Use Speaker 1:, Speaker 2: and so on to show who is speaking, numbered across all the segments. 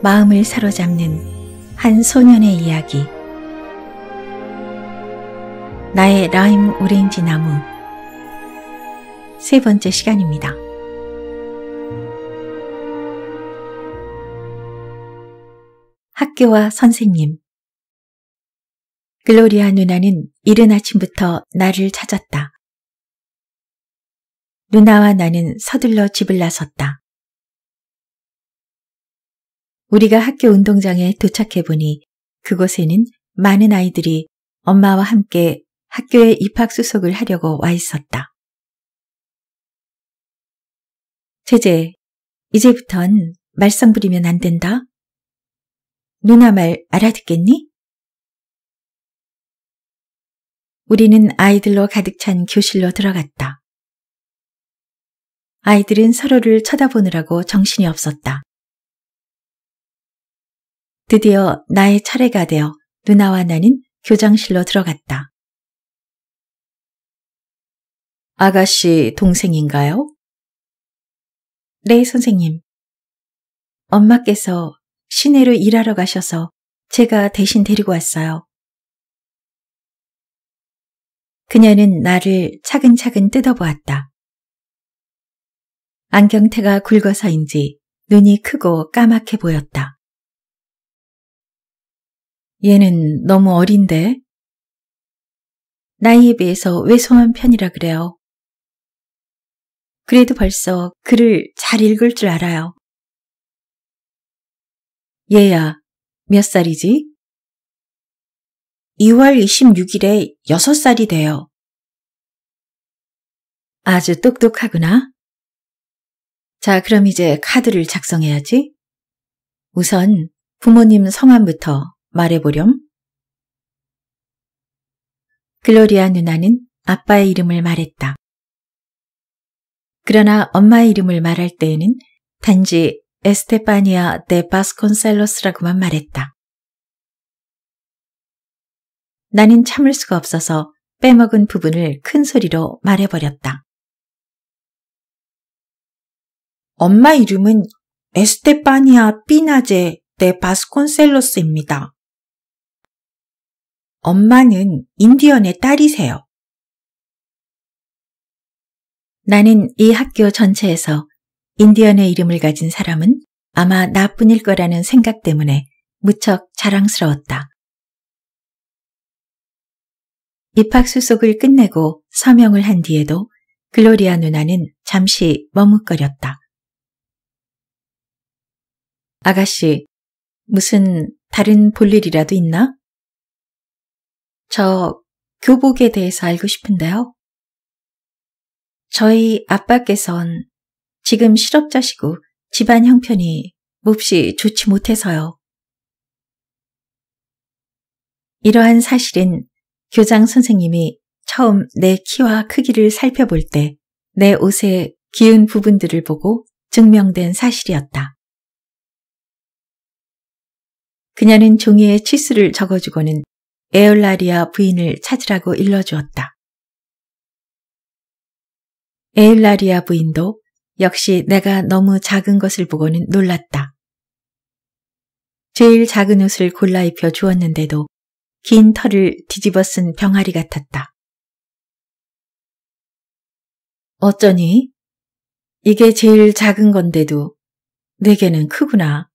Speaker 1: 마음을 사로잡는 한 소년의 이야기 나의 라임 오렌지 나무 세 번째 시간입니다. 학교와 선생님 글로리아 누나는 이른 아침부터 나를 찾았다. 누나와 나는 서둘러 집을 나섰다. 우리가 학교 운동장에 도착해 보니 그곳에는 많은 아이들이 엄마와 함께 학교에 입학 수속을 하려고 와 있었다. 제제, 이제부턴 말썽 부리면 안 된다. 누나 말 알아듣겠니? 우리는 아이들로 가득 찬 교실로 들어갔다. 아이들은 서로를 쳐다보느라고 정신이 없었다. 드디어 나의 차례가 되어 누나와 나는 교장실로 들어갔다. 아가씨 동생인가요? 네, 선생님. 엄마께서 시내로 일하러 가셔서 제가 대신 데리고 왔어요. 그녀는 나를 차근차근 뜯어보았다. 안경테가 굵어서인지 눈이 크고 까맣게 보였다. 얘는 너무 어린데? 나이에 비해서 왜소한 편이라 그래요. 그래도 벌써 글을 잘 읽을 줄 알아요. 얘야, 몇 살이지? 2월 26일에 6살이 돼요. 아주 똑똑하구나. 자, 그럼 이제 카드를 작성해야지. 우선 부모님 성함부터 말해보렴. 글로리아 누나는 아빠의 이름을 말했다. 그러나 엄마의 이름을 말할 때에는 단지 에스테파니아 데 바스콘셀로스라고만 말했다. 나는 참을 수가 없어서 빼먹은 부분을 큰 소리로 말해버렸다. 엄마 이름은 에스테파니아 피나제 데 바스콘셀로스입니다. 엄마는 인디언의 딸이세요. 나는 이 학교 전체에서 인디언의 이름을 가진 사람은 아마 나뿐일 거라는 생각 때문에 무척 자랑스러웠다. 입학 수속을 끝내고 서명을 한 뒤에도 글로리아 누나는 잠시 머뭇거렸다. 아가씨, 무슨 다른 볼일이라도 있나? 저 교복에 대해서 알고 싶은데요. 저희 아빠께선 지금 실업자시고 집안 형편이 몹시 좋지 못해서요. 이러한 사실은 교장 선생님이 처음 내 키와 크기를 살펴볼 때 내 옷의 기운 부분들을 보고 증명된 사실이었다. 그녀는 종이에 치수를 적어주고는 에올라리아 부인을 찾으라고 일러주었다. 에올라리아 부인도 역시 내가 너무 작은 것을 보고는 놀랐다. 제일 작은 옷을 골라 입혀 주었는데도 긴 털을 뒤집어 쓴 병아리 같았다. 어쩌니? 이게 제일 작은 건데도 내게는 크구나.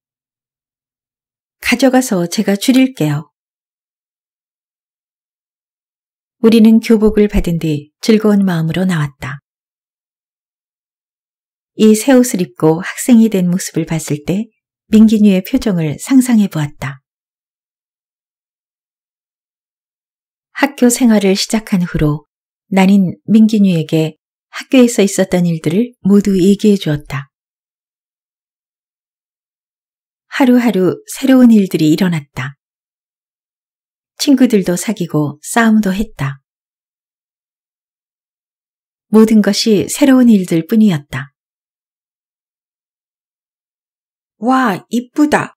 Speaker 1: 가져가서 제가 줄일게요. 우리는 교복을 받은 뒤 즐거운 마음으로 나왔다. 이 새 옷을 입고 학생이 된 모습을 봤을 때 민기뉴의 표정을 상상해 보았다. 학교 생활을 시작한 후로 나인 민기뉴에게 학교에서 있었던 일들을 모두 얘기해 주었다. 하루하루 새로운 일들이 일어났다. 친구들도 사귀고 싸움도 했다. 모든 것이 새로운 일들 뿐이었다. 와, 이쁘다.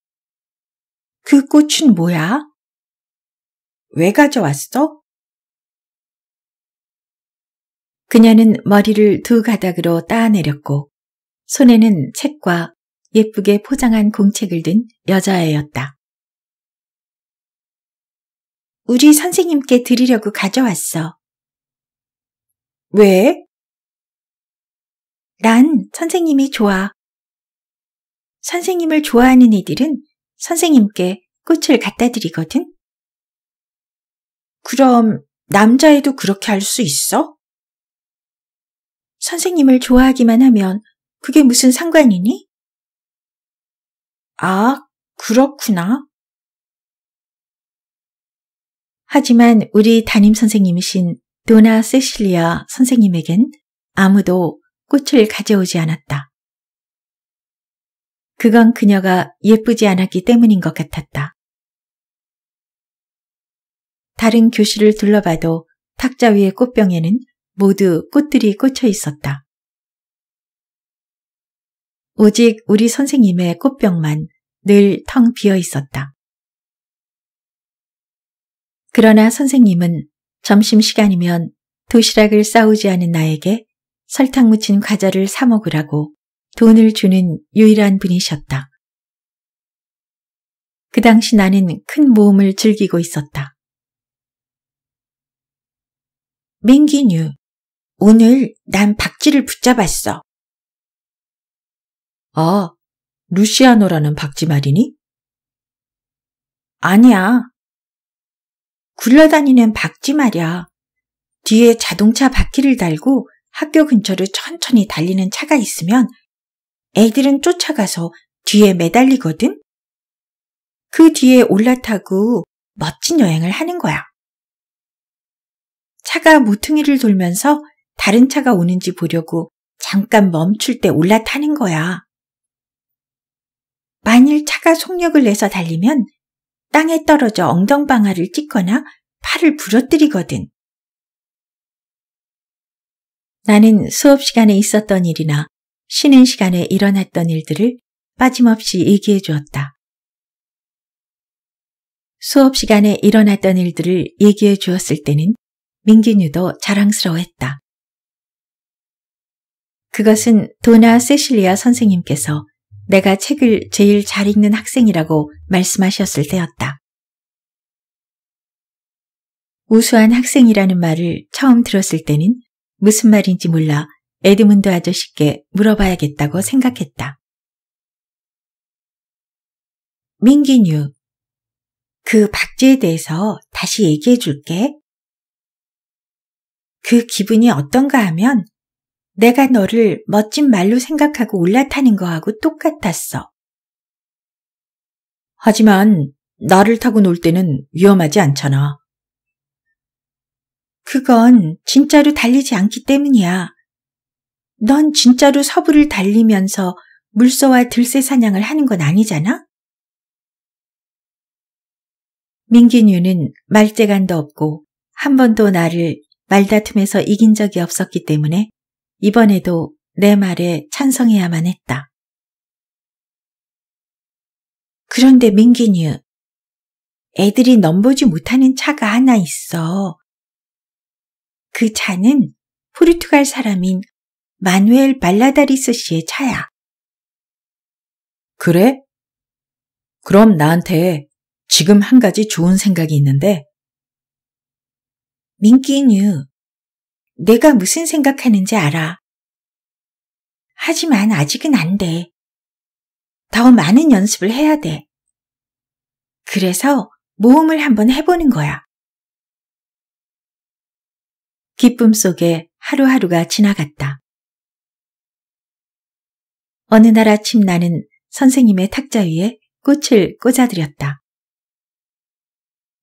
Speaker 1: 그 꽃은 뭐야? 왜 가져왔어? 그녀는 머리를 두 가닥으로 따내렸고 손에는 책과 예쁘게 포장한 공책을 든 여자애였다. 우리 선생님께 드리려고 가져왔어. 왜? 난 선생님이 좋아. 선생님을 좋아하는 애들은 선생님께 꽃을 갖다 드리거든. 그럼 남자애도 그렇게 할 수 있어? 선생님을 좋아하기만 하면 그게 무슨 상관이니? 아, 그렇구나. 하지만 우리 담임 선생님이신 도나 세실리아 선생님에겐 아무도 꽃을 가져오지 않았다. 그건 그녀가 예쁘지 않았기 때문인 것 같았다. 다른 교실을 둘러봐도 탁자 위의 꽃병에는 모두 꽃들이 꽂혀 있었다. 오직 우리 선생님의 꽃병만 늘 텅 비어 있었다. 그러나 선생님은 점심시간이면 도시락을 싸우지 않은 나에게 설탕 묻힌 과자를 사 먹으라고 돈을 주는 유일한 분이셨다. 그 당시 나는 큰 모험을 즐기고 있었다. 민기뉴, 오늘 난 박쥐를 붙잡았어. 아, 루시아노라는 박쥐 말이니? 아니야, 굴러다니는 박쥐 말야. 뒤에 자동차 바퀴를 달고 학교 근처를 천천히 달리는 차가 있으면 애들은 쫓아가서 뒤에 매달리거든? 그 뒤에 올라타고 멋진 여행을 하는 거야. 차가 모퉁이를 돌면서 다른 차가 오는지 보려고 잠깐 멈출 때 올라타는 거야. 만일 차가 속력을 내서 달리면 땅에 떨어져 엉덩방아를 찢거나 팔을 부러뜨리거든. 나는 수업 시간에 있었던 일이나 쉬는 시간에 일어났던 일들을 빠짐없이 얘기해 주었다. 수업 시간에 일어났던 일들을 얘기해 주었을 때는 민균유도 자랑스러워했다. 그것은 도나 세실리아 선생님께서 내가 책을 제일 잘 읽는 학생이라고 말씀하셨을 때였다. 우수한 학생이라는 말을 처음 들었을 때는 무슨 말인지 몰라 에드문드 아저씨께 물어봐야겠다고 생각했다. 민기뉴, 그박쥐에 대해서 다시 얘기해 줄게. 그 기분이 어떤가 하면 내가 너를 멋진 말로 생각하고 올라타는 거하고 똑같았어. 하지만 나를 타고 놀 때는 위험하지 않잖아. 그건 진짜로 달리지 않기 때문이야. 넌 진짜로 서부를 달리면서 물소와 들새 사냥을 하는 건 아니잖아? 민기뉴는 말재간도 없고 한 번도 나를 말다툼에서 이긴 적이 없었기 때문에 이번에도 내 말에 찬성해야만 했다. 그런데 민기뉴, 애들이 넘보지 못하는 차가 하나 있어. 그 차는 포르투갈 사람인 마누엘 발라다리스 씨의 차야. 그래? 그럼 나한테 지금 한 가지 좋은 생각이 있는데. 민기뉴, 내가 무슨 생각하는지 알아. 하지만 아직은 안 돼. 더 많은 연습을 해야 돼. 그래서 모험을 한번 해보는 거야. 기쁨 속에 하루하루가 지나갔다. 어느 날 아침 나는 선생님의 탁자 위에 꽃을 꽂아드렸다.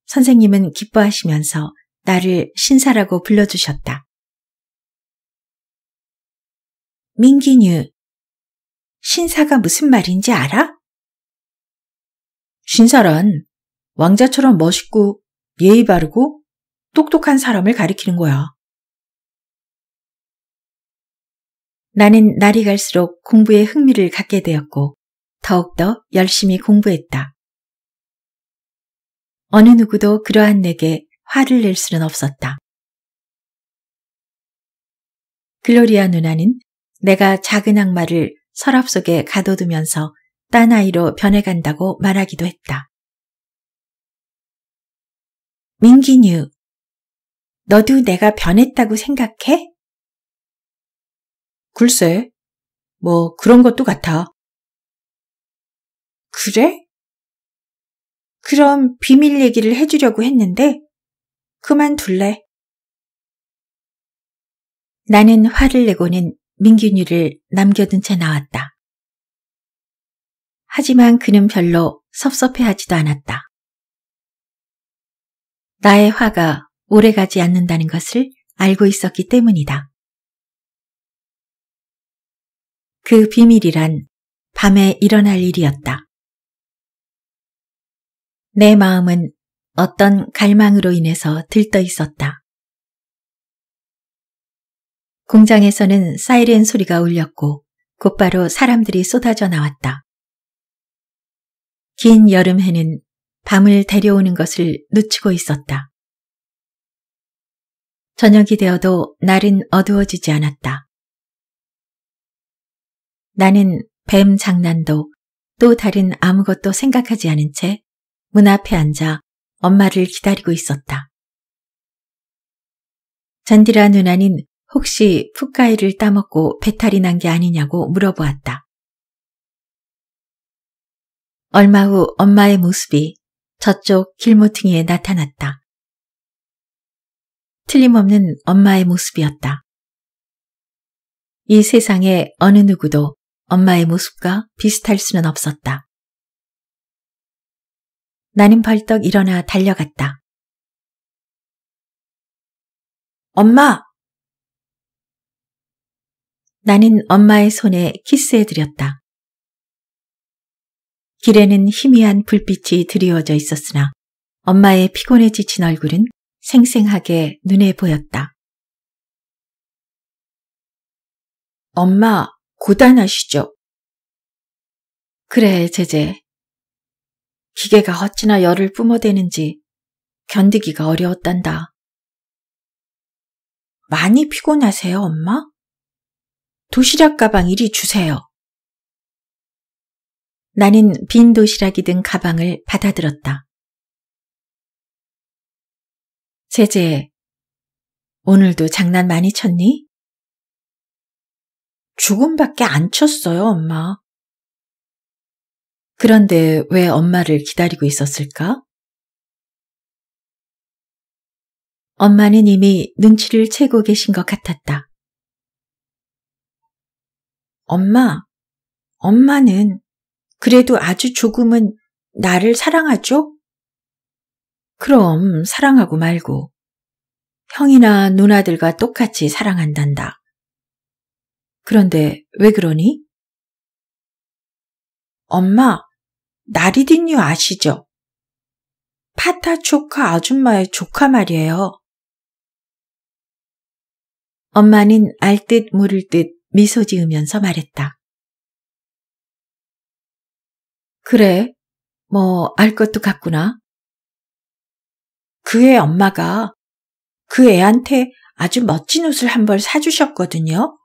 Speaker 1: 선생님은 기뻐하시면서 나를 신사라고 불러주셨다. 민기뉴, 신사가 무슨 말인지 알아? 신사란 왕자처럼 멋있고 예의 바르고 똑똑한 사람을 가리키는 거야. 나는 날이 갈수록 공부에 흥미를 갖게 되었고 더욱더 열심히 공부했다. 어느 누구도 그러한 내게 화를 낼 수는 없었다. 글로리아 누나는 내가 작은 악마를 서랍 속에 가둬두면서 딴 아이로 변해간다고 말하기도 했다. 민기뉴, 너도 내가 변했다고 생각해? 글쎄, 뭐 그런 것도 같아. 그래? 그럼 비밀 얘기를 해주려고 했는데 그만둘래. 나는 화를 내고는 민균이를 남겨둔 채 나왔다. 하지만 그는 별로 섭섭해하지도 않았다. 나의 화가 오래가지 않는다는 것을 알고 있었기 때문이다. 그 비밀이란 밤에 일어날 일이었다. 내 마음은 어떤 갈망으로 인해서 들떠 있었다. 공장에서는 사이렌 소리가 울렸고 곧바로 사람들이 쏟아져 나왔다. 긴 여름해는 밤을 데려오는 것을 놓치고 있었다. 저녁이 되어도 날은 어두워지지 않았다. 나는 뱀 장난도 또 다른 아무것도 생각하지 않은 채 문 앞에 앉아 엄마를 기다리고 있었다. 잔디라 누나는 혹시 풋가이를 따먹고 배탈이 난 게 아니냐고 물어보았다. 얼마 후 엄마의 모습이 저쪽 길모퉁이에 나타났다. 틀림없는 엄마의 모습이었다. 이 세상에 어느 누구도 엄마의 모습과 비슷할 수는 없었다. 나는 벌떡 일어나 달려갔다. 엄마! 나는 엄마의 손에 키스해드렸다. 길에는 희미한 불빛이 드리워져 있었으나 엄마의 피곤해 지친 얼굴은 생생하게 눈에 보였다. 엄마, 고단하시죠? 그래, 제제. 기계가 어찌나 열을 뿜어대는지 견디기가 어려웠단다. 많이 피곤하세요, 엄마? 도시락 가방 이리 주세요. 나는 빈 도시락이 든 가방을 받아들었다. 제제 오늘도 장난 많이 쳤니? 죽음밖에 안 쳤어요, 엄마. 그런데 왜 엄마를 기다리고 있었을까? 엄마는 이미 눈치를 채고 계신 것 같았다. 엄마, 엄마는 그래도 아주 조금은 나를 사랑하죠? 그럼 사랑하고 말고 형이나 누나들과 똑같이 사랑한단다. 그런데 왜 그러니? 엄마, 나리딘유 아시죠? 파타 초카 아줌마의 조카 말이에요. 엄마는 알 듯 모를 듯 미소 지으면서 말했다. 그래, 뭐 알 것도 같구나. 그의 엄마가 그 애한테 아주 멋진 옷을 한 벌 사주셨거든요.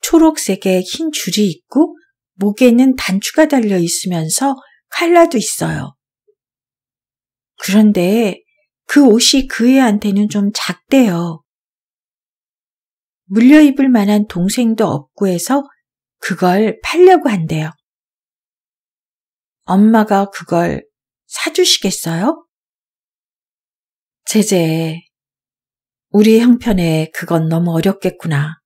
Speaker 1: 초록색에 흰 줄이 있고 목에는 단추가 달려 있으면서 칼라도 있어요. 그런데 그 옷이 그 애한테는 좀 작대요. 물려 입을 만한 동생도 없고 해서 그걸 팔려고 한대요. 엄마가 그걸 사주시겠어요? 제제, 우리 형편에 그건 너무 어렵겠구나.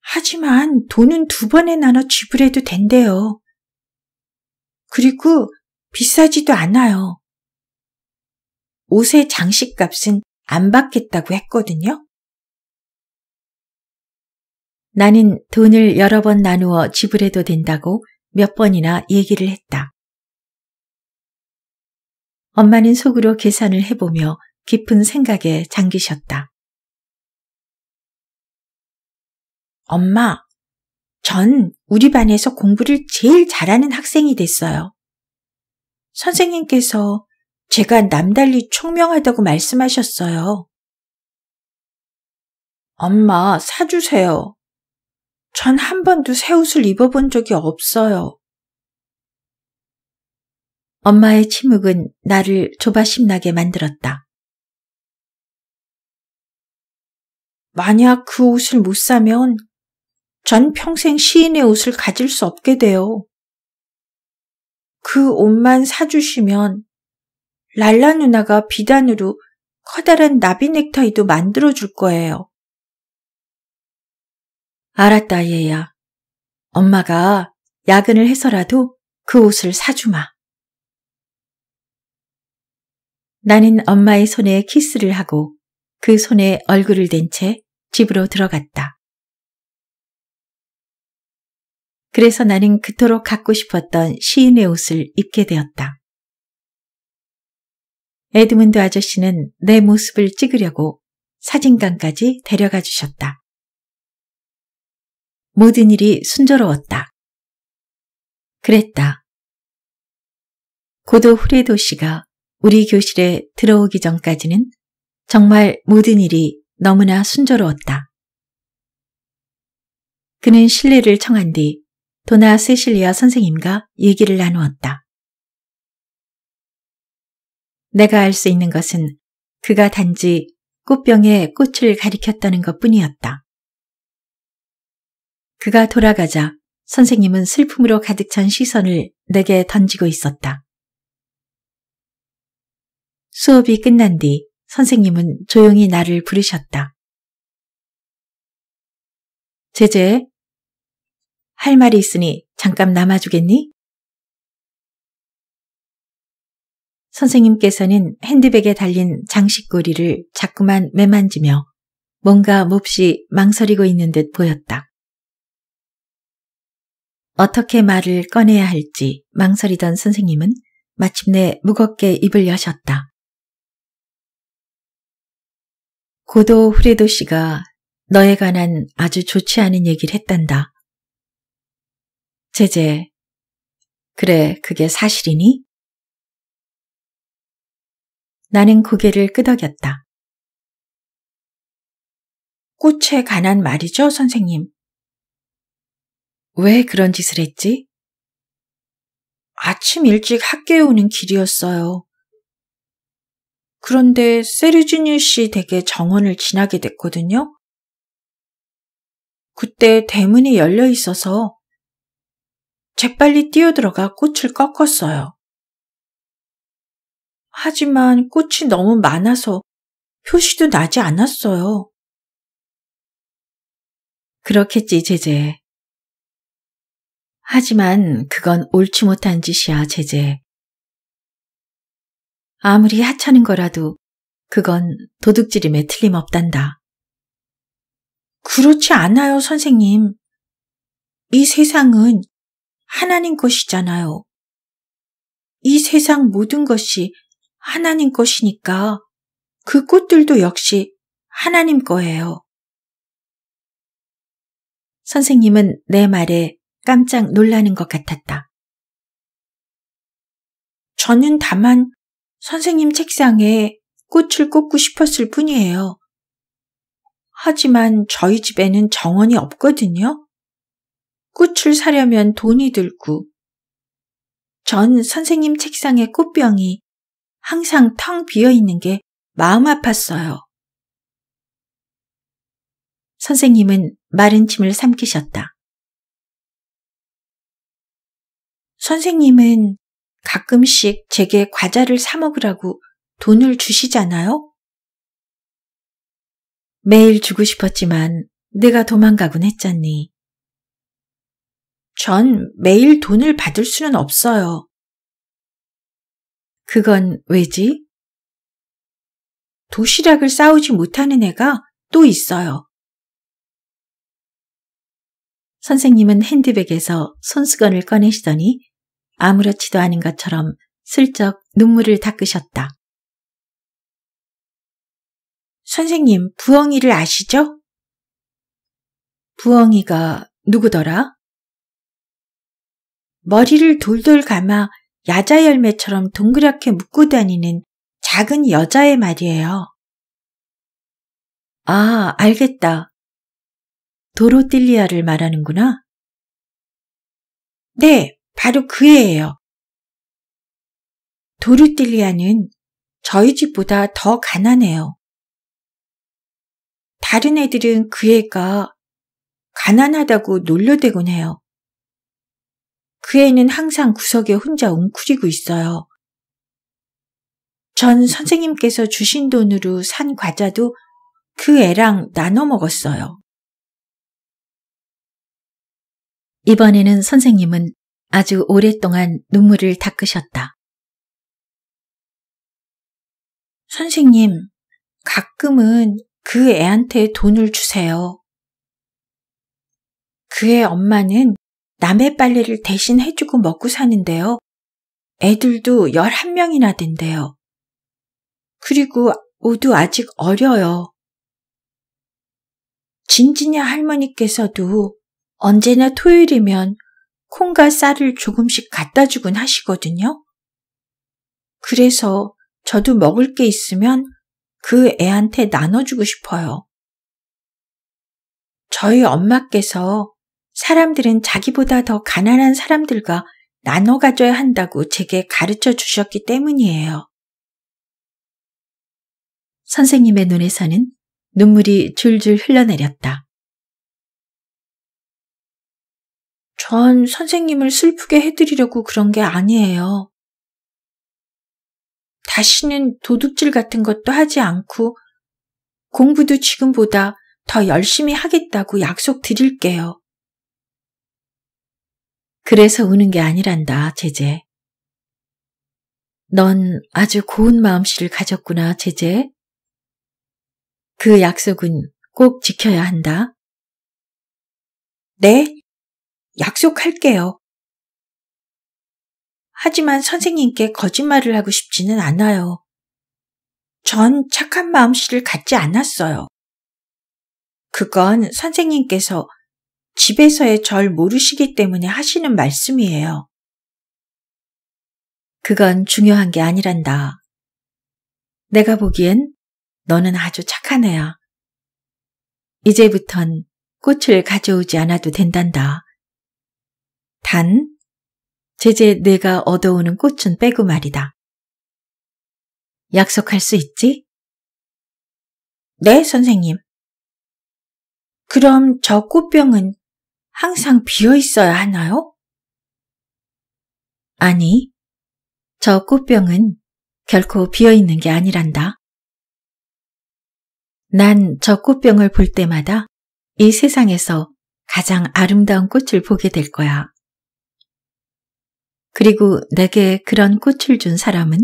Speaker 1: 하지만 돈은 두 번에 나눠 지불해도 된대요. 그리고 비싸지도 않아요. 옷의 장식값은 안 받겠다고 했거든요. 나는 돈을 여러 번 나누어 지불해도 된다고 몇 번이나 얘기를 했다. 엄마는 속으로 계산을 해보며 깊은 생각에 잠기셨다. 엄마, 전 우리 반에서 공부를 제일 잘하는 학생이 됐어요. 선생님께서 제가 남달리 총명하다고 말씀하셨어요. 엄마, 사주세요. 전한 번도 새 옷을 입어본 적이 없어요. 엄마의 침묵은 나를 조바심나게 만들었다. 만약 그 옷을 못 사면 전 평생 시인의 옷을 가질 수 없게 돼요. 그 옷만 사주시면 랄라 누나가 비단으로 커다란 나비 넥타이도 만들어줄 거예요. 알았다, 얘야. 엄마가 야근을 해서라도 그 옷을 사주마. 나는 엄마의 손에 키스를 하고 그 손에 얼굴을 댄 채 집으로 들어갔다. 그래서 나는 그토록 갖고 싶었던 시인의 옷을 입게 되었다. 에드문드 아저씨는 내 모습을 찍으려고 사진관까지 데려가 주셨다. 모든 일이 순조로웠다. 그랬다. 고도 후레도 씨가 우리 교실에 들어오기 전까지는 정말 모든 일이 너무나 순조로웠다. 그는 실례를 청한 뒤 도나 세실리아 선생님과 얘기를 나누었다. 내가 알 수 있는 것은 그가 단지 꽃병에 꽃을 가리켰다는 것 뿐이었다. 그가 돌아가자 선생님은 슬픔으로 가득 찬 시선을 내게 던지고 있었다. 수업이 끝난 뒤 선생님은 조용히 나를 부르셨다. 제제, 할 말이 있으니 잠깐 남아주겠니? 선생님께서는 핸드백에 달린 장식고리를 자꾸만 매만지며 뭔가 몹시 망설이고 있는 듯 보였다. 어떻게 말을 꺼내야 할지 망설이던 선생님은 마침내 무겁게 입을 여셨다. 고도 후레도 씨가 너에 관한 아주 좋지 않은 얘기를 했단다. 제제, 그래, 그게 사실이니? 나는 고개를 끄덕였다. 꽃에 관한 말이죠, 선생님. 왜 그런 짓을 했지? 아침 일찍 학교에 오는 길이었어요. 그런데 세르지뉴씨 댁에 정원을 지나게 됐거든요. 그때 대문이 열려 있어서 재빨리 뛰어들어가 꽃을 꺾었어요. 하지만 꽃이 너무 많아서 표시도 나지 않았어요. 그렇겠지, 제제. 하지만 그건 옳지 못한 짓이야, 제제. 아무리 하찮은 거라도 그건 도둑질임에 틀림없단다. 그렇지 않아요, 선생님. 이 세상은 하나님 것이잖아요. 이 세상 모든 것이 하나님 것이니까 그 꽃들도 역시 하나님 거예요. 선생님은 내 말에 깜짝 놀라는 것 같았다. 저는 다만 선생님 책상에 꽃을 꽂고 싶었을 뿐이에요. 하지만 저희 집에는 정원이 없거든요. 꽃을 사려면 돈이 들고. 전 선생님 책상에 꽃병이 항상 텅 비어 있는 게 마음 아팠어요. 선생님은 마른 침을 삼키셨다. 선생님은 가끔씩 제게 과자를 사 먹으라고 돈을 주시잖아요? 매일 주고 싶었지만 내가 도망가곤 했잖니. 전 매일 돈을 받을 수는 없어요. 그건 왜지? 도시락을 싸우지 못하는 애가 또 있어요. 선생님은 핸드백에서 손수건을 꺼내시더니 아무렇지도 않은 것처럼 슬쩍 눈물을 닦으셨다. 선생님, 부엉이를 아시죠? 부엉이가 누구더라? 머리를 돌돌 감아 야자 열매처럼 동그랗게 묶고 다니는 작은 여자의 말이에요. 아, 알겠다. 도로딜리아를 말하는구나. 네, 바로 그 애예요. 도르틸리아는 저희 집보다 더 가난해요. 다른 애들은 그 애가 가난하다고 놀려대곤 해요. 그 애는 항상 구석에 혼자 웅크리고 있어요. 전 선생님께서 주신 돈으로 산 과자도 그 애랑 나눠 먹었어요. 이번에는 선생님은 아주 오랫동안 눈물을 닦으셨다. 선생님, 가끔은 그 애한테 돈을 주세요. 그의 엄마는 남의 빨래를 대신 해주고 먹고 사는데요. 애들도 11명이나 된대요. 그리고 모두 아직 어려요. 진진이 할머니께서도 언제나 토요일이면 콩과 쌀을 조금씩 갖다 주곤 하시거든요. 그래서 저도 먹을 게 있으면 그 애한테 나눠주고 싶어요. 저희 엄마께서 사람들은 자기보다 더 가난한 사람들과 나눠 가져야 한다고 제게 가르쳐 주셨기 때문이에요. 선생님의 눈에서는 눈물이 줄줄 흘러내렸다. 전 선생님을 슬프게 해드리려고 그런 게 아니에요. 다시는 도둑질 같은 것도 하지 않고 공부도 지금보다 더 열심히 하겠다고 약속 드릴게요. 그래서 우는 게 아니란다, 제제. 넌 아주 고운 마음씨를 가졌구나, 제제. 그 약속은 꼭 지켜야 한다. 네, 약속할게요. 하지만 선생님께 거짓말을 하고 싶지는 않아요. 전 착한 마음씨를 갖지 않았어요. 그건 선생님께서 집에서의 절 모르시기 때문에 하시는 말씀이에요. 그건 중요한 게 아니란다. 내가 보기엔 너는 아주 착한 애야. 이제부턴 꽃을 가져오지 않아도 된단다. 단, 제제 내가 얻어오는 꽃은 빼고 말이다. 약속할 수 있지? 네, 선생님. 그럼 저 꽃병은 항상 비어 있어야 하나요? 아니, 저 꽃병은 결코 비어 있는 게 아니란다. 난 저 꽃병을 볼 때마다 이 세상에서 가장 아름다운 꽃을 보게 될 거야. 그리고 내게 그런 꽃을 준 사람은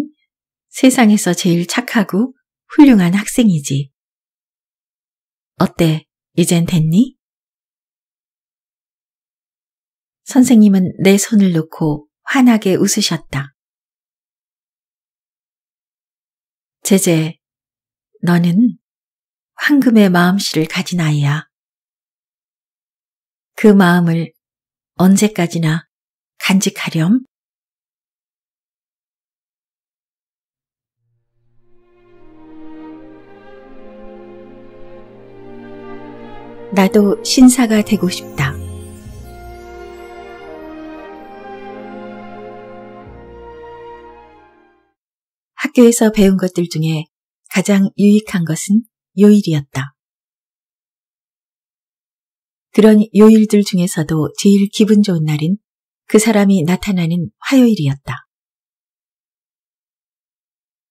Speaker 1: 세상에서 제일 착하고 훌륭한 학생이지. 어때? 이젠 됐니? 선생님은 내 손을 놓고 환하게 웃으셨다. 제제, 너는 황금의 마음씨를 가진 아이야. 그 마음을 언제까지나 간직하렴. 나도 신사가 되고 싶다. 학교에서 배운 것들 중에 가장 유익한 것은 요일이었다. 그런 요일들 중에서도 제일 기분 좋은 날인 그 사람이 나타나는 화요일이었다.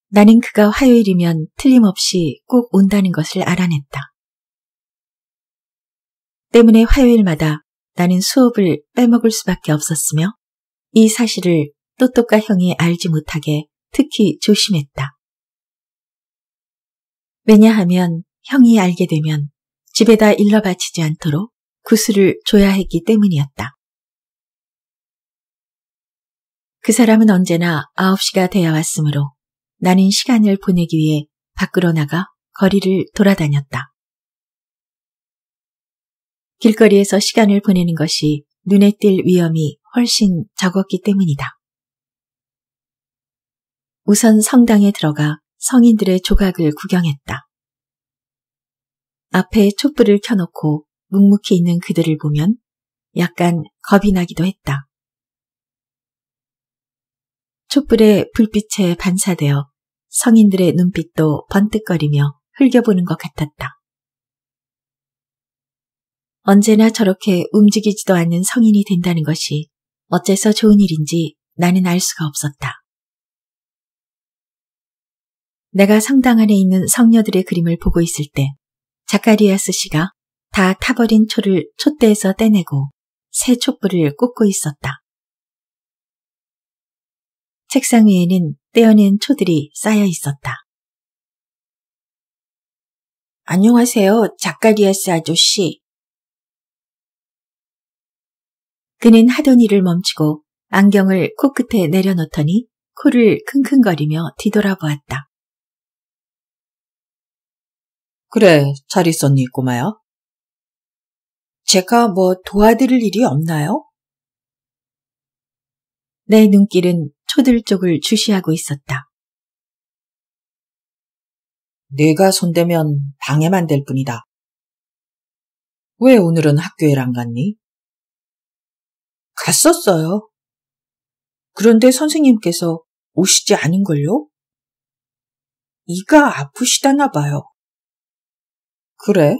Speaker 1: 나는 그가 화요일이면 틀림없이 꼭 온다는 것을 알아냈다. 때문에 화요일마다 나는 수업을 빼먹을 수밖에 없었으며 이 사실을 또또까 형이 알지 못하게 특히 조심했다. 왜냐하면 형이 알게 되면 집에다 일러 바치지 않도록 구슬을 줘야 했기 때문이었다. 그 사람은 언제나 9시가 되어 왔으므로 나는 시간을 보내기 위해 밖으로 나가 거리를 돌아다녔다. 길거리에서 시간을 보내는 것이 눈에 띌 위험이 훨씬 적었기 때문이다. 우선 성당에 들어가 성인들의 조각을 구경했다. 앞에 촛불을 켜놓고 묵묵히 있는 그들을 보면 약간 겁이 나기도 했다. 촛불의 불빛에 반사되어 성인들의 눈빛도 번뜩거리며 흘겨보는 것 같았다. 언제나 저렇게 움직이지도 않는 성인이 된다는 것이 어째서 좋은 일인지 나는 알 수가 없었다. 내가 성당 안에 있는 성녀들의 그림을 보고 있을 때 자카리아스 씨가 다 타버린 초를 촛대에서 떼내고 새 촛불을 꽂고 있었다. 책상 위에는 떼어낸 초들이 쌓여 있었다. 안녕하세요, 자카리아스 아저씨. 그는 하던 일을 멈추고 안경을 코끝에 내려놓더니 코를 킁킁거리며 뒤돌아보았다. 그래, 잘 있었니, 꼬마야? 제가 뭐 도와드릴 일이 없나요? 내 눈길은 초들 쪽을 주시하고 있었다. 내가 손대면 방해만 될 뿐이다. 왜 오늘은 학교에 안 갔니? 갔었어요. 그런데 선생님께서 오시지 않은걸요? 이가 아프시다나 봐요. 그래?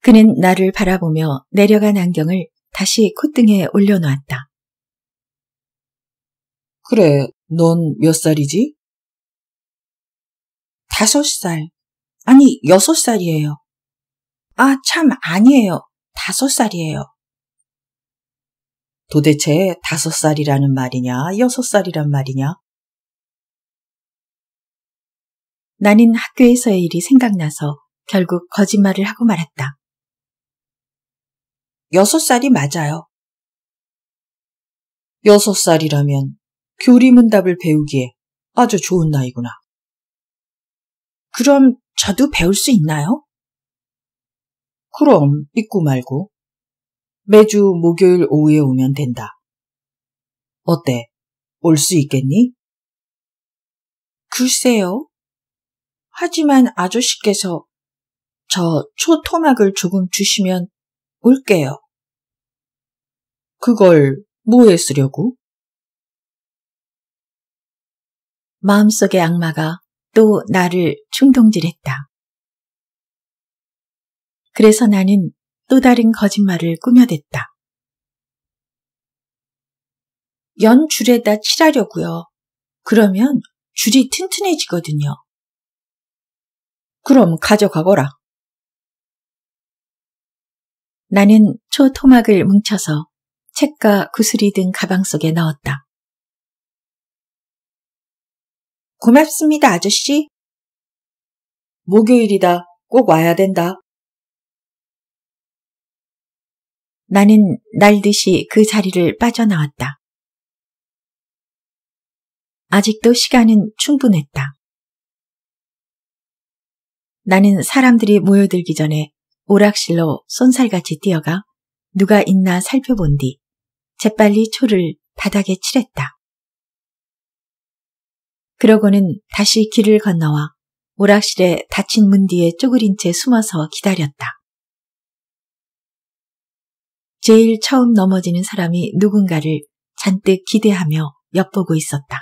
Speaker 1: 그는 나를 바라보며 내려간 안경을 다시 콧등에 올려놓았다. 그래, 넌 몇 살이지? 다섯 살. 아니, 여섯 살이에요. 아, 참 아니에요. 다섯 살이에요. 도대체 다섯 살이라는 말이냐, 여섯 살이란 말이냐? 나는 학교에서의 일이 생각나서 결국 거짓말을 하고 말았다. 여섯 살이 맞아요. 여섯 살이라면 교리문답을 배우기에 아주 좋은 나이구나. 그럼 저도 배울 수 있나요? 그럼 믿고 말고. 매주 목요일 오후에 오면 된다. 어때? 올 수 있겠니? 글쎄요. 하지만 아저씨께서 저 초토막을 조금 주시면 올게요. 그걸 뭐에 쓰려고? 마음속의 악마가 또 나를 충동질했다. 그래서 나는 또 다른 거짓말을 꾸며댔다. 연 줄에다 칠하려고요. 그러면 줄이 튼튼해지거든요. 그럼 가져가거라. 나는 초토막을 뭉쳐서 책과 구슬이 든 가방 속에 넣었다. 고맙습니다, 아저씨. 목요일이다. 꼭 와야 된다. 나는 날듯이 그 자리를 빠져나왔다. 아직도 시간은 충분했다. 나는 사람들이 모여들기 전에 오락실로 쏜살같이 뛰어가 누가 있나 살펴본 뒤 재빨리 초를 바닥에 칠했다. 그러고는 다시 길을 건너와 오락실에 닫힌 문 뒤에 쪼그린 채 숨어서 기다렸다. 제일 처음 넘어지는 사람이 누군가를 잔뜩 기대하며 엿보고 있었다.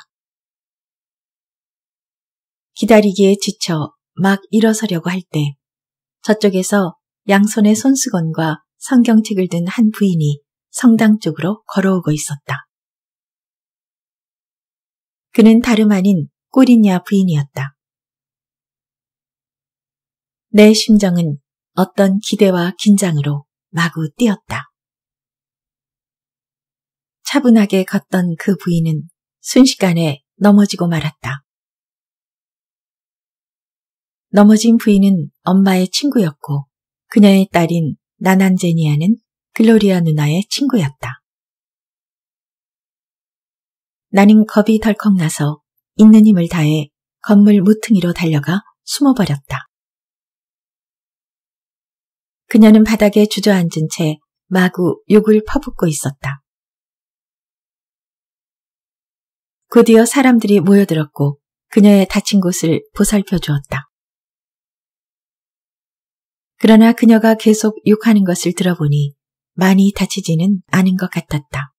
Speaker 1: 기다리기에 지쳐 막 일어서려고 할 때 저쪽에서 양손에 손수건과 성경책을 든 한 부인이 성당 쪽으로 걸어오고 있었다. 그는 다름 아닌 꼬리냐 부인이었다. 내 심정은 어떤 기대와 긴장으로 마구 뛰었다. 차분하게 걷던 그 부인은 순식간에 넘어지고 말았다. 넘어진 부인은 엄마의 친구였고 그녀의 딸인 나난제니아는 글로리아 누나의 친구였다. 나는 겁이 덜컥 나서 있는 힘을 다해 건물 무퉁이로 달려가 숨어버렸다. 그녀는 바닥에 주저앉은 채 마구 욕을 퍼붓고 있었다. 곧이어 사람들이 모여들었고 그녀의 다친 곳을 보살펴 주었다. 그러나 그녀가 계속 욕하는 것을 들어보니 많이 다치지는 않은 것 같았다.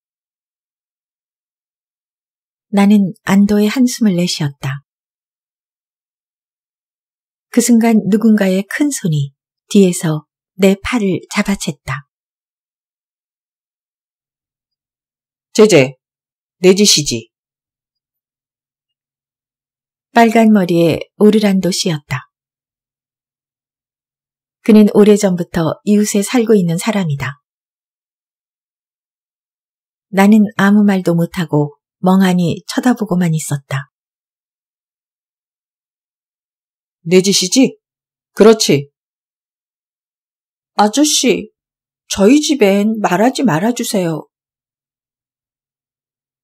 Speaker 1: 나는 안도의 한숨을 내쉬었다. 그 순간 누군가의 큰 손이 뒤에서 내 팔을 잡아챘다. 제제, 내 짓이지. 빨간 머리에 오르란도 씨였다. 그는 오래전부터 이웃에 살고 있는 사람이다. 나는 아무 말도 못하고 멍하니 쳐다보고만 있었다. 내 짓이지? 그렇지. 아저씨, 저희 집엔 말하지 말아주세요.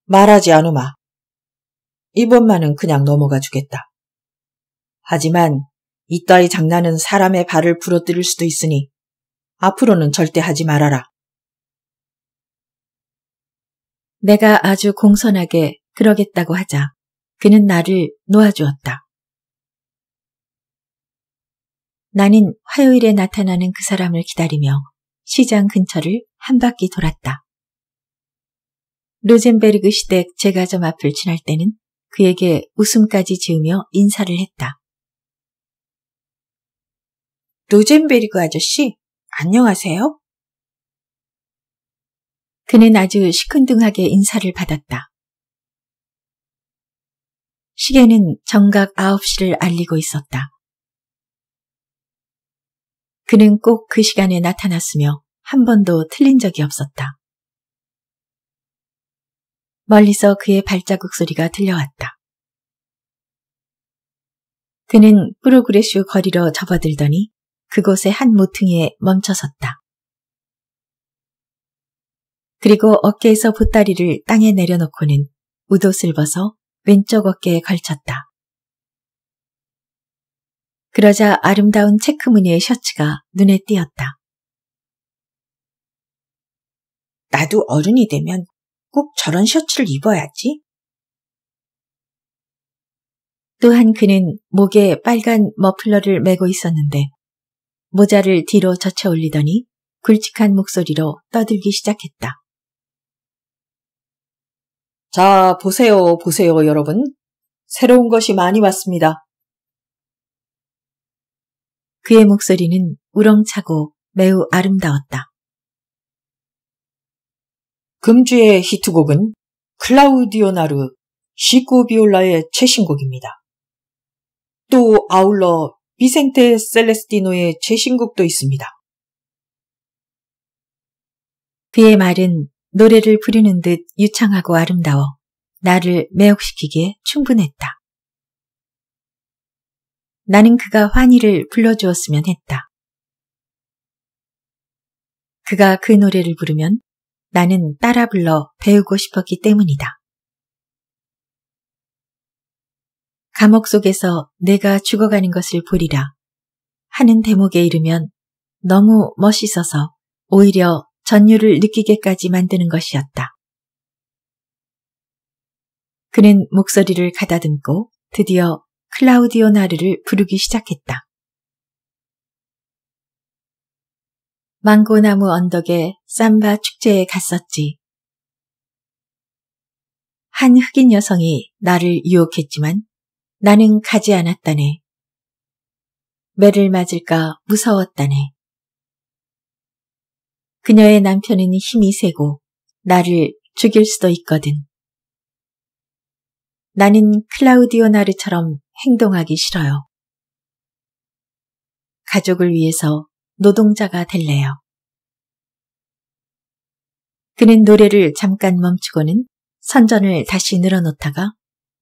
Speaker 1: 말하지 않으마. 이번만은 그냥 넘어가 주겠다. 하지만 이따위 장난은 사람의 발을 부러뜨릴 수도 있으니 앞으로는 절대 하지 말아라. 내가 아주 공손하게 그러겠다고 하자 그는 나를 놓아주었다. 나는 화요일에 나타나는 그 사람을 기다리며 시장 근처를 한 바퀴 돌았다. 로젠베르그 시댁 제과점 앞을 지날 때는 그에게 웃음까지 지으며 인사를 했다. 로젠베리그 아저씨, 안녕하세요? 그는 아주 시큰둥하게 인사를 받았다. 시계는 정각 9시를 알리고 있었다. 그는 꼭 그 시간에 나타났으며 한 번도 틀린 적이 없었다. 멀리서 그의 발자국 소리가 들려왔다. 그는 프로그레슈 거리로 접어들더니 그곳의 한 모퉁이에 멈춰섰다. 그리고 어깨에서 보따리를 땅에 내려놓고는 우도슬 벗어 왼쪽 어깨에 걸쳤다. 그러자 아름다운 체크 무늬의 셔츠가 눈에 띄었다. 나도 어른이 되면 꼭 저런 셔츠를 입어야지. 또한 그는 목에 빨간 머플러를 메고 있었는데 모자를 뒤로 젖혀 올리더니 굵직한 목소리로 떠들기 시작했다. 자, 보세요, 보세요, 여러분. 새로운 것이 많이 왔습니다. 그의 목소리는 우렁차고 매우 아름다웠다. 금주의 히트곡은 클라우디오나르 시코비올라의 최신곡입니다. 또 아울러 비생테 셀레스티노의 최신곡도 있습니다. 그의 말은 노래를 부르는 듯 유창하고 아름다워 나를 매혹시키기에 충분했다. 나는 그가 환희를 불러주었으면 했다. 그가 그 노래를 부르면 나는 따라 불러 배우고 싶었기 때문이다. 감옥 속에서 내가 죽어가는 것을 보리라 하는 대목에 이르면 너무 멋있어서 오히려 전율을 느끼게까지 만드는 것이었다. 그는 목소리를 가다듬고 드디어 클라우디오나르를 부르기 시작했다. 망고나무 언덕의 삼바 축제에 갔었지. 한 흑인 여성이 나를 유혹했지만 나는 가지 않았다네. 매를 맞을까 무서웠다네. 그녀의 남편은 힘이 세고 나를 죽일 수도 있거든. 나는 클라우디오 나르처럼 행동하기 싫어요. 가족을 위해서 노동자가 될래요. 그는 노래를 잠깐 멈추고는 선전을 다시 늘어놓다가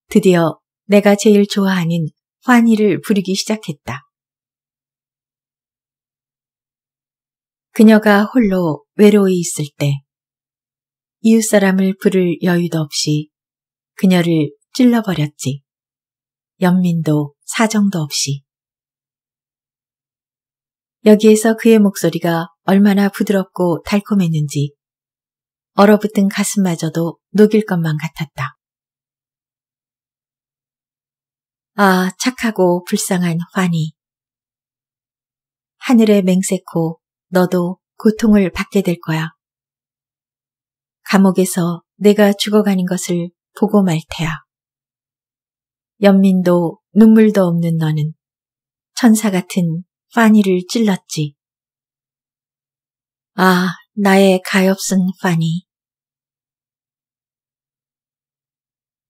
Speaker 1: 드디어 내가 제일 좋아하는 환희를 부리기 시작했다. 그녀가 홀로 외로이 있을 때 이웃 사람을 부를 여유도 없이 그녀를 찔러버렸지. 연민도 사정도 없이. 여기에서 그의 목소리가 얼마나 부드럽고 달콤했는지 얼어붙은 가슴마저도 녹일 것만 같았다. 아, 착하고 불쌍한 환희. 하늘의 맹세코 너도 고통을 받게 될 거야. 감옥에서 내가 죽어가는 것을 보고 말 테야. 연민도 눈물도 없는 너는 천사 같은 파니를 찔렀지. 아, 나의 가엾은 파니.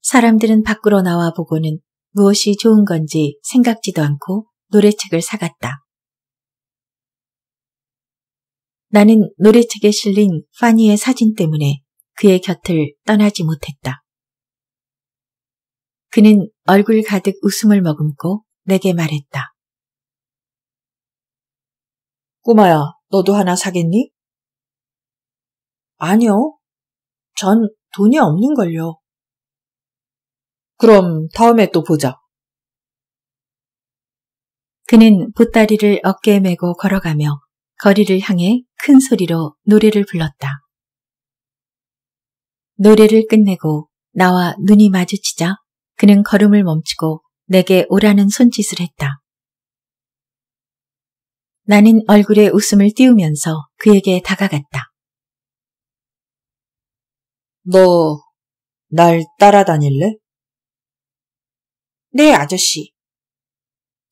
Speaker 1: 사람들은 밖으로 나와 보고는 무엇이 좋은 건지 생각지도 않고 노래책을 사갔다. 나는 노래책에 실린 파니의 사진 때문에 그의 곁을 떠나지 못했다. 그는 얼굴 가득 웃음을 머금고 내게 말했다. 꼬마야, 너도 하나 사겠니? 아니요. 전 돈이 없는걸요. 그럼 다음에 또 보자. 그는 보따리를 어깨에 메고 걸어가며 거리를 향해 큰 소리로 노래를 불렀다. 노래를 끝내고 나와 눈이 마주치자 그는 걸음을 멈추고 내게 오라는 손짓을 했다. 나는 얼굴에 웃음을 띄우면서 그에게 다가갔다. 너, 날 따라다닐래? 네, 아저씨.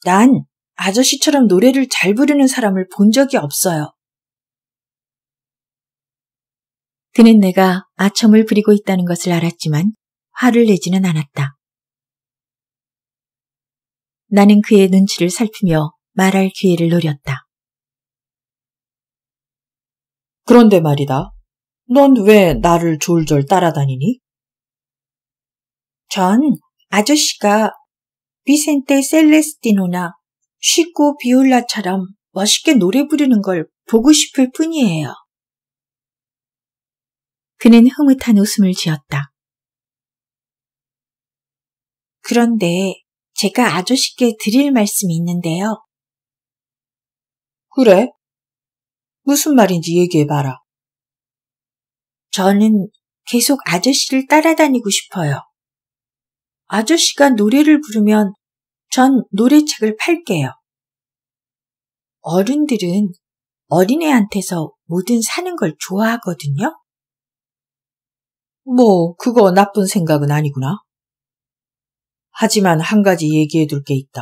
Speaker 1: 난 아저씨처럼 노래를 잘 부르는 사람을 본 적이 없어요. 그는 내가 아첨을 부리고 있다는 것을 알았지만 화를 내지는 않았다. 나는 그의 눈치를 살피며 말할 기회를 노렸다. 그런데 말이다. 넌 왜 나를 졸졸 따라다니니? 전 아저씨가 비센테 셀레스티노나 쉬고 비올라처럼 멋있게 노래 부르는 걸 보고 싶을 뿐이에요. 그는 흐뭇한 웃음을 지었다. 그런데 제가 아저씨께 드릴 말씀이 있는데요. 그래? 무슨 말인지 얘기해봐라. 저는 계속 아저씨를 따라다니고 싶어요. 아저씨가 노래를 부르면 전 노래책을 팔게요. 어른들은 어린애한테서 뭐든 사는 걸 좋아하거든요. 뭐, 그거 나쁜 생각은 아니구나. 하지만 한 가지 얘기해 둘 게 있다.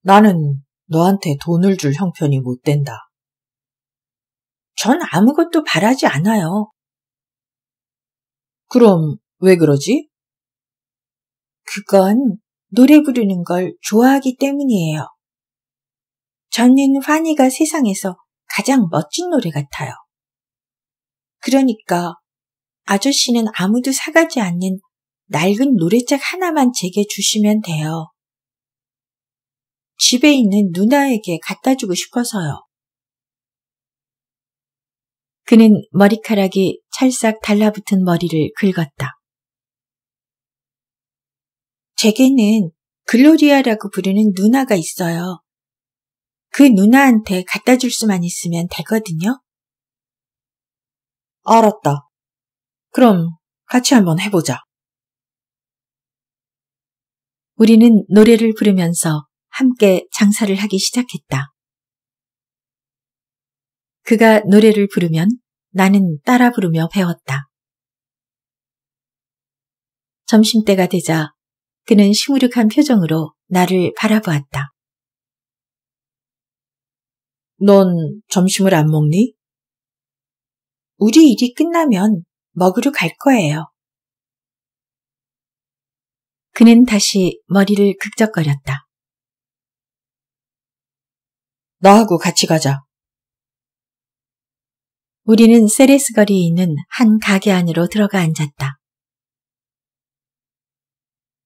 Speaker 1: 나는 너한테 돈을 줄 형편이 못 된다. 전 아무것도 바라지 않아요. 그럼 왜 그러지? 그건 노래 부르는 걸 좋아하기 때문이에요. 저는 환희가 세상에서 가장 멋진 노래 같아요. 그러니까 아저씨는 아무도 사가지 않는 낡은 노래책 하나만 제게 주시면 돼요. 집에 있는 누나에게 갖다 주고 싶어서요. 그는 머리카락이 찰싹 달라붙은 머리를 긁었다. 제게는 글로리아라고 부르는 누나가 있어요. 그 누나한테 갖다 줄 수만 있으면 되거든요. 알았다. 그럼 같이 한번 해보자. 우리는 노래를 부르면서 함께 장사를 하기 시작했다. 그가 노래를 부르면 나는 따라 부르며 배웠다. 점심때가 되자 그는 시무룩한 표정으로 나를 바라보았다. 넌 점심을 안 먹니? 우리 일이 끝나면 먹으러 갈 거예요. 그는 다시 머리를 극적거렸다. 나하고 같이 가자. 우리는 세레스 거리에 있는 한 가게 안으로 들어가 앉았다.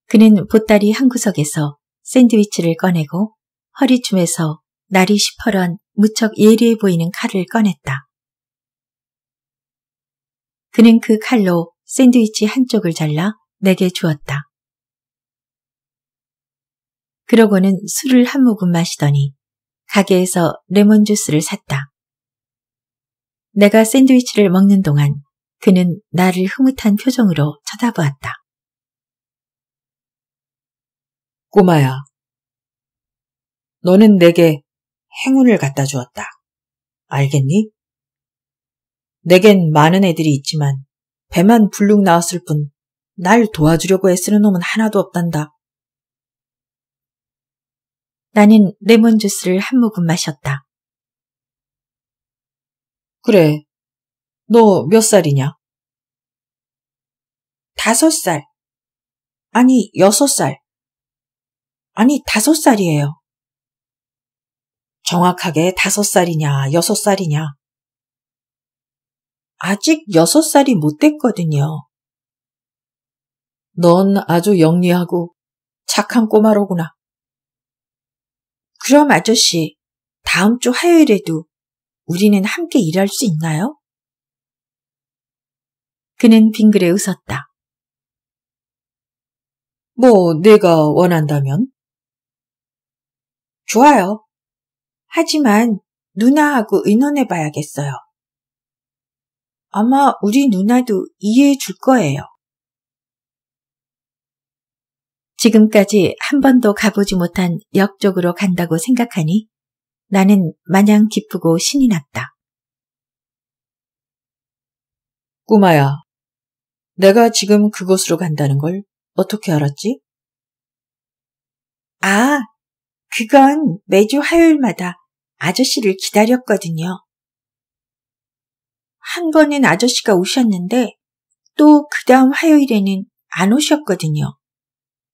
Speaker 1: 그는 보따리 한 구석에서 샌드위치를 꺼내고 허리춤에서 날이 시퍼런 무척 예리해 보이는 칼을 꺼냈다. 그는 그 칼로 샌드위치 한쪽을 잘라 내게 주었다. 그러고는 술을 한 모금 마시더니 가게에서 레몬주스를 샀다. 내가 샌드위치를 먹는 동안 그는 나를 흐뭇한 표정으로 쳐다보았다. 꼬마야, 너는 내게 행운을 갖다 주었다. 알겠니? 내겐 많은 애들이 있지만 배만 불룩 나왔을 뿐 날 도와주려고 애쓰는 놈은 하나도 없단다. 나는 레몬주스를 한 모금 마셨다. 그래. 너 몇 살이냐? 다섯 살. 아니, 여섯 살. 아니, 다섯 살이에요. 정확하게 다섯 살이냐, 여섯 살이냐. 아직 여섯 살이 못 됐거든요. 넌 아주 영리하고 착한 꼬마로구나. 그럼 아저씨, 다음 주 화요일에도 우리는 함께 일할 수 있나요? 그는 빙그레 웃었다. 뭐, 내가 원한다면? 좋아요. 하지만 누나하고 의논해 봐야겠어요. 아마 우리 누나도 이해해 줄 거예요. 지금까지 한 번도 가보지 못한 역 쪽으로 간다고 생각하니 나는 마냥 기쁘고 신이 났다. 꼬마야, 내가 지금 그곳으로 간다는 걸 어떻게 알았지? 아, 그건 매주 화요일마다 아저씨를 기다렸거든요. 한 번은 아저씨가 오셨는데 또 그 다음 화요일에는 안 오셨거든요.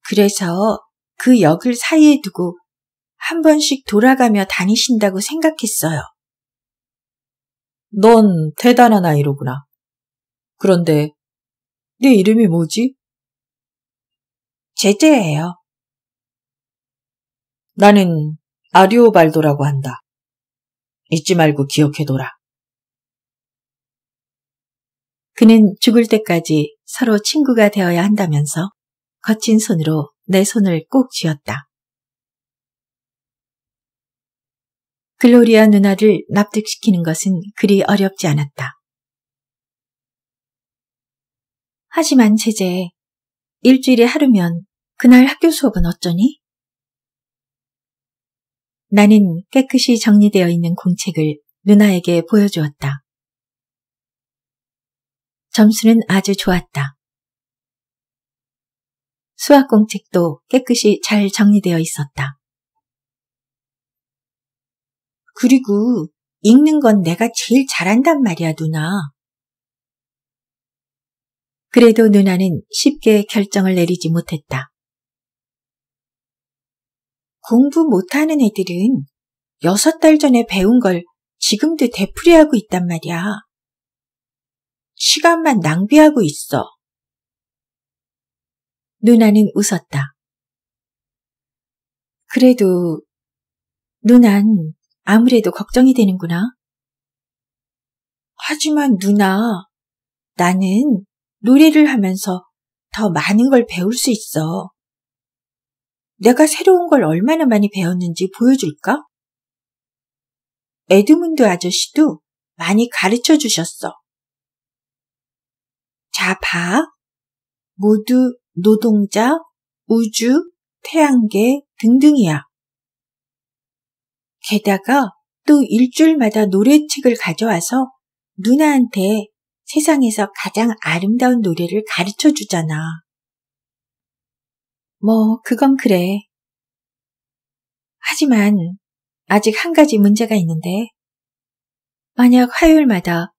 Speaker 1: 그래서 그 역을 사이에 두고 한 번씩 돌아가며 다니신다고 생각했어요. 넌 대단한 아이로구나. 그런데 네 이름이 뭐지? 제제예요. 나는 아리오발도라고 한다. 잊지 말고 기억해둬라. 그는 죽을 때까지 서로 친구가 되어야 한다면서 거친 손으로 내 손을 꼭 쥐었다. 글로리아 누나를 납득시키는 것은 그리 어렵지 않았다. 하지만 제제, 일주일에 하루면 그날 학교 수업은 어쩌니? 나는 깨끗이 정리되어 있는 공책을 누나에게 보여주었다. 점수는 아주 좋았다. 수학 공책도 깨끗이 잘 정리되어 있었다. 그리고 읽는 건 내가 제일 잘한단 말이야, 누나. 그래도 누나는 쉽게 결정을 내리지 못했다. 공부 못하는 애들은 여섯 달 전에 배운 걸 지금도 되풀이하고 있단 말이야. 시간만 낭비하고 있어. 누나는 웃었다. 그래도 누난 아무래도 걱정이 되는구나. 하지만 누나, 나는 노래를 하면서 더 많은 걸 배울 수 있어. 내가 새로운 걸 얼마나 많이 배웠는지 보여줄까? 에드문드 아저씨도 많이 가르쳐 주셨어. 자, 봐. 모두 노동자, 우주, 태양계 등등이야. 게다가 또 일주일마다 노래책을 가져와서 누나한테 세상에서 가장 아름다운 노래를 가르쳐 주잖아. 뭐, 그건 그래. 하지만 아직 한 가지 문제가 있는데, 만약 화요일마다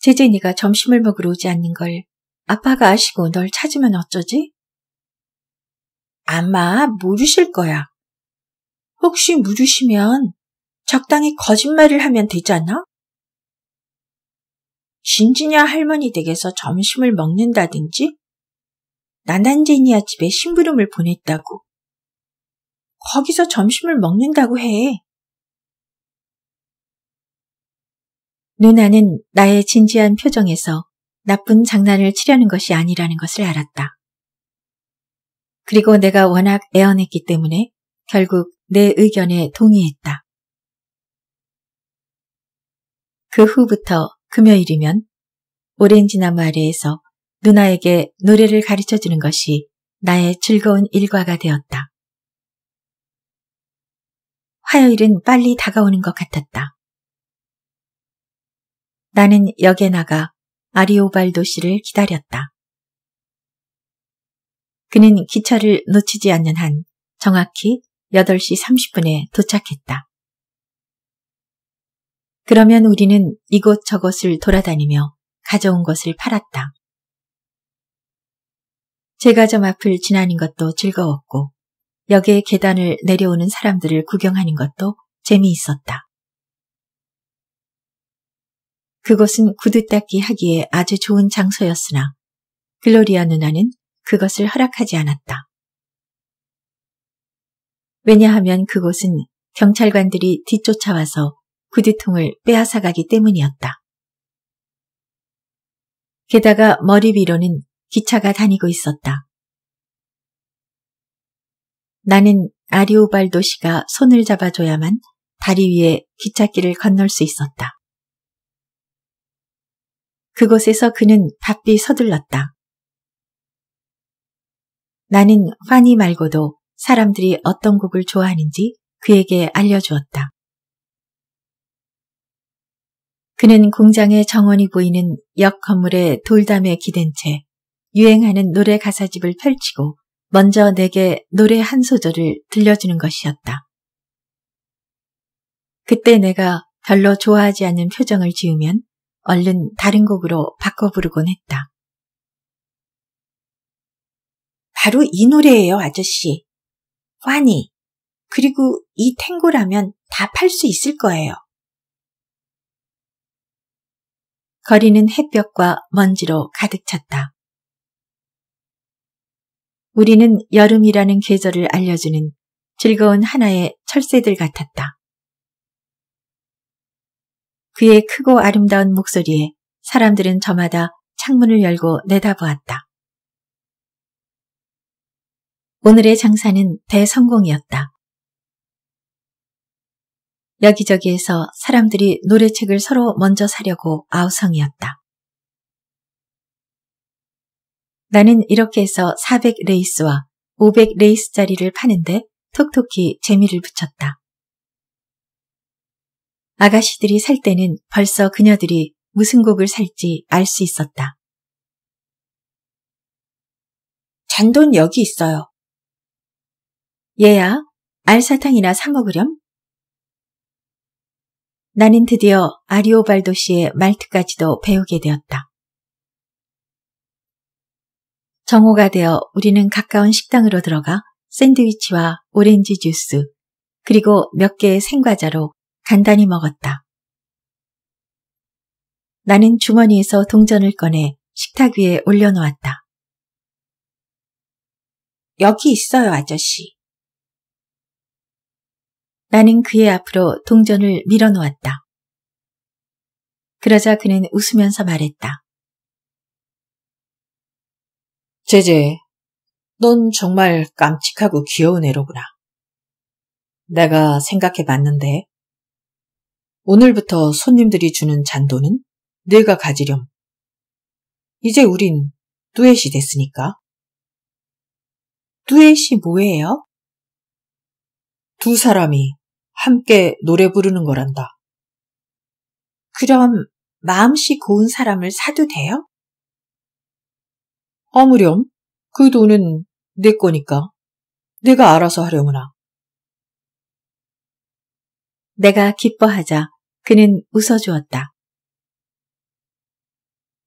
Speaker 1: 재진니가 점심을 먹으러 오지 않는 걸 아빠가 아시고 널 찾으면 어쩌지? 아마 모르실 거야. 혹시 모르시면 적당히 거짓말을 하면 되잖아? 진지냐 할머니 댁에서 점심을 먹는다든지 나난제니아 집에 심부름을 보냈다고. 거기서 점심을 먹는다고 해. 누나는 나의 진지한 표정에서 나쁜 장난을 치려는 것이 아니라는 것을 알았다. 그리고 내가 워낙 애원했기 때문에 결국 내 의견에 동의했다. 그 후부터 금요일이면 오렌지나무 아래에서 누나에게 노래를 가르쳐 주는 것이 나의 즐거운 일과가 되었다. 화요일은 빨리 다가오는 것 같았다. 나는 역에 나가 아리오발도 씨를 기다렸다. 그는 기차를 놓치지 않는 한 정확히 8시 30분에 도착했다. 그러면 우리는 이곳저곳을 돌아다니며 가져온 것을 팔았다. 제과점 앞을 지나는 것도 즐거웠고 역의 계단을 내려오는 사람들을 구경하는 것도 재미있었다. 그곳은 구두 닦기 하기에 아주 좋은 장소였으나 글로리아 누나는 그것을 허락하지 않았다. 왜냐하면 그곳은 경찰관들이 뒤쫓아와서 구두통을 빼앗아가기 때문이었다. 게다가 머리 위로는 기차가 다니고 있었다. 나는 아리오발도 시가 손을 잡아줘야만 다리 위에 기찻길을 건널 수 있었다. 그곳에서 그는 바삐 서둘렀다. 나는 환희 말고도 사람들이 어떤 곡을 좋아하는지 그에게 알려주었다. 그는 공장의 정원이 보이는 옆건물의 돌담에 기댄 채 유행하는 노래 가사집을 펼치고 먼저 내게 노래 한 소절을 들려주는 것이었다. 그때 내가 별로 좋아하지 않는 표정을 지으면 얼른 다른 곡으로 바꿔 부르곤 했다. 바로 이 노래예요, 아저씨. 환희. 그리고 이 탱고라면 다 팔 수 있을 거예요. 거리는 햇볕과 먼지로 가득 찼다. 우리는 여름이라는 계절을 알려주는 즐거운 하나의 철새들 같았다. 그의 크고 아름다운 목소리에 사람들은 저마다 창문을 열고 내다보았다. 오늘의 장사는 대성공이었다. 여기저기에서 사람들이 노래책을 서로 먼저 사려고 아우성이었다. 나는 이렇게 해서 400 레이스와 500 레이스짜리를 파는데 톡톡히 재미를 붙였다. 아가씨들이 살 때는 벌써 그녀들이 무슨 곡을 살지 알 수 있었다. 잔돈 여기 있어요. 얘야, 알사탕이나 사 먹으렴? 나는 드디어 아리오발도 시의 말투까지도 배우게 되었다. 정오가 되어 우리는 가까운 식당으로 들어가 샌드위치와 오렌지 주스, 그리고 몇 개의 생과자로 간단히 먹었다. 나는 주머니에서 동전을 꺼내 식탁 위에 올려놓았다. 여기 있어요, 아저씨. 나는 그의 앞으로 동전을 밀어놓았다. 그러자 그는 웃으면서 말했다. 제제, 넌 정말 깜찍하고 귀여운 애로구나. 내가 생각해 봤는데, 오늘부터 손님들이 주는 잔돈은 내가 가지렴. 이제 우린 두엣이 됐으니까. 두엣이 뭐예요? 두 사람이 함께 노래 부르는 거란다. 그럼 마음씨 고운 사람을 사도 돼요? 아무렴. 그 돈은 내 거니까. 내가 알아서 하려구나. 내가 기뻐하자 그는 웃어주었다.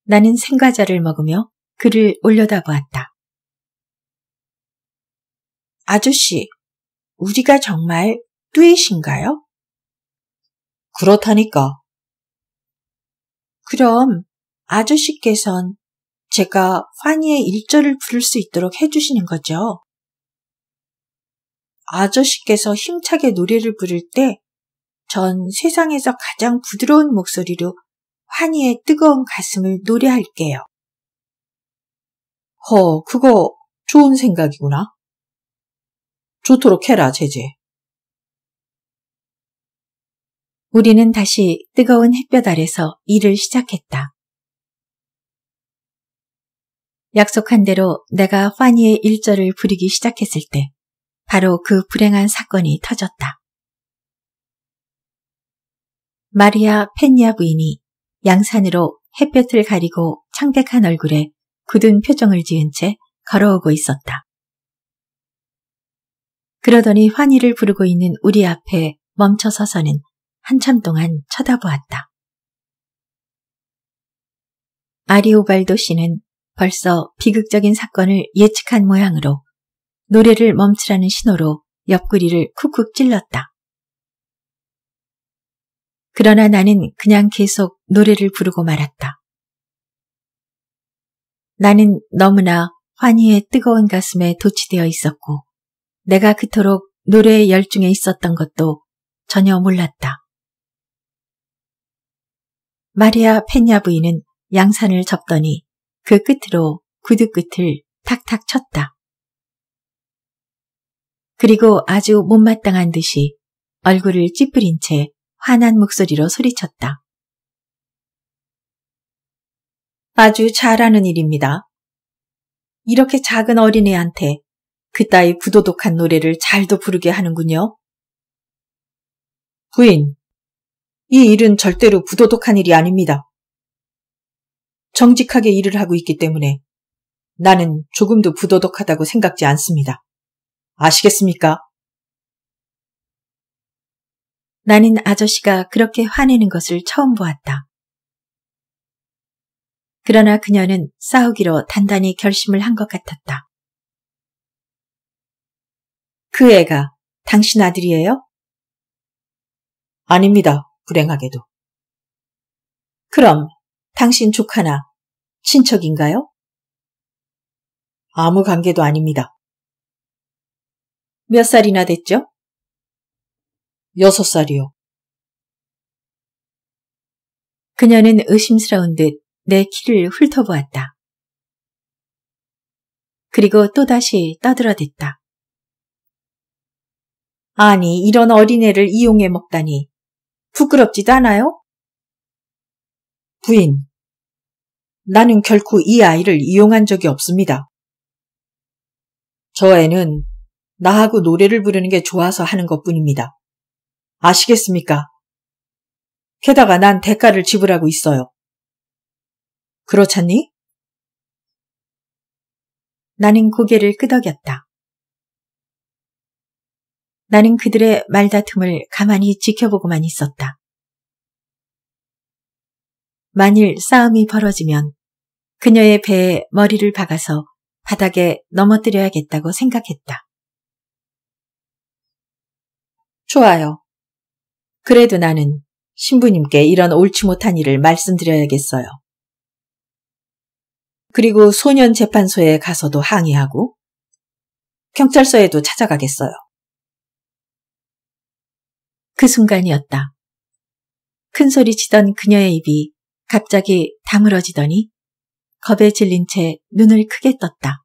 Speaker 1: 나는 생과자를 먹으며 그를 올려다보았다. 아저씨, 우리가 정말 듀이신가요 그렇다니까. 그럼 아저씨께선 제가 환희의 일절을 부를 수 있도록 해주시는 거죠? 아저씨께서 힘차게 노래를 부를 때 전 세상에서 가장 부드러운 목소리로 환희의 뜨거운 가슴을 노래할게요. 허, 그거 좋은 생각이구나. 좋도록 해라, 제제. 우리는 다시 뜨거운 햇볕 아래서 일을 시작했다. 약속한 대로 내가 환희의 일절을 부리기 시작했을 때 바로 그 불행한 사건이 터졌다. 마리아 펜아 부인이 양산으로 햇볕을 가리고 창백한 얼굴에 굳은 표정을 지은 채 걸어오고 있었다. 그러더니 환희를 부르고 있는 우리 앞에 멈춰서서는 한참 동안 쳐다보았다. 아리오발도 씨는 벌써 비극적인 사건을 예측한 모양으로 노래를 멈추라는 신호로 옆구리를 쿡쿡 찔렀다. 그러나 나는 그냥 계속 노래를 부르고 말았다. 나는 너무나 환희의 뜨거운 가슴에 도치되어 있었고 내가 그토록 노래에 열중해 있었던 것도 전혀 몰랐다. 마리아 펜냐 부인은 양산을 접더니 그 끝으로 구두 끝을 탁탁 쳤다. 그리고 아주 못마땅한 듯이 얼굴을 찌푸린 채 환한 목소리로 소리쳤다. 아주 잘하는 일입니다. 이렇게 작은 어린애한테 그따위 부도덕한 노래를 잘도 부르게 하는군요. 부인, 이 일은 절대로 부도덕한 일이 아닙니다. 정직하게 일을 하고 있기 때문에 나는 조금도 부도덕하다고 생각지 않습니다. 아시겠습니까? 나는 아저씨가 그렇게 화내는 것을 처음 보았다. 그러나 그녀는 싸우기로 단단히 결심을 한 것 같았다. 그 애가 당신 아들이에요? 아닙니다. 불행하게도. 그럼 당신 조카나 친척인가요? 아무 관계도 아닙니다. 몇 살이나 됐죠? 여섯 살이요. 그녀는 의심스러운 듯 내 키를 훑어보았다. 그리고 또다시 떠들어댔다. 아니, 이런 어린애를 이용해 먹다니. 부끄럽지도 않아요? 부인. 나는 결코 이 아이를 이용한 적이 없습니다. 저 애는 나하고 노래를 부르는 게 좋아서 하는 것 뿐입니다. 아시겠습니까? 게다가 난 대가를 지불하고 있어요. 그렇잖니? 나는 고개를 끄덕였다. 나는 그들의 말다툼을 가만히 지켜보고만 있었다. 만일 싸움이 벌어지면 그녀의 배에 머리를 박아서 바닥에 넘어뜨려야겠다고 생각했다. 좋아요. 그래도 나는 신부님께 이런 옳지 못한 일을 말씀드려야겠어요. 그리고 소년 재판소에 가서도 항의하고 경찰서에도 찾아가겠어요. 그 순간이었다. 큰 소리 치던 그녀의 입이 갑자기 다물어지더니 겁에 질린 채 눈을 크게 떴다.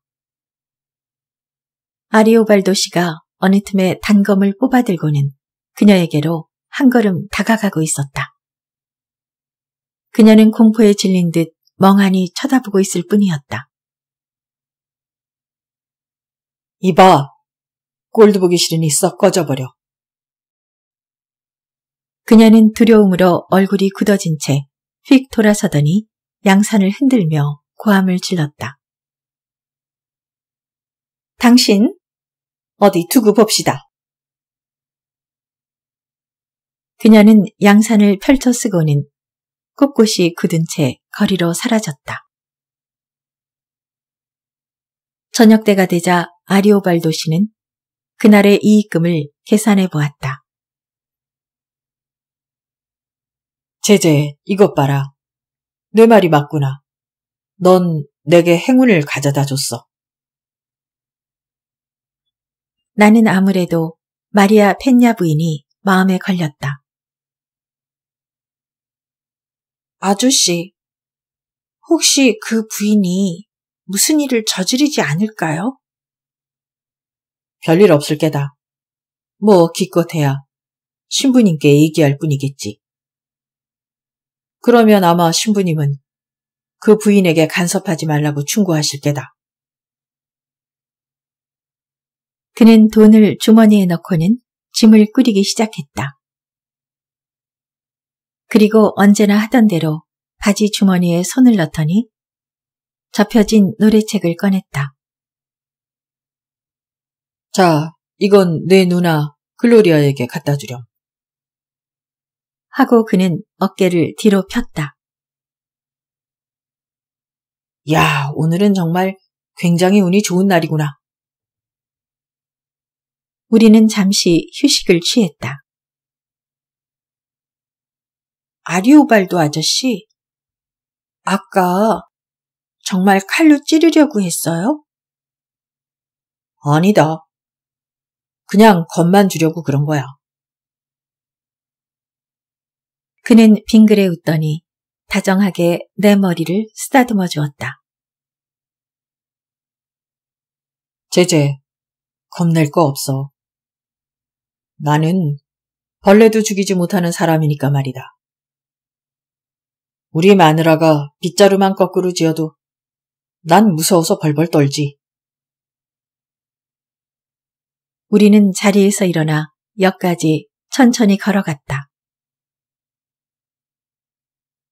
Speaker 1: 아리오발도 씨가 어느 틈에 단검을 뽑아들고는 그녀에게로 한 걸음 다가가고 있었다. 그녀는 공포에 질린 듯 멍하니 쳐다보고 있을 뿐이었다. 이봐, 골드 보기 싫으니 썩 꺼져버려. 그녀는 두려움으로 얼굴이 굳어진 채 휙 돌아서더니 양산을 흔들며 고함을 질렀다. 당신, 어디 두고 봅시다. 그녀는 양산을 펼쳐 쓰고는 꿋꿋이 굳은 채 거리로 사라졌다. 저녁때가 되자 아리오발도 시는 그날의 이익금을 계산해 보았다. 제제 이것 봐라. 내 말이 맞구나. 넌 내게 행운을 가져다 줬어. 나는 아무래도 마리아 펜냐 부인이 마음에 걸렸다. 아저씨, 혹시 그 부인이 무슨 일을 저지르지 않을까요? 별일 없을 게다. 뭐 기껏해야 신부님께 얘기할 뿐이겠지. 그러면 아마 신부님은 그 부인에게 간섭하지 말라고 충고하실 게다. 그는 돈을 주머니에 넣고는 짐을 꾸리기 시작했다. 그리고 언제나 하던 대로 바지 주머니에 손을 넣더니 접혀진 노래책을 꺼냈다. 자, 이건 내 누나 글로리아에게 갖다 주렴. 하고 그는 어깨를 뒤로 폈다. 야, 오늘은 정말 굉장히 운이 좋은 날이구나. 우리는 잠시 휴식을 취했다. 아리오발도 아저씨, 아까 정말 칼로 찌르려고 했어요? 아니다. 그냥 겁만 주려고 그런 거야. 그는 빙그레 웃더니 다정하게 내 머리를 쓰다듬어 주었다. 제제, 겁낼 거 없어. 나는 벌레도 죽이지 못하는 사람이니까 말이다. 우리 마누라가 빗자루만 거꾸로 지어도 난 무서워서 벌벌 떨지. 우리는 자리에서 일어나 역까지 천천히 걸어갔다.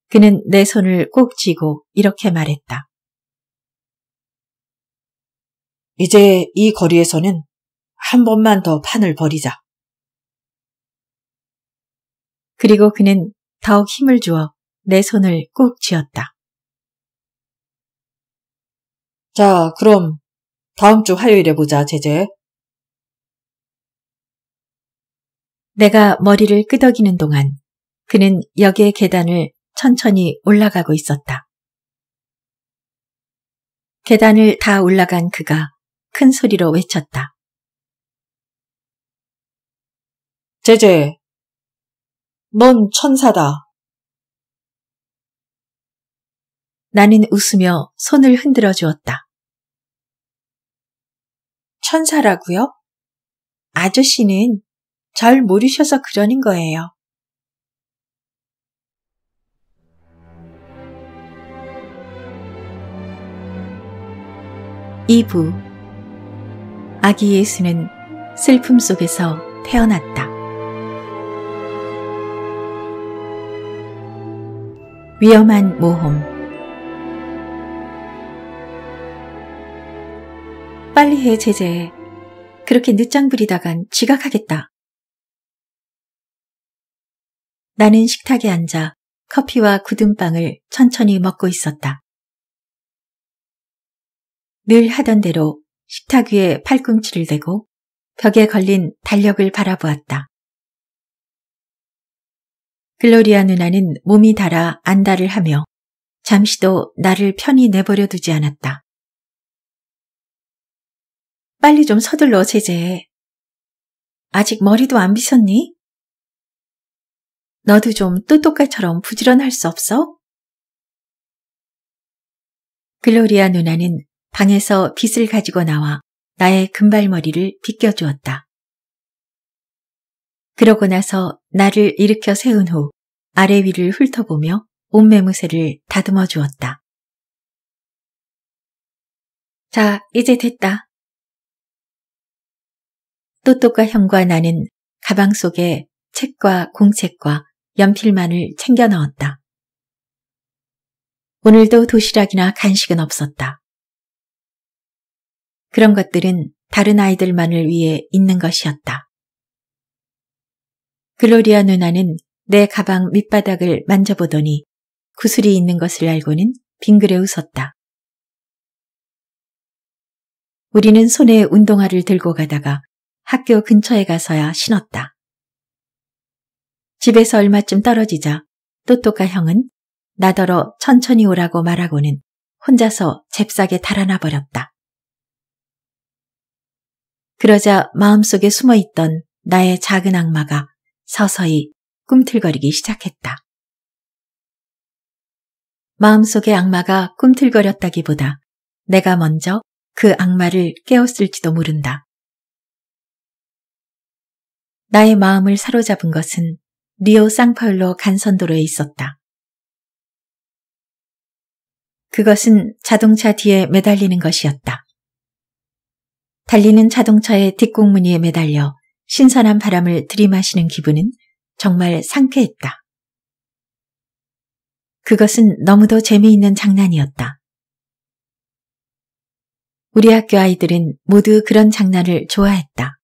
Speaker 1: 그는 내 손을 꼭 쥐고 이렇게 말했다. 이제 이 거리에서는 한 번만 더 판을 버리자 그리고 그는 더욱 힘을 주어 내 손을 꼭 쥐었다. 자, 그럼 다음 주 화요일에 보자, 제제. 내가 머리를 끄덕이는 동안 그는 역의 계단을 천천히 올라가고 있었다. 계단을 다 올라간 그가 큰 소리로 외쳤다. 제제, 넌 천사다. 나는 웃으며 손을 흔들어 주었다. 천사라고요? 아저씨는 절 모르셔서 그러는 거예요. 2부 아기 예수는 슬픔 속에서 태어났다. 위험한 모험 빨리 해, 제재. 그렇게 늦장 부리다간 지각하겠다. 나는 식탁에 앉아 커피와 굳은 빵을 천천히 먹고 있었다. 늘 하던 대로 식탁 위에 팔꿈치를 대고 벽에 걸린 달력을 바라보았다. 글로리아 누나는 몸이 달아 안달을 하며 잠시도 나를 편히 내버려 두지 않았다. 빨리 좀 서둘러, 제제. 아직 머리도 안 빗었니? 너도 좀또똑같처럼 부지런할 수 없어? 글로리아 누나는 방에서 빗을 가지고 나와 나의 금발머리를 빗겨주었다. 그러고 나서 나를 일으켜 세운 후 아래 위를 훑어보며 옷매무새를 다듬어 주었다. 자, 이제 됐다. 또또가 형과 나는 가방 속에 책과 공책과 연필만을 챙겨 넣었다. 오늘도 도시락이나 간식은 없었다. 그런 것들은 다른 아이들만을 위해 있는 것이었다. 글로리아 누나는 내 가방 밑바닥을 만져보더니 구슬이 있는 것을 알고는 빙그레 웃었다. 우리는 손에 운동화를 들고 가다가 학교 근처에 가서야 신었다. 집에서 얼마쯤 떨어지자 또또가 형은 나더러 천천히 오라고 말하고는 혼자서 잽싸게 달아나 버렸다. 그러자 마음속에 숨어있던 나의 작은 악마가 서서히 꿈틀거리기 시작했다. 마음속의 악마가 꿈틀거렸다기보다 내가 먼저 그 악마를 깨웠을지도 모른다. 나의 마음을 사로잡은 것은 리오 쌍파울로 간선도로에 있었다. 그것은 자동차 뒤에 매달리는 것이었다. 달리는 자동차의 뒷공무니에 매달려 신선한 바람을 들이마시는 기분은 정말 상쾌했다. 그것은 너무도 재미있는 장난이었다. 우리 학교 아이들은 모두 그런 장난을 좋아했다.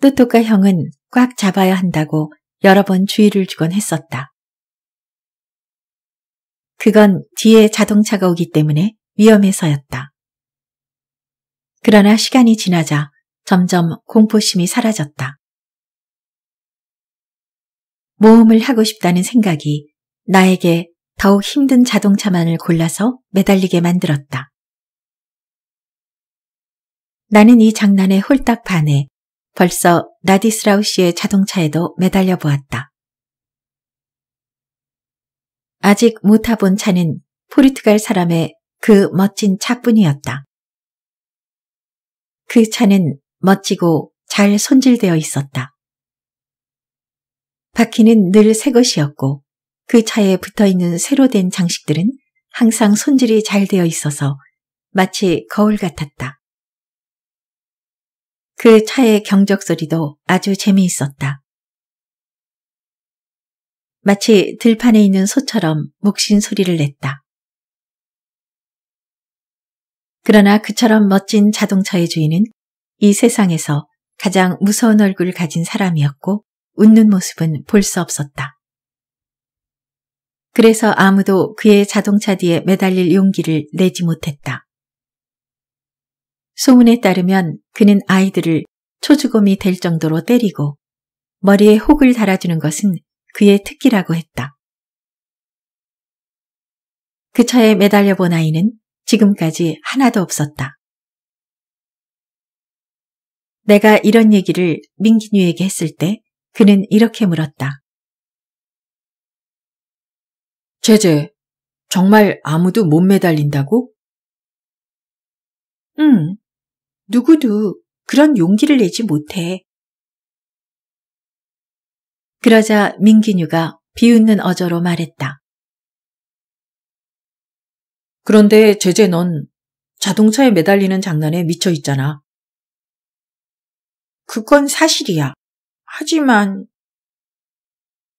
Speaker 1: 또또가 형은 꽉 잡아야 한다고 여러 번 주의를 주곤 했었다. 그건 뒤에 자동차가 오기 때문에 위험해서였다. 그러나 시간이 지나자 점점 공포심이 사라졌다. 모험을 하고 싶다는 생각이 나에게 더욱 힘든 자동차만을 골라서 매달리게 만들었다. 나는 이 장난에 홀딱 반해 벌써 나디스라우 씨의 자동차에도 매달려 보았다. 아직 못 타본 차는 포르투갈 사람의 그 멋진 차뿐이었다. 그 차는 멋지고 잘 손질되어 있었다. 바퀴는 늘 새 것이었고 그 차에 붙어 있는 새로 된 장식들은 항상 손질이 잘 되어 있어서 마치 거울 같았다. 그 차의 경적 소리도 아주 재미있었다. 마치 들판에 있는 소처럼 묵신 소리를 냈다. 그러나 그처럼 멋진 자동차의 주인은 이 세상에서 가장 무서운 얼굴을 가진 사람이었고 웃는 모습은 볼 수 없었다. 그래서 아무도 그의 자동차 뒤에 매달릴 용기를 내지 못했다. 소문에 따르면 그는 아이들을 초주검이 될 정도로 때리고 머리에 혹을 달아주는 것은 그의 특기라고 했다. 그 차에 매달려 본 아이는 지금까지 하나도 없었다. 내가 이런 얘기를 민기뉴에게 했을 때 그는 이렇게 물었다. 제제, 정말 아무도 못 매달린다고? 응, 누구도 그런 용기를 내지 못해. 그러자 민기뉴가 비웃는 어조로 말했다. 그런데 제재넌 자동차에 매달리는 장난에 미쳐 있잖아. 그건 사실이야. 하지만,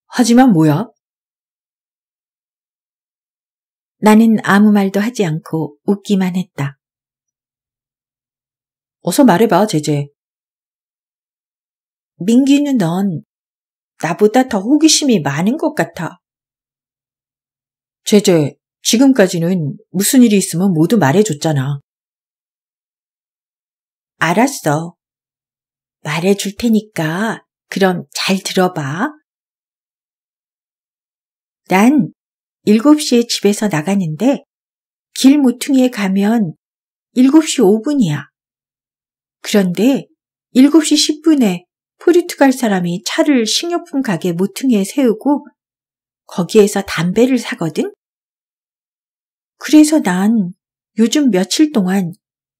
Speaker 1: 하지만 뭐야? 나는 아무 말도 하지 않고 웃기만 했다. 어서 말해봐, 제재 민기는 넌 나보다 더 호기심이 많은 것 같아. 제재 지금까지는 무슨 일이 있으면 모두 말해줬잖아. 알았어. 말해줄 테니까 그럼 잘 들어봐. 난 7시에 집에서 나갔는데길 모퉁이에 가면 7시 5분이야. 그런데 7시 10분에 포르투갈 사람이 차를 식료품 가게 모퉁이에 세우고 거기에서 담배를 사거든? 그래서 난 요즘 며칠 동안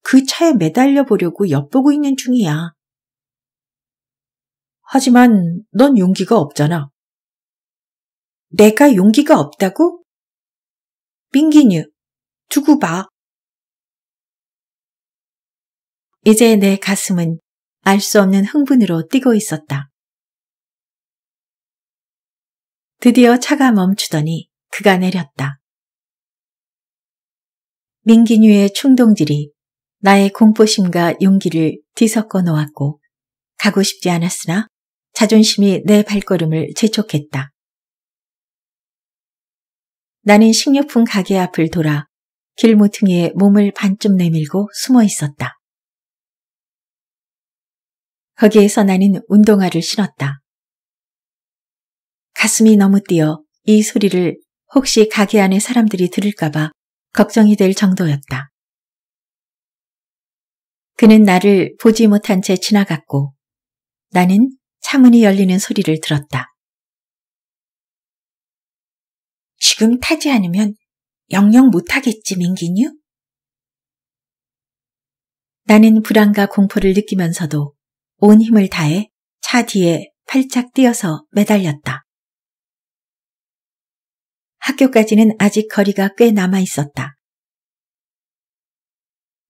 Speaker 1: 그 차에 매달려 보려고 엿보고 있는 중이야. 하지만 넌 용기가 없잖아. 내가 용기가 없다고? 민기뉴, 두고 봐. 이제 내 가슴은 알 수 없는 흥분으로 뛰고 있었다. 드디어 차가 멈추더니 그가 내렸다. 민기뉴의 충동들이 나의 공포심과 용기를 뒤섞어 놓았고 가고 싶지 않았으나 자존심이 내 발걸음을 재촉했다. 나는 식료품 가게 앞을 돌아 길모퉁이에 몸을 반쯤 내밀고 숨어 있었다. 거기에서 나는 운동화를 신었다. 가슴이 너무 뛰어 이 소리를 혹시 가게 안에 사람들이 들을까봐 걱정이 될 정도였다. 그는 나를 보지 못한 채 지나갔고 나는 차문이 열리는 소리를 들었다. 지금 타지 않으면 영영 못하겠지, 민기뉴? 나는 불안과 공포를 느끼면서도 온 힘을 다해 차 뒤에 팔짝 뛰어서 매달렸다. 학교까지는 아직 거리가 꽤 남아 있었다.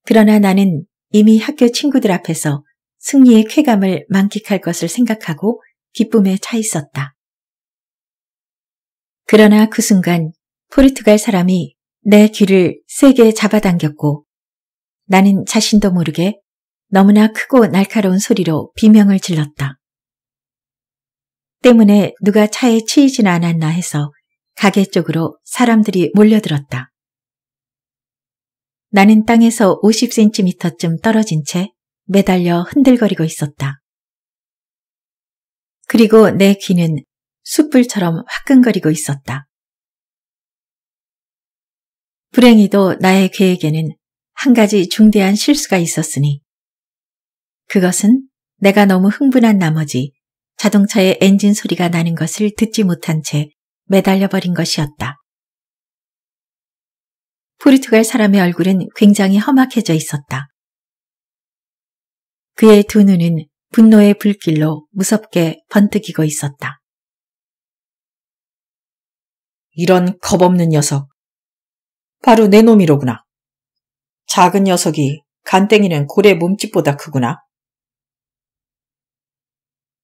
Speaker 1: 그러나 나는 이미 학교 친구들 앞에서 승리의 쾌감을 만끽할 것을 생각하고 기쁨에 차 있었다. 그러나 그 순간 포르투갈 사람이 내 귀를 세게 잡아당겼고 나는 자신도 모르게 너무나 크고 날카로운 소리로 비명을 질렀다. 때문에 누가 차에 치이진 않았나 해서 가게 쪽으로 사람들이 몰려들었다. 나는 땅에서 50cm쯤 떨어진 채 매달려 흔들거리고 있었다. 그리고 내 귀는 숯불처럼 화끈거리고 있었다. 불행히도 나의 계획에는 한 가지 중대한 실수가 있었으니 그것은 내가 너무 흥분한 나머지 자동차의 엔진 소리가 나는 것을 듣지 못한 채 매달려 버린 것이었다. 포르투갈 사람의 얼굴은 굉장히 험악해져 있었다. 그의 두 눈은 분노의 불길로 무섭게 번뜩이고 있었다. 이런 겁없는 녀석. 바로 내 놈이로구나. 작은 녀석이 간땡이는 고래 몸집보다 크구나.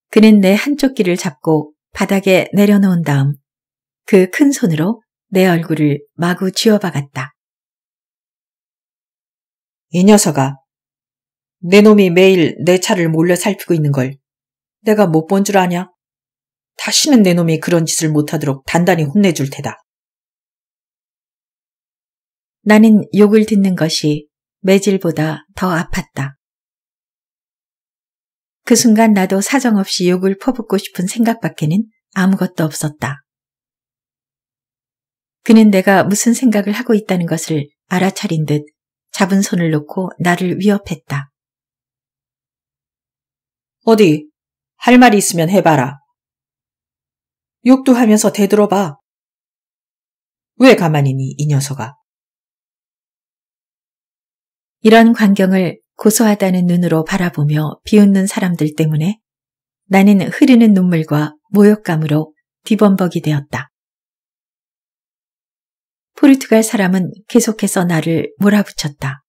Speaker 1: 그는 내 한쪽 귀를 잡고 바닥에 내려놓은 다음 그큰 손으로 내 얼굴을 마구 쥐어박았다. 이 녀석아, 내 놈이 매일 내 차를 몰래 살피고 있는 걸 내가 못 본 줄 아냐? 다시는 내 놈이 그런 짓을 못하도록 단단히 혼내줄 테다. 나는 욕을 듣는 것이 매질보다 더 아팠다. 그 순간 나도 사정없이 욕을 퍼붓고 싶은 생각밖에는 아무것도 없었다. 그는 내가 무슨 생각을 하고 있다는 것을 알아차린 듯 잡은 손을 놓고 나를 위협했다. 어디 할 말이 있으면 해봐라. 욕도 하면서 대들어봐. 왜 가만히니 이 녀석아. 이런 광경을 고소하다는 눈으로 바라보며 비웃는 사람들 때문에 나는 흐르는 눈물과 모욕감으로 뒤범벅이 되었다. 포르투갈 사람은 계속해서 나를 몰아붙였다.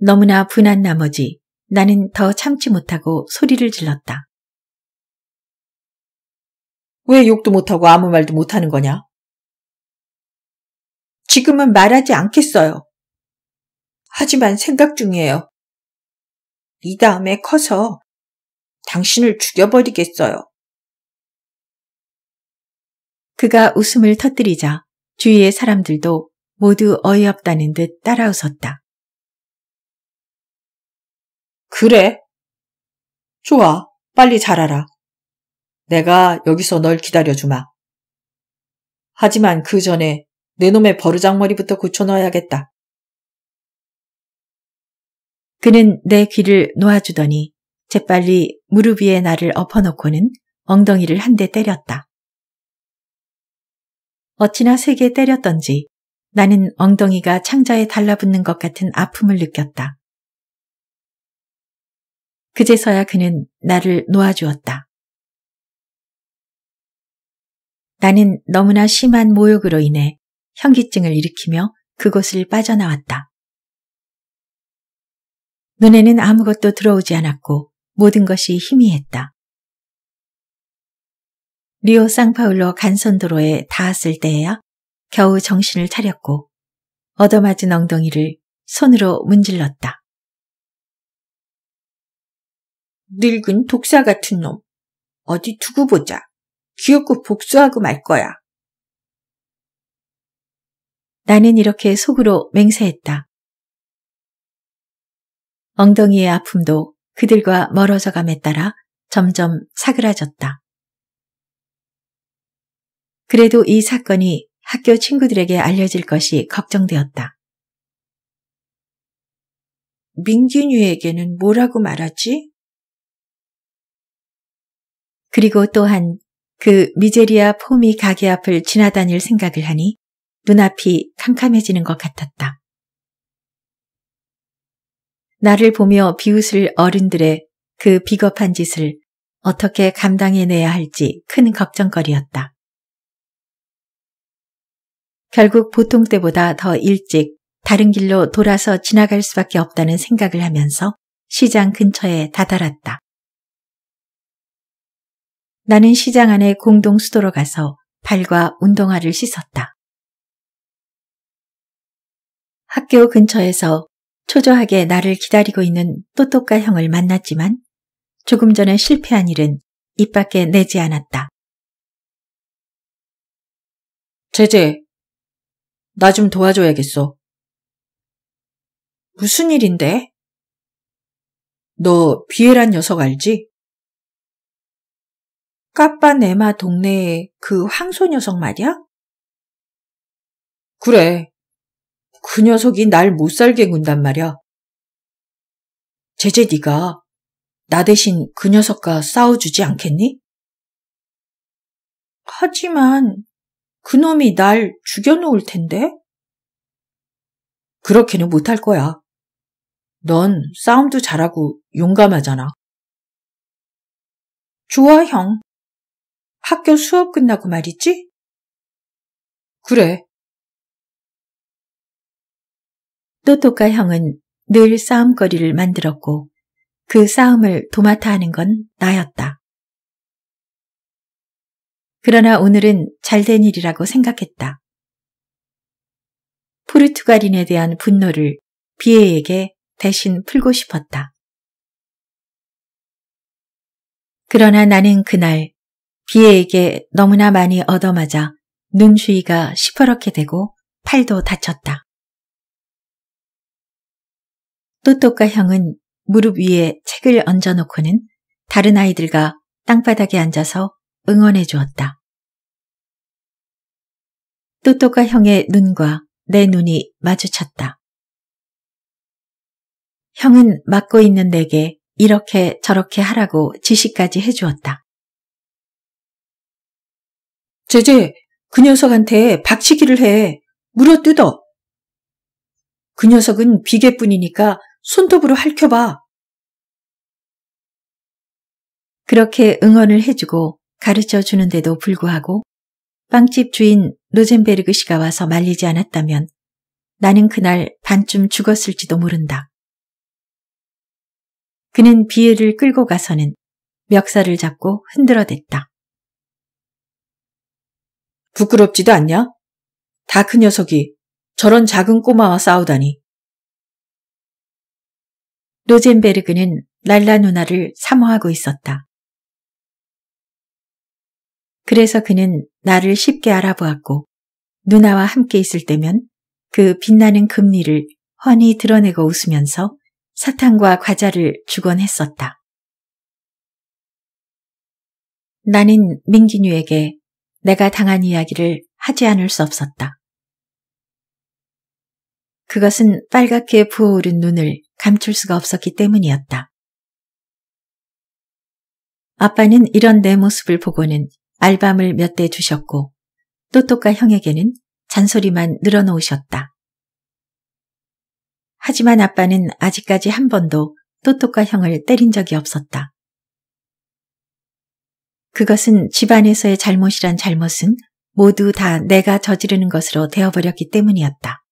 Speaker 1: 너무나 분한 나머지 나는 더 참지 못하고 소리를 질렀다. 왜 욕도 못하고 아무 말도 못하는 거냐? 지금은 말하지 않겠어요. 하지만 생각 중이에요. 이 다음에 커서 당신을 죽여버리겠어요. 그가 웃음을 터뜨리자 주위의 사람들도 모두 어이없다는 듯 따라 웃었다. 그래. 좋아. 빨리 자라라. 내가 여기서 널 기다려주마. 하지만 그 전에 내 놈의 버르장머리부터 고쳐놔야겠다 그는 내 귀를 놓아주더니 재빨리 무릎 위에 나를 엎어놓고는 엉덩이를 한 대 때렸다. 어찌나 세게 때렸던지 나는 엉덩이가 창자에 달라붙는 것 같은 아픔을 느꼈다. 그제서야 그는 나를 놓아주었다. 나는 너무나 심한 모욕으로 인해 현기증을 일으키며 그곳을 빠져나왔다. 눈에는 아무것도 들어오지 않았고 모든 것이 희미했다. 리오 상파울로 간선도로에 닿았을 때에야 겨우 정신을 차렸고 얻어맞은 엉덩이를 손으로 문질렀다. 늙은 독사 같은 놈. 어디 두고 보자. 귀엽고 복수하고 말 거야. 나는 이렇게 속으로 맹세했다. 엉덩이의 아픔도 그들과 멀어져 감에 따라 점점 사그라졌다. 그래도 이 사건이 학교 친구들에게 알려질 것이 걱정되었다. 민균이에게는 뭐라고 말하지? 그리고 또한 그 미제리아 포미 가게 앞을 지나다닐 생각을 하니 눈앞이 캄캄해지는 것 같았다. 나를 보며 비웃을 어른들의 그 비겁한 짓을 어떻게 감당해내야 할지 큰 걱정거리였다. 결국 보통 때보다 더 일찍 다른 길로 돌아서 지나갈 수밖에 없다는 생각을 하면서 시장 근처에 다다랐다. 나는 시장 안에 공동 수도로 가서 발과 운동화를 씻었다. 학교 근처에서 초조하게 나를 기다리고 있는 또또까 형을 만났지만 조금 전에 실패한 일은 입 밖에 내지 않았다. 제재 나좀 도와줘야겠어. 무슨 일인데? 너 비애란 녀석 알지? 까빠네마 동네의 그 황소 녀석 말이야? 그래. 그 녀석이 날 못 살게 군단 말이야. 제제 네가 나 대신 그 녀석과 싸워주지 않겠니? 하지만 그놈이 날 죽여놓을 텐데? 그렇게는 못할 거야. 넌 싸움도 잘하고 용감하잖아. 좋아, 형. 학교 수업 끝나고 말이지? 그래. 또토카 형은 늘 싸움거리를 만들었고 그 싸움을 도맡아 하는 건 나였다. 그러나 오늘은 잘된 일이라고 생각했다. 포르투갈인에 대한 분노를 비에에게 대신 풀고 싶었다. 그러나 나는 그날 비에에게 너무나 많이 얻어맞아 눈 주위가 시퍼렇게 되고 팔도 다쳤다. 또또까 형은 무릎 위에 책을 얹어놓고는 다른 아이들과 땅바닥에 앉아서 응원해 주었다. 또또가 형의 눈과 내 눈이 마주쳤다. 형은 맡고 있는 내게 이렇게 저렇게 하라고 지시까지 해주었다. 제제, 그 녀석한테 박치기를 해. 물어 뜯어. 그 녀석은 비계뿐이니까 손톱으로 핥혀봐. 그렇게 응원을 해주고 가르쳐 주는데도 불구하고 빵집 주인 로젠베르그 씨가 와서 말리지 않았다면 나는 그날 반쯤 죽었을지도 모른다. 그는 비애를 끌고 가서는 멱살을 잡고 흔들어댔다. 부끄럽지도 않냐? 다큰 그 녀석이 저런 작은 꼬마와 싸우다니. 로젠베르그는 랄라 누나를 사모하고 있었다. 그래서 그는 나를 쉽게 알아보았고 누나와 함께 있을 때면 그 빛나는 금리를 훤히 드러내고 웃으면서 사탕과 과자를 주곤 했었다. 나는 민기뉴에게 내가 당한 이야기를 하지 않을 수 없었다. 그것은 빨갛게 부어오른 눈을 감출 수가 없었기 때문이었다. 아빠는 이런 내 모습을 보고는 알밤을 몇 대 주셨고 또또가 형에게는 잔소리만 늘어놓으셨다. 하지만 아빠는 아직까지 한 번도 또또가 형을 때린 적이 없었다. 그것은 집안에서의 잘못이란 잘못은 모두 다 내가 저지르는 것으로 되어버렸기 때문이었다.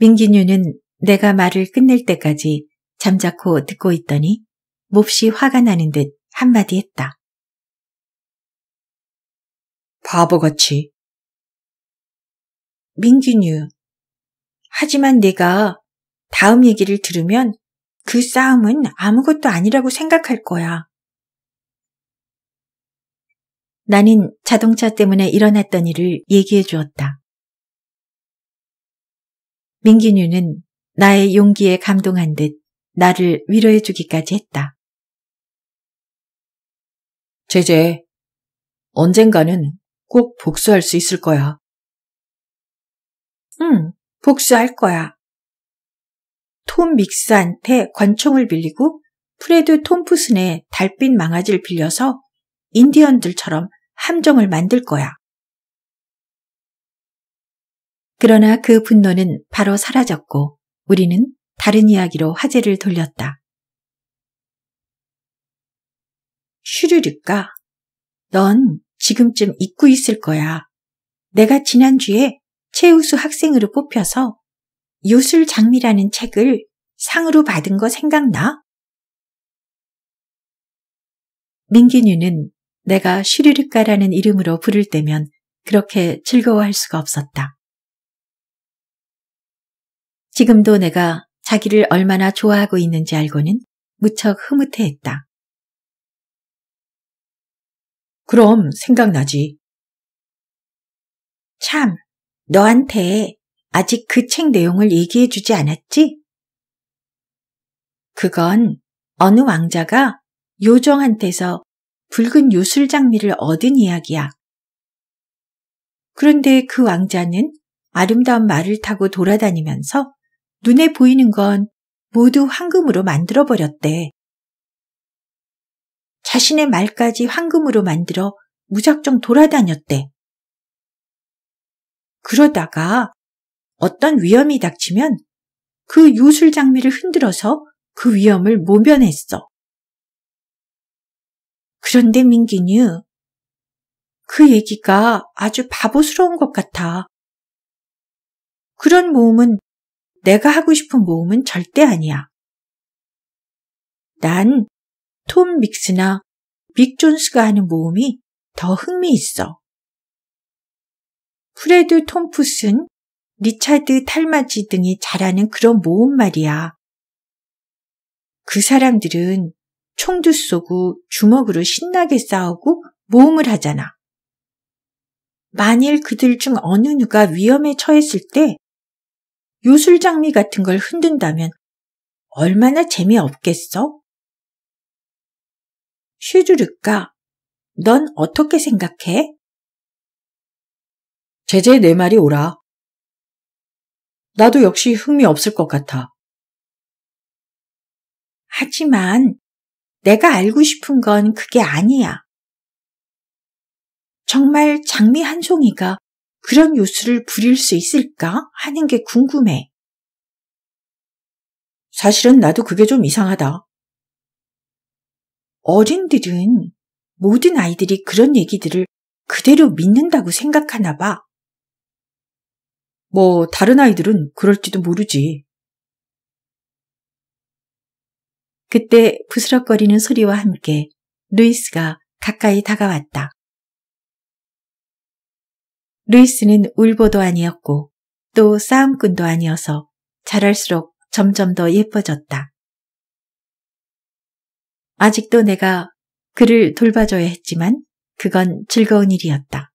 Speaker 1: 민기뉴는 내가 말을 끝낼 때까지 잠자코 듣고 있더니 몹시 화가 나는 듯 한마디 했다. 바보같이. 민균유. 하지만 내가 다음 얘기를 들으면 그 싸움은 아무것도 아니라고 생각할 거야. 나는 자동차 때문에 일어났던 일을 얘기해 주었다. 민기뉴는 나의 용기에 감동한 듯 나를 위로해 주기까지 했다. 제제, 언젠가는 꼭 복수할 수 있을 거야. 응, 복수할 거야. 톰 믹스한테 권총을 빌리고 프레드 톰프슨의 달빛 망아지를 빌려서 인디언들처럼 함정을 만들 거야. 그러나 그 분노는 바로 사라졌고 우리는 다른 이야기로 화제를 돌렸다. 슈르륵가 넌 지금쯤 잊고 있을 거야. 내가 지난주에 최우수 학생으로 뽑혀서 요술 장미라는 책을 상으로 받은 거 생각나? 민기뉴는 내가 슈르륵가라는 이름으로 부를 때면 그렇게 즐거워할 수가 없었다. 지금도 내가 자기를 얼마나 좋아하고 있는지 알고는 무척 흐뭇해했다. 그럼 생각나지. 참, 너한테 아직 그 책 내용을 얘기해 주지 않았지? 그건 어느 왕자가 요정한테서 붉은 요술 장미를 얻은 이야기야. 그런데 그 왕자는 아름다운 말을 타고 돌아다니면서 눈에 보이는 건 모두 황금으로 만들어버렸대. 자신의 말까지 황금으로 만들어 무작정 돌아다녔대. 그러다가 어떤 위험이 닥치면 그 요술 장미를 흔들어서 그 위험을 모면했어. 그런데 민기뉴그 얘기가 아주 바보스러운 것 같아. 그런 모험은 내가 하고 싶은 모험은 절대 아니야. 난톰 믹스나 빅 존스가 하는 모음이 더 흥미있어. 프레드 톰프슨, 리차드 탈마지 등이 잘하는 그런 모음 말이야. 그 사람들은 총두 쏘고 주먹으로 신나게 싸우고 모음을 하잖아. 만일 그들 중 어느 누가 위험에 처했을 때 요술장미 같은 걸 흔든다면 얼마나 재미없겠어? 쉬주르까넌 어떻게 생각해? 제제 내 네 말이 오라. 나도 역시 흥미 없을 것 같아. 하지만 내가 알고 싶은 건 그게 아니야. 정말 장미 한 송이가 그런 요술을 부릴 수 있을까 하는 게 궁금해. 사실은 나도 그게 좀 이상하다. 어른들은 모든 아이들이 그런 얘기들을 그대로 믿는다고 생각하나 봐. 뭐, 다른 아이들은 그럴지도 모르지. 그때 부스럭거리는 소리와 함께 루이스가 가까이 다가왔다. 루이스는 울보도 아니었고 또 싸움꾼도 아니어서 자랄수록 점점 더 예뻐졌다. 아직도 내가 그를 돌봐줘야 했지만 그건 즐거운 일이었다.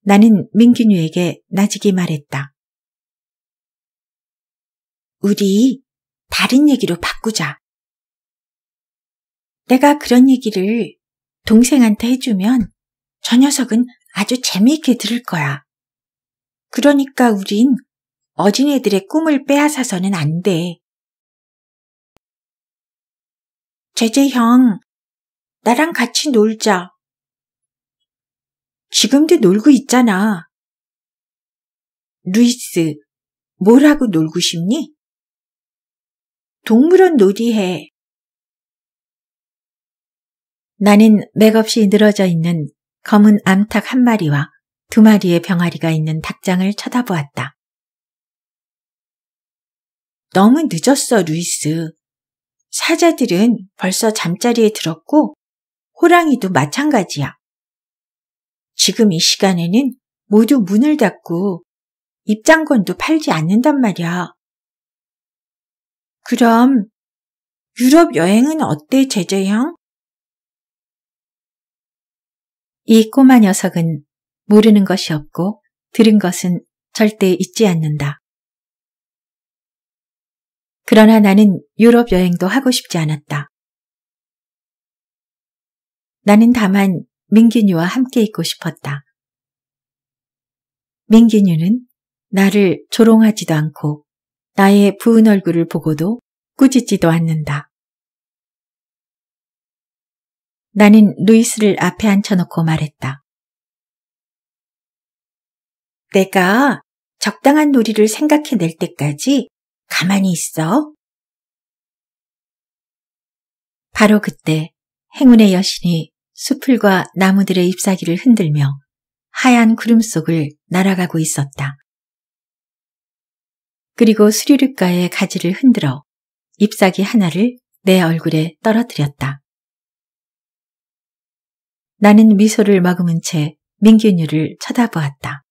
Speaker 1: 나는 민균유에게 나지기 말했다. 우리 다른 얘기로 바꾸자. 내가 그런 얘기를 동생한테 해주면 저 녀석은 아주 재미있게 들을 거야. 그러니까 우린 어린애들의 꿈을 빼앗아서는 안 돼. 제재형, 나랑 같이 놀자. 지금도 놀고 있잖아. 루이스, 뭐라고 놀고 싶니? 동물원 놀이해. 나는 맥없이 늘어져 있는 검은 암탉 한 마리와 두 마리의 병아리가 있는 닭장을 쳐다보았다. 너무 늦었어, 루이스. 사자들은 벌써 잠자리에 들었고 호랑이도 마찬가지야. 지금 이 시간에는 모두 문을 닫고 입장권도 팔지 않는단 말이야. 그럼 유럽 여행은 어때, 제재형? 이 꼬마 녀석은 모르는 것이 없고 들은 것은 절대 잊지 않는다. 그러나 나는 유럽 여행도 하고 싶지 않았다. 나는 다만 민균이와 함께 있고 싶었다. 민균이는 나를 조롱하지도 않고 나의 부은 얼굴을 보고도 꾸짖지도 않는다. 나는 루이스를 앞에 앉혀놓고 말했다. 내가 적당한 놀이를 생각해낼 때까지 가만히 있어. 바로 그때 행운의 여신이 수풀과 나무들의 잎사귀를 흔들며 하얀 구름 속을 날아가고 있었다. 그리고 수류류가의 가지를 흔들어 잎사귀 하나를 내 얼굴에 떨어뜨렸다. 나는 미소를 머금은 채 민균유를 쳐다보았다.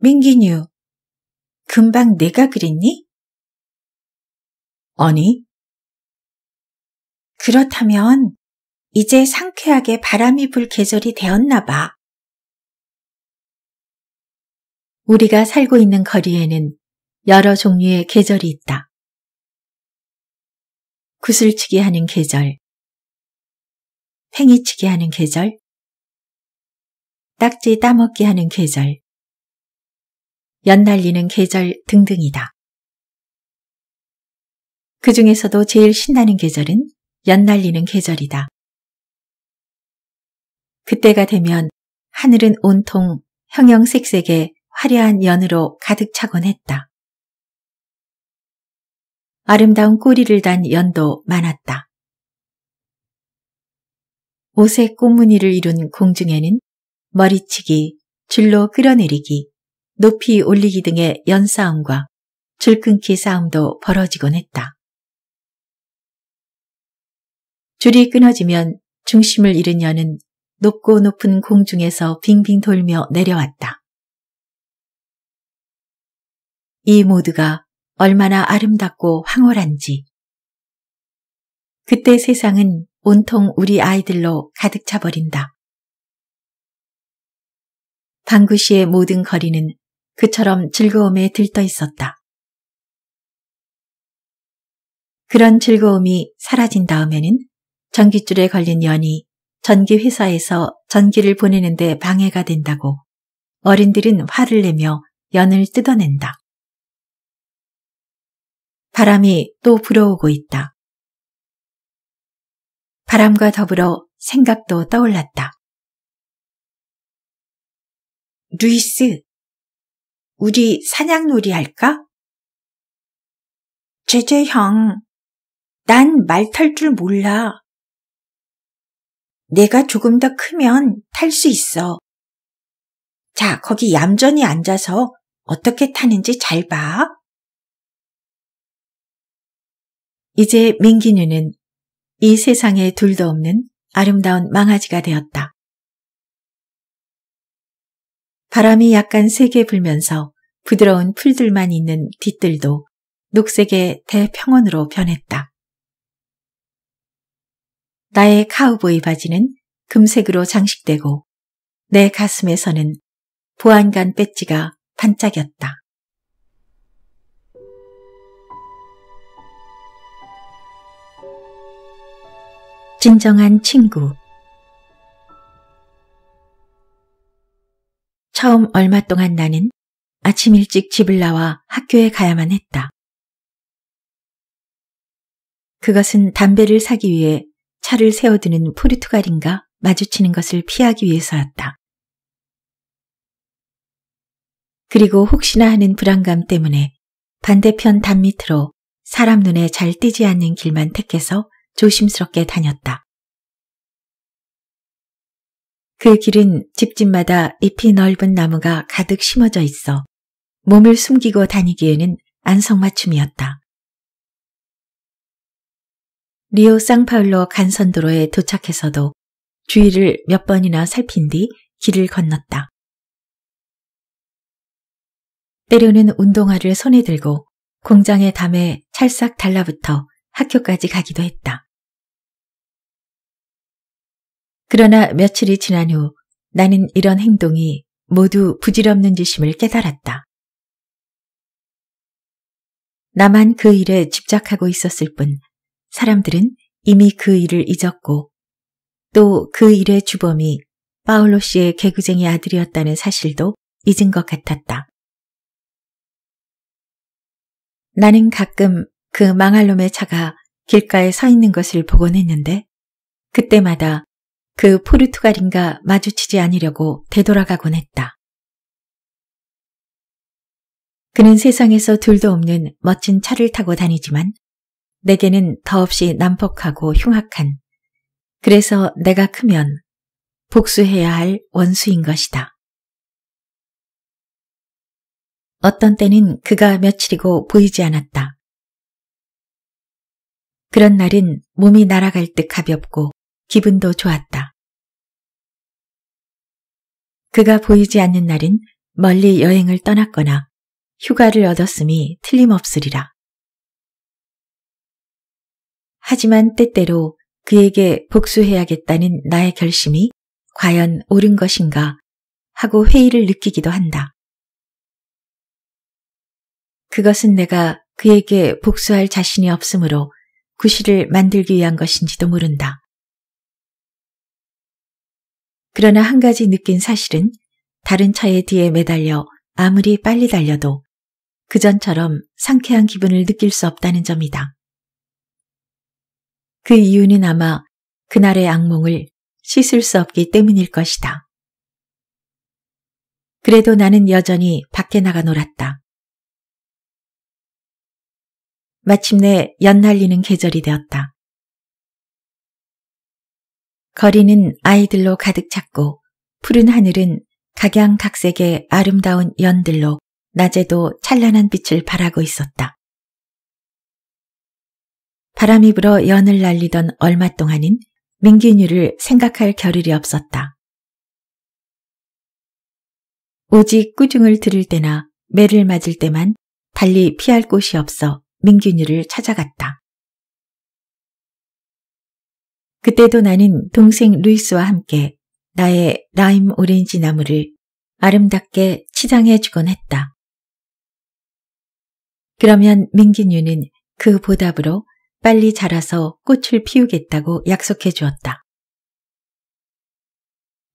Speaker 1: 민균유, 금방 내가 그랬니? 아니. 그렇다면 이제 상쾌하게 바람이 불 계절이 되었나 봐. 우리가 살고 있는 거리에는 여러 종류의 계절이 있다. 구슬치기 하는 계절, 팽이치기 하는 계절, 딱지 따먹기 하는 계절, 연날리는 계절 등등이다. 그 중에서도 제일 신나는 계절은 연날리는 계절이다. 그때가 되면 하늘은 온통 형형색색의 화려한 연으로 가득 차곤 했다. 아름다운 꼬리를 단 연도 많았다. 옷의 꽃무늬를 이룬 공중에는 머리치기, 줄로 끌어내리기, 높이 올리기 등의 연싸움과 줄끊기 싸움도 벌어지곤 했다. 줄이 끊어지면 중심을 잃은 여는 높고 높은 공중에서 빙빙 돌며 내려왔다. 이 모두가 얼마나 아름답고 황홀한지. 그때 세상은 온통 우리 아이들로 가득 차버린다. 방구시의 모든 거리는 그처럼 즐거움에 들떠 있었다. 그런 즐거움이 사라진 다음에는 전기줄에 걸린 연이 전기회사에서 전기를 보내는데 방해가 된다고 어른들은 화를 내며 연을 뜯어낸다. 바람이 또 불어오고 있다. 바람과 더불어 생각도 떠올랐다. 루이스, 우리 사냥놀이 할까? 제재 형, 난 말 탈 줄 몰라. 내가 조금 더 크면 탈 수 있어. 자, 거기 얌전히 앉아서 어떻게 타는지 잘 봐. 이제 맹기누는이 세상에 둘도 없는 아름다운 망아지가 되었다. 바람이 약간 세게 불면서 부드러운 풀들만 있는 뒷들도 녹색의 대평원으로 변했다. 나의 카우보이 바지는 금색으로 장식되고 내 가슴에서는 보안관 배지가 반짝였다. 진정한 친구 처음 얼마 동안 나는 아침 일찍 집을 나와 학교에 가야만 했다. 그것은 담배를 사기 위해 차를 세워두는 포르투갈인가 마주치는 것을 피하기 위해서였다. 그리고 혹시나 하는 불안감 때문에 반대편 담 밑으로 사람 눈에 잘 띄지 않는 길만 택해서 조심스럽게 다녔다. 그 길은 집집마다 잎이 넓은 나무가 가득 심어져 있어 몸을 숨기고 다니기에는 안성맞춤이었다. 리오 쌍파울로 간선도로에 도착해서도 주위를 몇 번이나 살핀 뒤 길을 건넜다. 때로는 운동화를 손에 들고 공장의 담에 찰싹 달라붙어 학교까지 가기도 했다. 그러나 며칠이 지난 후 나는 이런 행동이 모두 부질없는 짓임을 깨달았다. 나만 그 일에 집착하고 있었을 뿐 사람들은 이미 그 일을 잊었고 또 그 일의 주범이 파울로 씨의 개구쟁이 아들이었다는 사실도 잊은 것 같았다. 나는 가끔 그 망할 놈의 차가 길가에 서 있는 것을 보곤 했는데 그때마다 그 포르투갈인가 마주치지 않으려고 되돌아가곤 했다. 그는 세상에서 둘도 없는 멋진 차를 타고 다니지만 내게는 더없이 난폭하고 흉악한 그래서 내가 크면 복수해야 할 원수인 것이다. 어떤 때는 그가 며칠이고 보이지 않았다. 그런 날은 몸이 날아갈 듯 가볍고 기분도 좋았다. 그가 보이지 않는 날은 멀리 여행을 떠났거나 휴가를 얻었음이 틀림없으리라. 하지만 때때로 그에게 복수해야겠다는 나의 결심이 과연 옳은 것인가 하고 회의를 느끼기도 한다. 그것은 내가 그에게 복수할 자신이 없으므로 구실을 만들기 위한 것인지도 모른다. 그러나 한 가지 느낀 사실은 다른 차의 뒤에 매달려 아무리 빨리 달려도 그전처럼 상쾌한 기분을 느낄 수 없다는 점이다. 그 이유는 아마 그날의 악몽을 씻을 수 없기 때문일 것이다. 그래도 나는 여전히 밖에 나가 놀았다. 마침내 연날리는 계절이 되었다. 거리는 아이들로 가득 찼고 푸른 하늘은 각양각색의 아름다운 연들로 낮에도 찬란한 빛을 발하고 있었다. 바람이 불어 연을 날리던 얼마 동안은 민균유를 생각할 겨를이 없었다. 오직 꾸중을 들을 때나 매를 맞을 때만 달리 피할 곳이 없어 민균유를 찾아갔다. 그때도 나는 동생 루이스와 함께 나의 라임 오렌지 나무를 아름답게 치장해 주곤 했다. 그러면 민기뉴는 그 보답으로 빨리 자라서 꽃을 피우겠다고 약속해 주었다.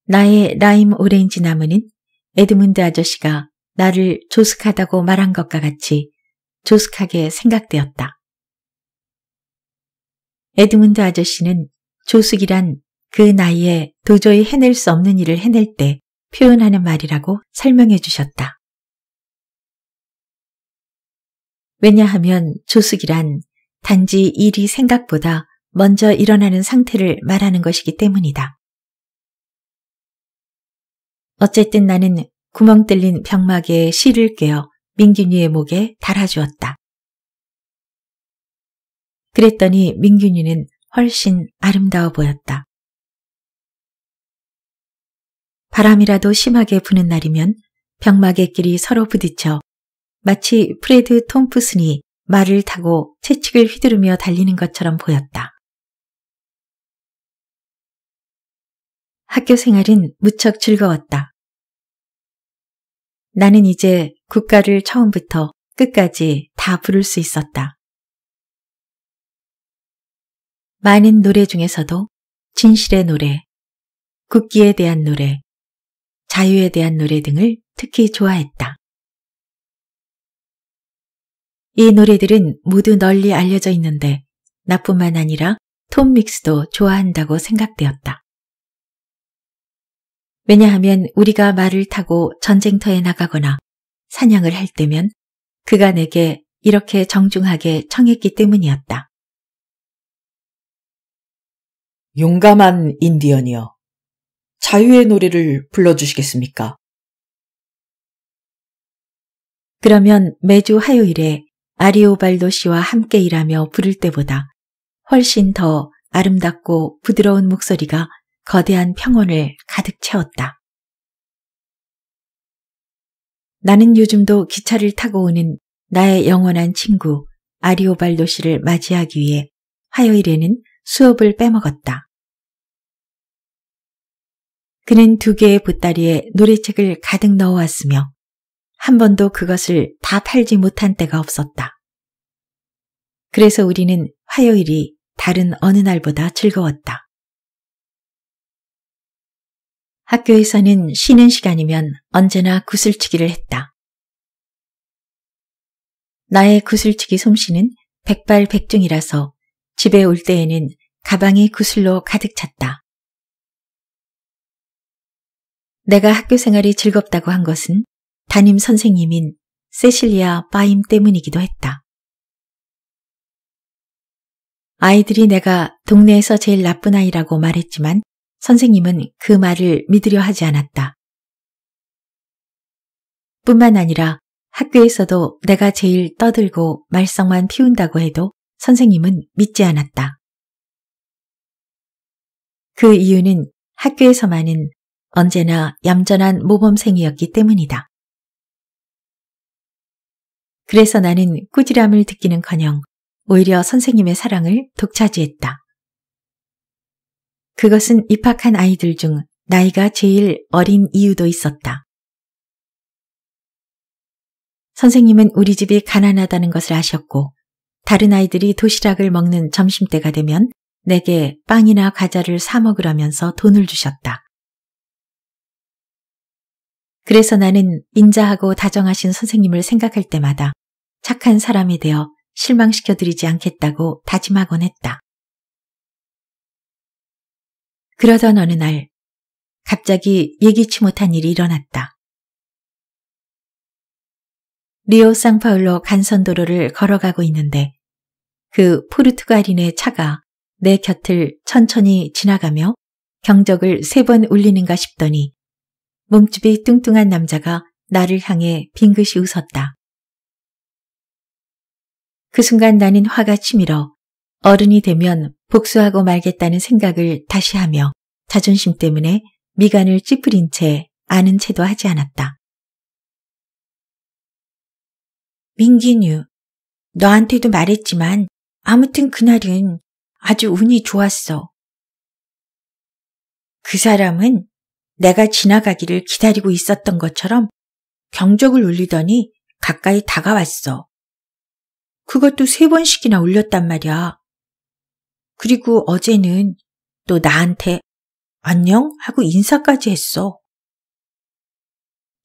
Speaker 1: 나의 라임 오렌지 나무는 에드문드 아저씨가 나를 조숙하다고 말한 것과 같이 조숙하게 생각되었다. 에드문드 아저씨는 조숙이란 그 나이에 도저히 해낼 수 없는 일을 해낼 때 표현하는 말이라고 설명해 주셨다. 왜냐하면 조숙이란 단지 일이 생각보다 먼저 일어나는 상태를 말하는 것이기 때문이다. 어쨌든 나는 구멍 뚫린 병막에 실을 꿰어 민균이의 목에 달아주었다. 그랬더니 민균이는 훨씬 아름다워 보였다. 바람이라도 심하게 부는 날이면 병마개끼리 서로 부딪혀 마치 프레드 톰프슨이 말을 타고 채찍을 휘두르며 달리는 것처럼 보였다. 학교 생활은 무척 즐거웠다. 나는 이제 국가를 처음부터 끝까지 다 부를 수 있었다. 많은 노래 중에서도 진실의 노래, 국기에 대한 노래, 자유에 대한 노래 등을 특히 좋아했다. 이 노래들은 모두 널리 알려져 있는데 나뿐만 아니라 톰 믹스도 좋아한다고 생각되었다. 왜냐하면 우리가 말을 타고 전쟁터에 나가거나 사냥을 할 때면 그가 내게 이렇게 정중하게 청했기 때문이었다. 용감한 인디언이여. 자유의 노래를 불러주시겠습니까? 그러면 매주 화요일에 아리오발도 씨와 함께 일하며 부를 때보다 훨씬 더 아름답고 부드러운 목소리가 거대한 평원을 가득 채웠다. 나는 요즘도 기차를 타고 오는 나의 영원한 친구 아리오발도 씨를 맞이하기 위해 화요일에는 수업을 빼먹었다. 그는 두 개의 보따리에 노래책을 가득 넣어왔으며 한 번도 그것을 다 팔지 못한 때가 없었다. 그래서 우리는 화요일이 다른 어느 날보다 즐거웠다. 학교에서는 쉬는 시간이면 언제나 구슬치기를 했다. 나의 구슬치기 솜씨는 백발백중이라서 집에 올 때에는 가방이 구슬로 가득 찼다. 내가 학교 생활이 즐겁다고 한 것은 담임 선생님인 세실리아 빠임 때문이기도 했다. 아이들이 내가 동네에서 제일 나쁜 아이라고 말했지만 선생님은 그 말을 믿으려 하지 않았다. 뿐만 아니라 학교에서도 내가 제일 떠들고 말썽만 피운다고 해도 선생님은 믿지 않았다. 그 이유는 학교에서만은 언제나 얌전한 모범생이었기 때문이다. 그래서 나는 꾸지람을 듣기는커녕 오히려 선생님의 사랑을 독차지했다. 그것은 입학한 아이들 중 나이가 제일 어린 이유도 있었다. 선생님은 우리 집이 가난하다는 것을 아셨고 다른 아이들이 도시락을 먹는 점심때가 되면 내게 빵이나 과자를 사 먹으라면서 돈을 주셨다. 그래서 나는 인자하고 다정하신 선생님을 생각할 때마다 착한 사람이 되어 실망시켜드리지 않겠다고 다짐하곤 했다. 그러던 어느 날 갑자기 예기치 못한 일이 일어났다. 리오 상파울로 간선도로를 걸어가고 있는데 그 포르투갈인의 차가 내 곁을 천천히 지나가며 경적을 세 번 울리는가 싶더니 몸집이 뚱뚱한 남자가 나를 향해 빙긋이 웃었다. 그 순간 나는 화가 치밀어 어른이 되면 복수하고 말겠다는 생각을 다시 하며 자존심 때문에 미간을 찌푸린 채 아는 채도 하지 않았다. 민기뉴, 너한테도 말했지만 아무튼 그날은 아주 운이 좋았어. 그 사람은 내가 지나가기를 기다리고 있었던 것처럼 경적을 울리더니 가까이 다가왔어. 그것도 세 번씩이나 울렸단 말이야. 그리고 어제는 또 나한테 안녕 하고 인사까지 했어.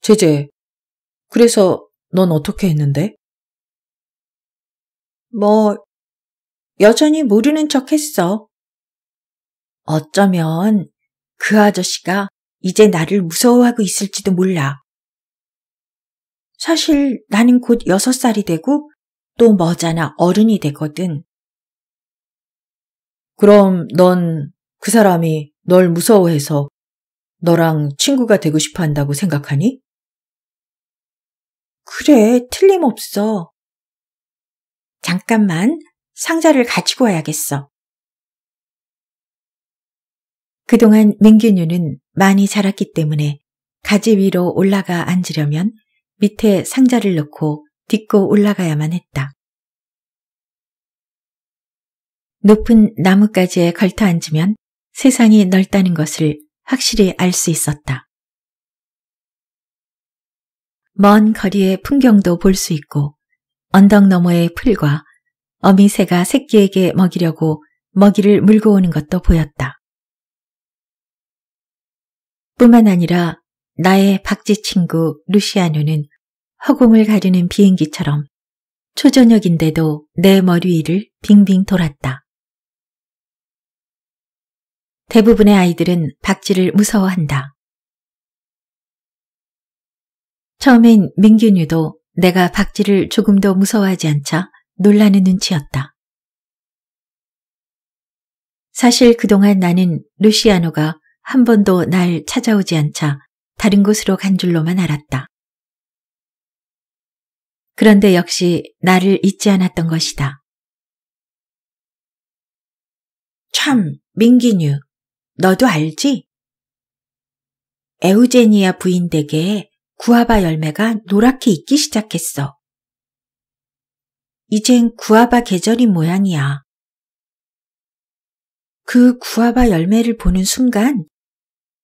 Speaker 1: 제제, 그래서 넌 어떻게 했는데? 뭐, 여전히 모르는 척 했어. 어쩌면 그 아저씨가 이제 나를 무서워하고 있을지도 몰라. 사실 나는 곧 여섯 살이 되고 또 머잖아 어른이 되거든. 그럼 넌 그 사람이 널 무서워해서 너랑 친구가 되고 싶어 한다고 생각하니? 그래, 틀림없어. 잠깐만 상자를 가지고 와야겠어. 그동안 민균유는 많이 자랐기 때문에 가지 위로 올라가 앉으려면 밑에 상자를 넣고 딛고 올라가야만 했다. 높은 나뭇가지에 걸터 앉으면 세상이 넓다는 것을 확실히 알 수 있었다. 먼 거리의 풍경도 볼 수 있고 언덕 너머의 풀과 어미새가 새끼에게 먹이려고 먹이를 물고 오는 것도 보였다. 뿐만 아니라 나의 박쥐 친구 루시아누는 허공을 가르는 비행기처럼 초저녁인데도 내 머리 위를 빙빙 돌았다. 대부분의 아이들은 박쥐를 무서워한다. 처음엔 민균유도 내가 박쥐를 조금도 무서워하지 않자 놀라는 눈치였다. 사실 그동안 나는 루시아노가 한 번도 날 찾아오지 않자 다른 곳으로 간 줄로만 알았다. 그런데 역시 나를 잊지 않았던 것이다. 참, 민기뉴, 너도 알지? 에우제니아 부인 댁에 구아바 열매가 노랗게 익기 시작했어. 이젠 구아바 계절인 모양이야. 그 구아바 열매를 보는 순간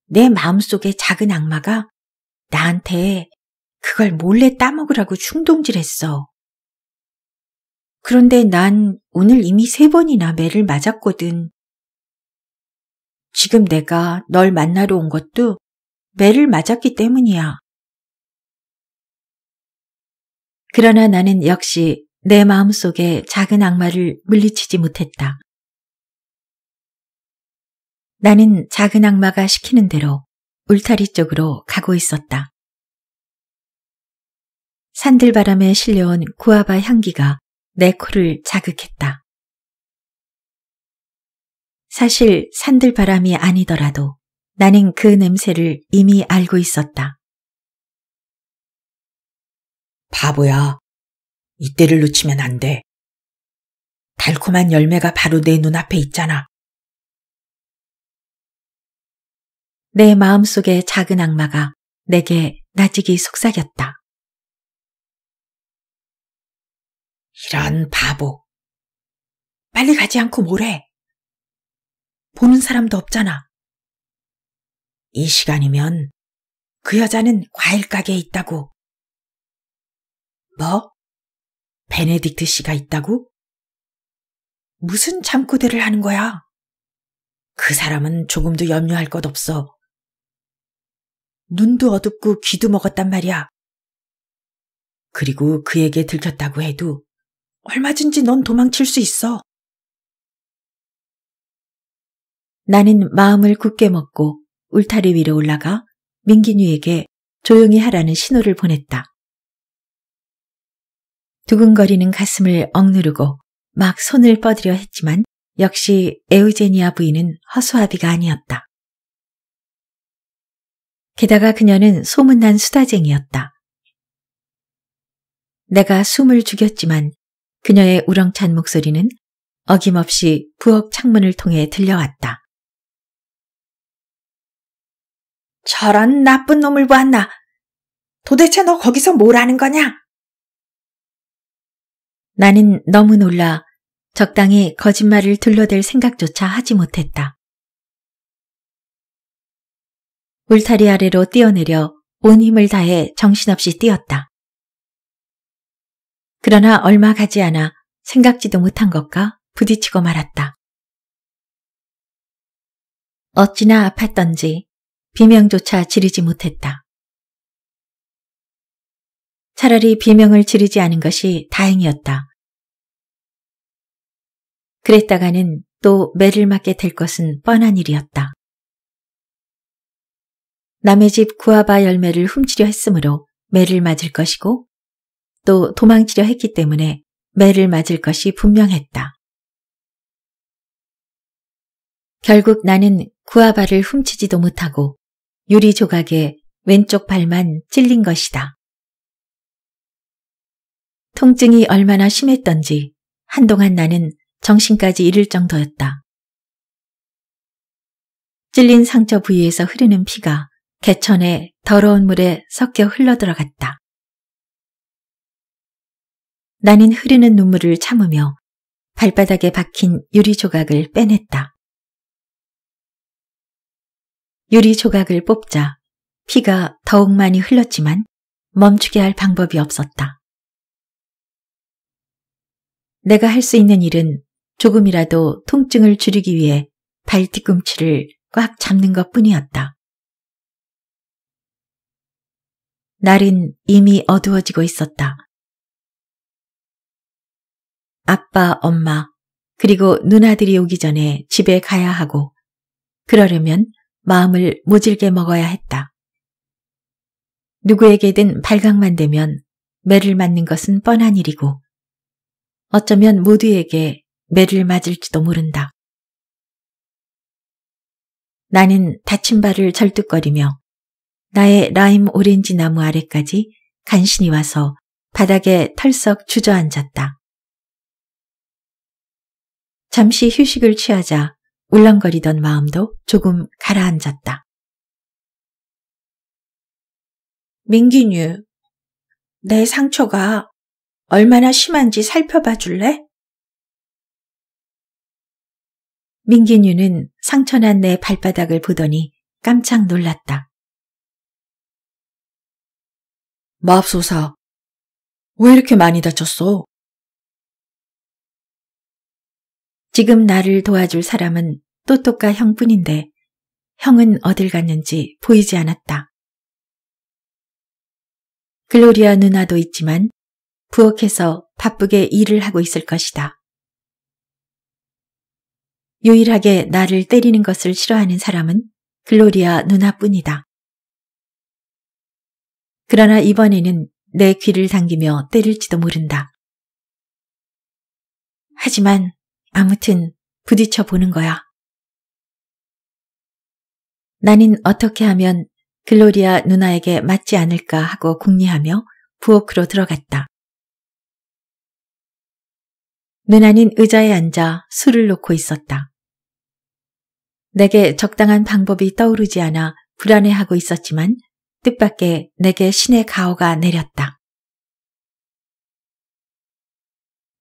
Speaker 1: 내 마음속의 작은 악마가 나한테 그걸 몰래 따먹으라고 충동질했어. 그런데 난 오늘 이미 세 번이나 매를 맞았거든. 지금 내가 널 만나러 온 것도 매를 맞았기 때문이야. 그러나 나는 역시 내 마음속에 작은 악마를 물리치지 못했다. 나는 작은 악마가 시키는 대로 울타리 쪽으로 가고 있었다. 산들바람에 실려온 구아바 향기가 내 코를 자극했다. 사실 산들바람이 아니더라도 나는 그 냄새를 이미 알고 있었다. 바보야. 이때를 놓치면 안 돼. 달콤한 열매가 바로 내 눈앞에 있잖아. 내 마음속의 작은 악마가 내게 나직이 속삭였다. 이런 바보. 빨리 가지 않고 뭐래. 보는 사람도 없잖아. 이 시간이면 그 여자는 과일 가게에 있다고 뭐? 베네딕트 씨가 있다고? 무슨 잠꼬대를 하는 거야? 그 사람은 조금도 염려할 것 없어. 눈도 어둡고 귀도 먹었단 말이야. 그리고 그에게 들켰다고 해도 얼마든지 넌 도망칠 수 있어. 나는 마음을 굳게 먹고 울타리 위로 올라가 민기뉴에게 조용히 하라는 신호를 보냈다. 두근거리는 가슴을 억누르고 막 손을 뻗으려 했지만 역시 에우제니아 부인은 허수아비가 아니었다. 게다가 그녀는 소문난 수다쟁이였다. 내가 숨을 죽였지만 그녀의 우렁찬 목소리는 어김없이 부엌 창문을 통해 들려왔다. 저런 나쁜 놈을 보았나? 도대체 너 거기서 뭘 하는 거냐? 나는 너무 놀라 적당히 거짓말을 둘러댈 생각조차 하지 못했다. 울타리 아래로 뛰어내려 온 힘을 다해 정신없이 뛰었다. 그러나 얼마 가지 않아 생각지도 못한 것과 부딪히고 말았다. 어찌나 아팠던지 비명조차 지르지 못했다. 차라리 비명을 지르지 않은 것이 다행이었다. 그랬다가는 또 매를 맞게 될 것은 뻔한 일이었다. 남의 집 구아바 열매를 훔치려 했으므로 매를 맞을 것이고 또 도망치려 했기 때문에 매를 맞을 것이 분명했다. 결국 나는 구아바를 훔치지도 못하고 유리 조각에 왼쪽 발만 찔린 것이다. 통증이 얼마나 심했던지 한동안 나는 정신까지 잃을 정도였다. 찔린 상처 부위에서 흐르는 피가 개천에 더러운 물에 섞여 흘러들어갔다. 나는 흐르는 눈물을 참으며 발바닥에 박힌 유리 조각을 빼냈다. 유리 조각을 뽑자 피가 더욱 많이 흘렀지만 멈추게 할 방법이 없었다. 내가 할 수 있는 일은 조금이라도 통증을 줄이기 위해 발 뒤꿈치를 꽉 잡는 것 뿐이었다. 날은 이미 어두워지고 있었다. 아빠, 엄마, 그리고 누나들이 오기 전에 집에 가야 하고, 그러려면 마음을 모질게 먹어야 했다. 누구에게든 발각만 되면 매를 맞는 것은 뻔한 일이고, 어쩌면 모두에게 매를 맞을지도 모른다. 나는 다친 발을 절뚝거리며 나의 라임 오렌지 나무 아래까지 간신히 와서 바닥에 털썩 주저앉았다. 잠시 휴식을 취하자 울렁거리던 마음도 조금 가라앉았다. 민기뉴내 상처가 얼마나 심한지 살펴봐 줄래? 민기뉴는 상처난 내 발바닥을 보더니 깜짝 놀랐다. 마법소사, 왜 이렇게 많이 다쳤어? 지금 나를 도와줄 사람은 또또까 형뿐인데 형은 어딜 갔는지 보이지 않았다. 글로리아 누나도 있지만 부엌에서 바쁘게 일을 하고 있을 것이다. 유일하게 나를 때리는 것을 싫어하는 사람은 글로리아 누나뿐이다. 그러나 이번에는 내 귀를 당기며 때릴지도 모른다. 하지만 아무튼 부딪혀 보는 거야. 나는 어떻게 하면 글로리아 누나에게 맞지 않을까 하고 궁리하며 부엌으로 들어갔다. 누나는 의자에 앉아 술을 놓고 있었다. 내게 적당한 방법이 떠오르지 않아 불안해하고 있었지만 뜻밖의 내게 신의 가호가 내렸다.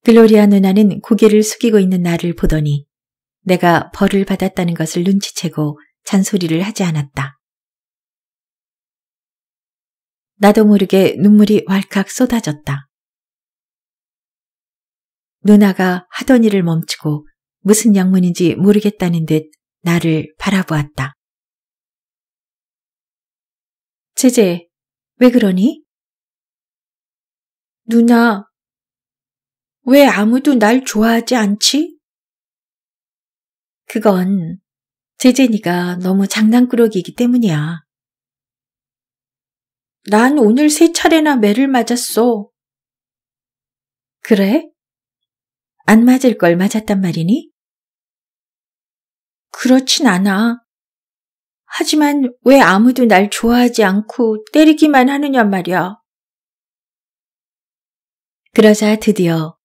Speaker 1: 글로리아 누나는 고개를 숙이고 있는 나를 보더니 내가 벌을 받았다는 것을 눈치채고 잔소리를 하지 않았다. 나도 모르게 눈물이 왈칵 쏟아졌다. 누나가 하던 일을 멈추고 무슨 영문인지 모르겠다는 듯 나를 바라보았다. 제제, 왜 그러니? 누나, 왜 아무도 날 좋아하지 않지? 그건 제제니가 너무 장난꾸러기이기 때문이야. 난 오늘 세 차례나 매를 맞았어. 그래? 안 맞을 걸 맞았단 말이니? 그렇진 않아. 하지만 왜 아무도 날 좋아하지 않고 때리기만 하느냐 말이야. 그러자 드디어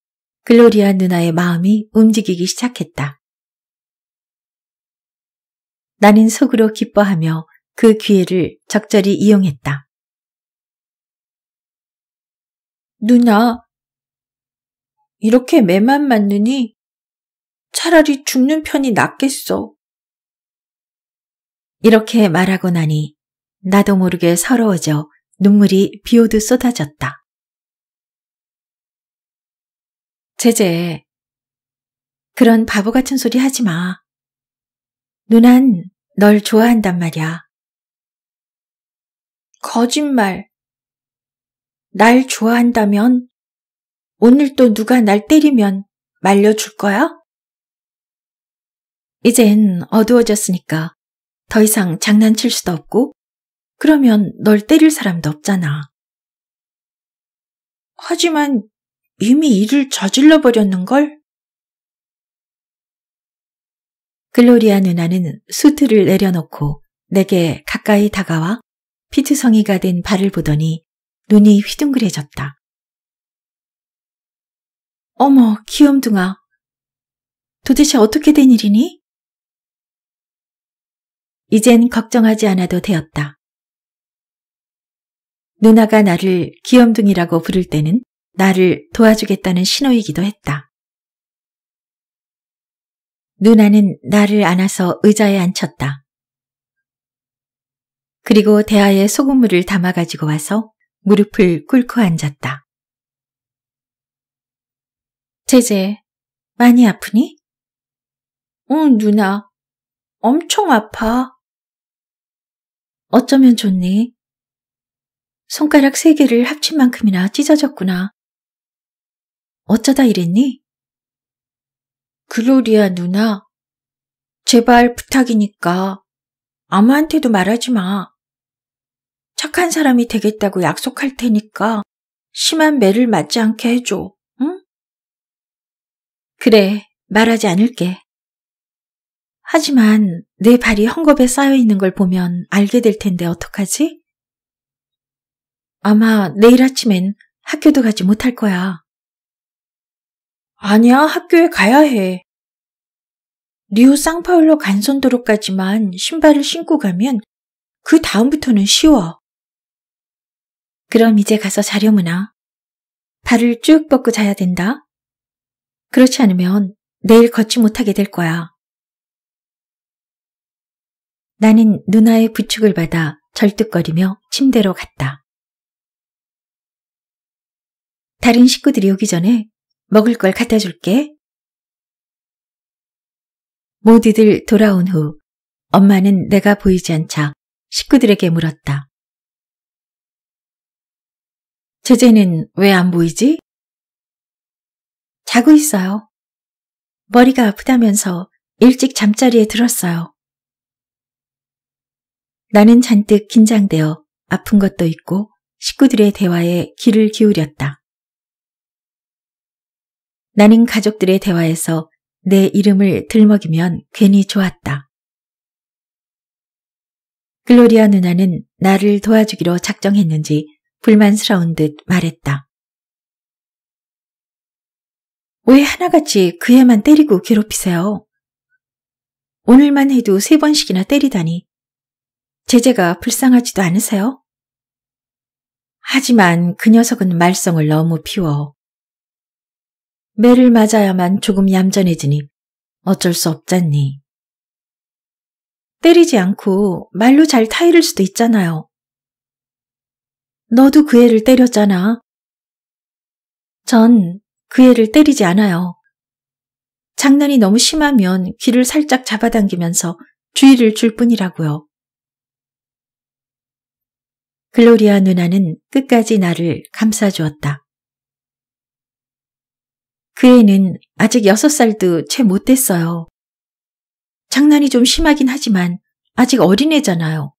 Speaker 1: 글로리아 누나의 마음이 움직이기 시작했다. 나는 속으로 기뻐하며 그 기회를 적절히 이용했다. 누나, 이렇게 매만 맞느니 차라리 죽는 편이 낫겠어. 이렇게 말하고 나니 나도 모르게 서러워져 눈물이 비오듯 쏟아졌다. 제제, 그런 바보 같은 소리 하지 마. 누난 널 좋아한단 말이야. 거짓말. 날 좋아한다면 오늘 또 누가 날 때리면 말려줄 거야? 이젠 어두워졌으니까 더 이상 장난칠 수도 없고 그러면 널 때릴 사람도 없잖아. 하지만 이미 일을 저질러 버렸는걸? 글로리아 누나는 수트를 내려놓고 내게 가까이 다가와 피투성이가 된 발을 보더니 눈이 휘둥그레졌다. 어머, 귀염둥아. 도대체 어떻게 된 일이니? 이젠 걱정하지 않아도 되었다. 누나가 나를 귀염둥이라고 부를 때는 나를 도와주겠다는 신호이기도 했다. 누나는 나를 안아서 의자에 앉혔다. 그리고 대하에 소금물을 담아가지고 와서 무릎을 꿇고 앉았다. 제제, 많이 아프니? 응, 어, 누나. 엄청 아파. 어쩌면 좋니? 손가락 세 개를 합친 만큼이나 찢어졌구나. 어쩌다 이랬니? 글로리아 누나, 제발 부탁이니까 아무한테도 말하지 마. 착한 사람이 되겠다고 약속할 테니까 심한 매를 맞지 않게 해줘. 그래, 말하지 않을게. 하지만 내 발이 헝겊에 쌓여 있는 걸 보면 알게 될 텐데 어떡하지? 아마 내일 아침엔 학교도 가지 못할 거야. 아니야, 학교에 가야 해. 리우 쌍파울로 간선도로까지만 신발을 신고 가면 그 다음부터는 쉬워. 그럼 이제 가서 자려무나. 발을 쭉 뻗고 자야 된다. 그렇지 않으면 내일 걷지 못하게 될 거야. 나는 누나의 부축을 받아 절뚝거리며 침대로 갔다. 다른 식구들이 오기 전에 먹을 걸 갖다 줄게. 모두들 돌아온 후 엄마는 내가 보이지 않자 식구들에게 물었다. 제재는 왜 안 보이지? 자고 있어요. 머리가 아프다면서 일찍 잠자리에 들었어요. 나는 잔뜩 긴장되어 아픈 것도 있고 식구들의 대화에 귀를 기울였다. 나는 가족들의 대화에서 내 이름을 들먹이면 괜히 좋았다. 글로리아 누나는 나를 도와주기로 작정했는지 불만스러운 듯 말했다. 왜 하나같이 그 애만 때리고 괴롭히세요? 오늘만 해도 세 번씩이나 때리다니 제재가 불쌍하지도 않으세요? 하지만 그 녀석은 말썽을 너무 피워. 매를 맞아야만 조금 얌전해지니 어쩔 수 없잖니. 때리지 않고 말로 잘 타이를 수도 있잖아요. 너도 그 애를 때렸잖아. 전그 애를 때리지 않아요. 장난이 너무 심하면 귀를 살짝 잡아당기면서 주의를 줄 뿐이라고요. 글로리아 누나는 끝까지 나를 감싸주었다. 그 애는 아직 6살도 채 못 됐어요. 장난이 좀 심하긴 하지만 아직 어린애잖아요.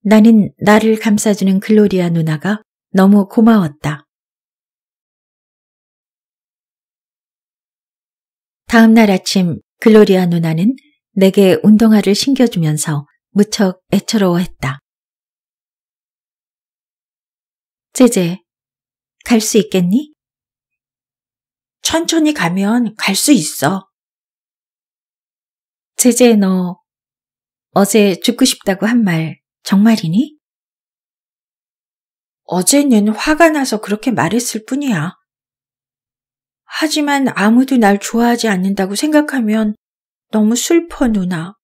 Speaker 1: 나는 나를 감싸주는 글로리아 누나가 너무 고마웠다. 다음 날 아침 글로리아 누나는 내게 운동화를 신겨주면서 무척 애처로워했다. 제제, 갈 수 있겠니? 천천히 가면 갈 수 있어. 제제 너 어제 죽고 싶다고 한 말 정말이니? 어제는 화가 나서 그렇게 말했을 뿐이야. 하지만 아무도 날 좋아하지 않는다고 생각하면 너무 슬퍼, 누나.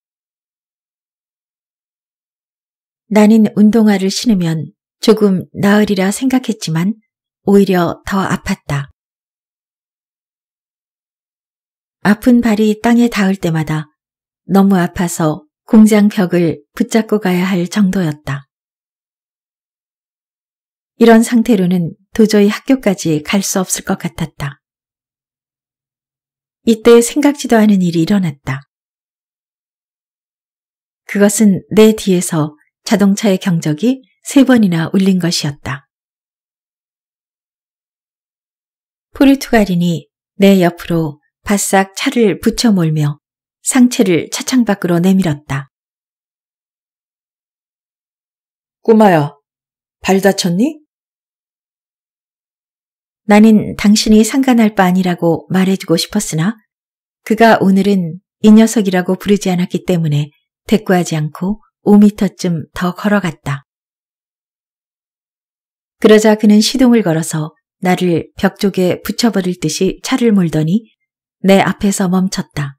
Speaker 1: 나는 운동화를 신으면 조금 나으리라 생각했지만 오히려 더 아팠다. 아픈 발이 땅에 닿을 때마다 너무 아파서 공장 벽을 붙잡고 가야 할 정도였다. 이런 상태로는 도저히 학교까지 갈 수 없을 것 같았다. 이때 생각지도 않은 일이 일어났다. 그것은 내 뒤에서 자동차의 경적이 세 번이나 울린 것이었다. 포르투갈인이 내 옆으로 바싹 차를 붙여 몰며 상체를 차창 밖으로 내밀었다. 꼬마야, 발 다쳤니? 나는 당신이 상관할 바 아니라고 말해주고 싶었으나 그가 오늘은 이 녀석이라고 부르지 않았기 때문에 대꾸하지 않고 5미터쯤 더 걸어갔다. 그러자 그는 시동을 걸어서 나를 벽 쪽에 붙여버릴 듯이 차를 몰더니 내 앞에서 멈췄다.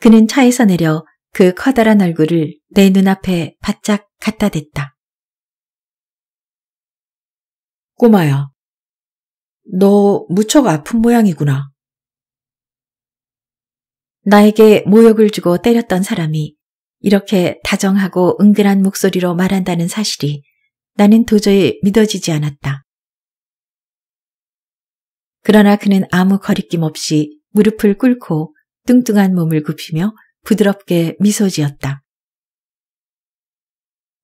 Speaker 1: 그는 차에서 내려 그 커다란 얼굴을 내 눈앞에 바짝 갖다 댔다. 꼬마야, 너 무척 아픈 모양이구나. 나에게 모욕을 주고 때렸던 사람이 이렇게 다정하고 은근한 목소리로 말한다는 사실이 나는 도저히 믿어지지 않았다. 그러나 그는 아무 거리낌 없이 무릎을 꿇고 뚱뚱한 몸을 굽히며 부드럽게 미소 지었다.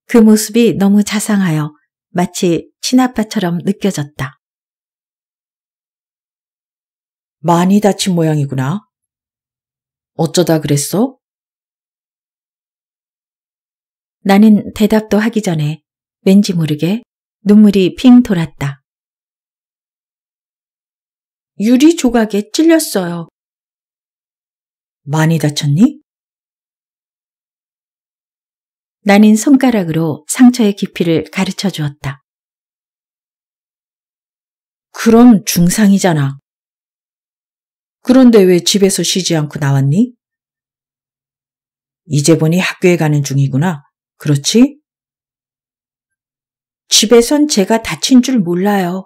Speaker 1: 그 모습이 너무 자상하여 마치 신아빠처럼 느껴졌다. 많이 다친 모양이구나. 어쩌다 그랬어? 나는 대답도 하기 전에 왠지 모르게 눈물이 핑 돌았다. 유리 조각에 찔렸어요. 많이 다쳤니? 나는 손가락으로 상처의 깊이를 가르쳐 주었다. 그럼 중상이잖아. 그런데 왜 집에서 쉬지 않고 나왔니? 이제 보니 학교에 가는 중이구나. 그렇지? 집에선 제가 다친 줄 몰라요.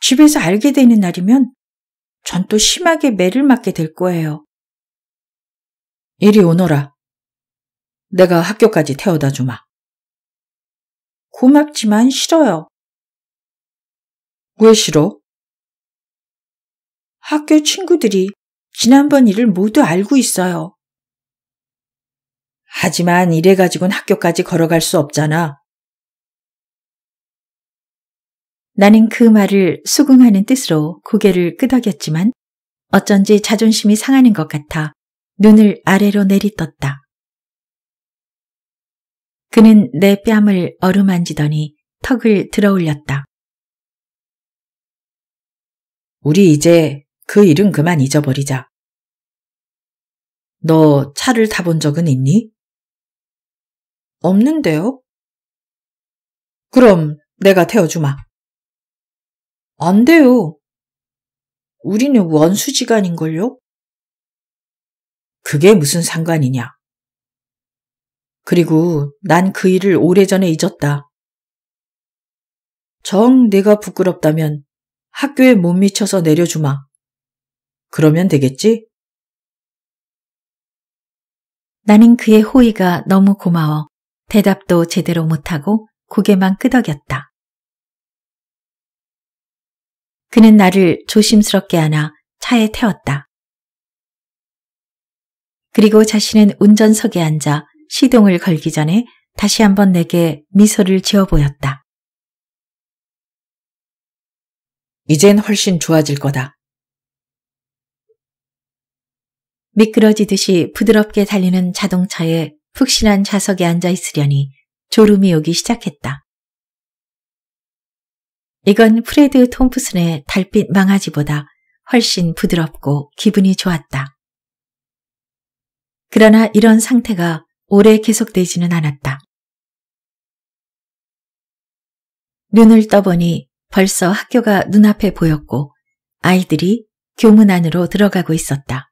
Speaker 1: 집에서 알게 되는 날이면 전 또 심하게 매를 맞게 될 거예요. 이리 오너라. 내가 학교까지 태워다 주마. 고맙지만 싫어요. 왜 싫어? 학교 친구들이 지난번 일을 모두 알고 있어요. 하지만 이래가지고는 학교까지 걸어갈 수 없잖아. 나는 그 말을 수긍하는 뜻으로 고개를 끄덕였지만 어쩐지 자존심이 상하는 것 같아 눈을 아래로 내리떴다. 그는 내 뺨을 어루만지더니 턱을 들어 올렸다. 우리 이제 그 일은 그만 잊어버리자. 너 차를 타본 적은 있니? 없는데요? 그럼 내가 태워주마. 안 돼요. 우리는 원수지간인걸요? 그게 무슨 상관이냐. 그리고 난 그 일을 오래전에 잊었다. 정 내가 부끄럽다면 학교에 못 미쳐서 내려주마. 그러면 되겠지? 나는 그의 호의가 너무 고마워 대답도 제대로 못하고 고개만 끄덕였다. 그는 나를 조심스럽게 안아 차에 태웠다. 그리고 자신은 운전석에 앉아 시동을 걸기 전에 다시 한번 내게 미소를 지어 보였다. 이젠 훨씬 좋아질 거다. 미끄러지듯이 부드럽게 달리는 자동차에 푹신한 좌석에 앉아 있으려니 졸음이 오기 시작했다. 이건 프레드 톰프슨의 달빛 망아지보다 훨씬 부드럽고 기분이 좋았다. 그러나 이런 상태가 오래 계속되지는 않았다. 눈을 떠보니 벌써 학교가 눈앞에 보였고 아이들이 교문 안으로 들어가고 있었다.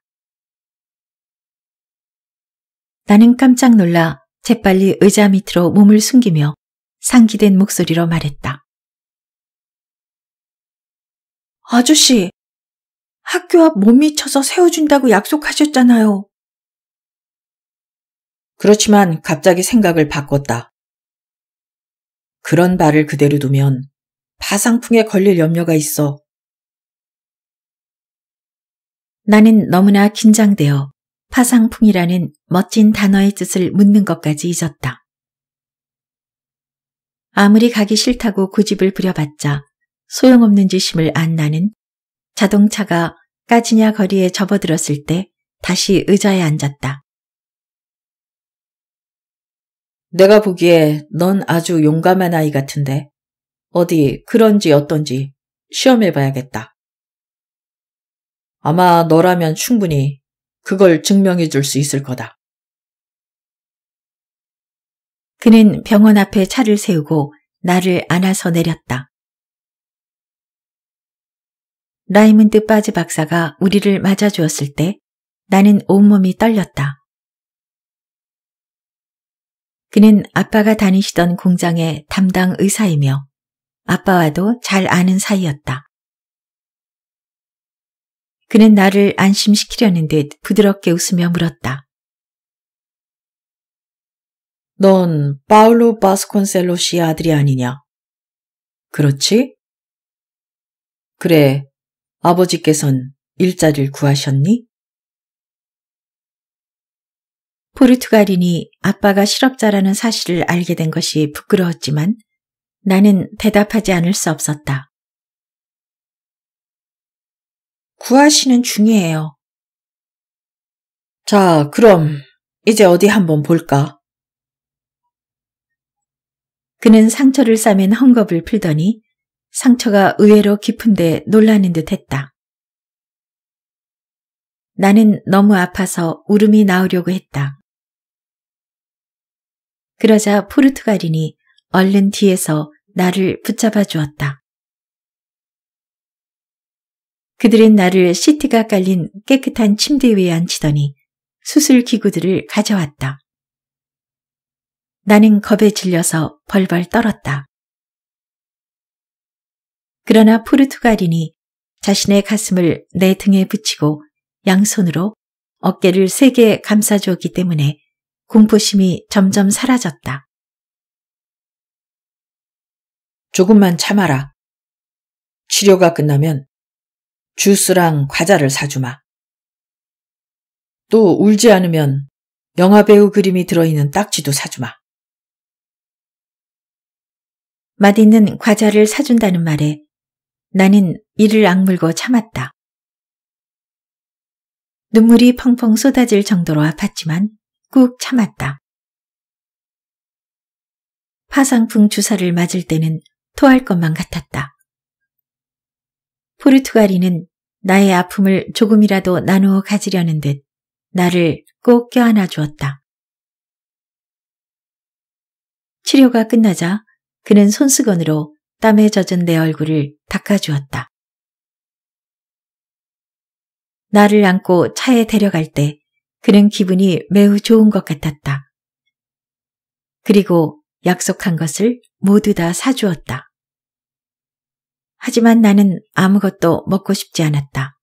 Speaker 1: 나는 깜짝 놀라 재빨리 의자 밑으로 몸을 숨기며 상기된 목소리로 말했다. 아저씨, 학교 앞 못 미쳐서 세워준다고 약속하셨잖아요. 그렇지만 갑자기 생각을 바꿨다. 그런 말을 그대로 두면 파상풍에 걸릴 염려가 있어. 나는 너무나 긴장되어 파상풍이라는 멋진 단어의 뜻을 묻는 것까지 잊었다. 아무리 가기 싫다고 고집을 그 부려봤자 소용없는 짓임을 안 나는 자동차가 까지냐 거리에 접어들었을 때 다시 의자에 앉았다. 내가 보기에 넌 아주 용감한 아이 같은데 어디 그런지 어떤지 시험해봐야겠다. 아마 너라면 충분히 그걸 증명해 줄 수 있을 거다. 그는 병원 앞에 차를 세우고 나를 안아서 내렸다. 라이문드 빠지 박사가 우리를 맞아주었을 때 나는 온몸이 떨렸다. 그는 아빠가 다니시던 공장의 담당 의사이며 아빠와도 잘 아는 사이였다. 그는 나를 안심시키려는 듯 부드럽게 웃으며 물었다. 넌파울루 바스콘셀로 시의 아들이 아니냐? 그렇지? 그래, 아버지께선 일자리를 구하셨니? 포르투갈인이 아빠가 실업자라는 사실을 알게 된 것이 부끄러웠지만 나는 대답하지 않을 수 없었다. 구하시는 중이에요. 자, 그럼 이제 어디 한번 볼까? 그는 상처를 싸맨 헝겊을 풀더니 상처가 의외로 깊은데 놀라는 듯 했다. 나는 너무 아파서 울음이 나오려고 했다. 그러자 포르투갈인이 얼른 뒤에서 나를 붙잡아 주었다. 그들은 나를 시트가 깔린 깨끗한 침대 위에 앉히더니 수술 기구들을 가져왔다. 나는 겁에 질려서 벌벌 떨었다. 그러나 포르투갈인이 자신의 가슴을 내 등에 붙이고 양손으로 어깨를 세게 감싸주었기 때문에 공포심이 점점 사라졌다. 조금만 참아라. 치료가 끝나면 주스랑 과자를 사주마. 또 울지 않으면 영화배우 그림이 들어있는 딱지도 사주마. 마디는 과자를 사준다는 말에 나는 이를 악물고 참았다. 눈물이 펑펑 쏟아질 정도로 아팠지만 꾹 참았다. 파상풍 주사를 맞을 때는 토할 것만 같았다. 포르투갈이는 나의 아픔을 조금이라도 나누어 가지려는 듯 나를 꼭 껴안아 주었다. 치료가 끝나자 그는 손수건으로 땀에 젖은 내 얼굴을 닦아주었다. 나를 안고 차에 데려갈 때 그는 기분이 매우 좋은 것 같았다. 그리고 약속한 것을 모두 다 사주었다. 하지만 나는 아무것도 먹고 싶지 않았다.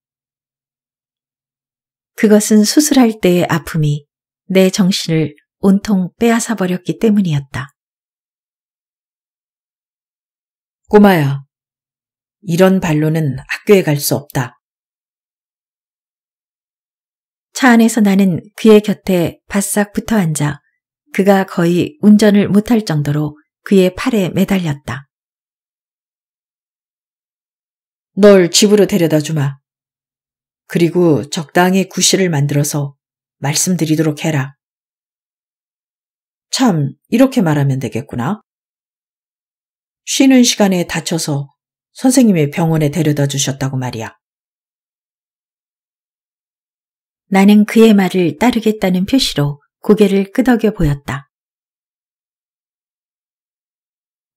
Speaker 1: 그것은 수술할 때의 아픔이 내 정신을 온통 빼앗아 버렸기 때문이었다. 꼬마야, 이런 발로는 학교에 갈 수 없다. 차 안에서 나는 그의 곁에 바싹 붙어 앉아 그가 거의 운전을 못할 정도로 그의 팔에 매달렸다. 널 집으로 데려다 주마. 그리고 적당히 구실을 만들어서 말씀드리도록 해라. 참, 이렇게 말하면 되겠구나. 쉬는 시간에 다쳐서 선생님의 병원에 데려다 주셨다고 말이야. 나는 그의 말을 따르겠다는 표시로 고개를 끄덕여 보였다.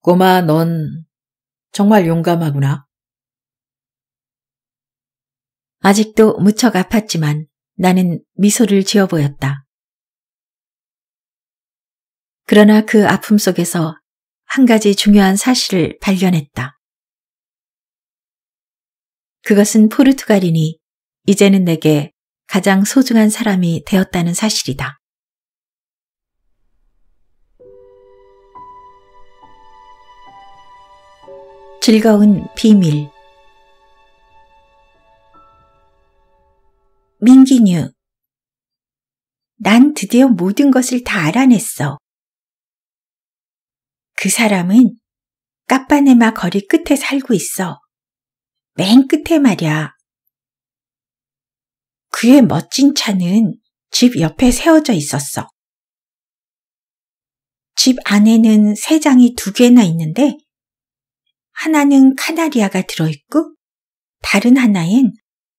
Speaker 1: 꼬마, 넌 정말 용감하구나. 아직도 무척 아팠지만 나는 미소를 지어 보였다. 그러나 그 아픔 속에서 한 가지 중요한 사실을 발견했다. 그것은 포르투갈인이 이제는 내게 가장 소중한 사람이 되었다는 사실이다. 즐거운 비밀 민기뉴 난 드디어 모든 것을 다 알아냈어. 그 사람은 까빠네마 거리 끝에 살고 있어. 맨 끝에 말야. 이 그의 멋진 차는 집 옆에 세워져 있었어. 집 안에는 새 장이 두 개나 있는데 하나는 카나리아가 들어있고 다른 하나엔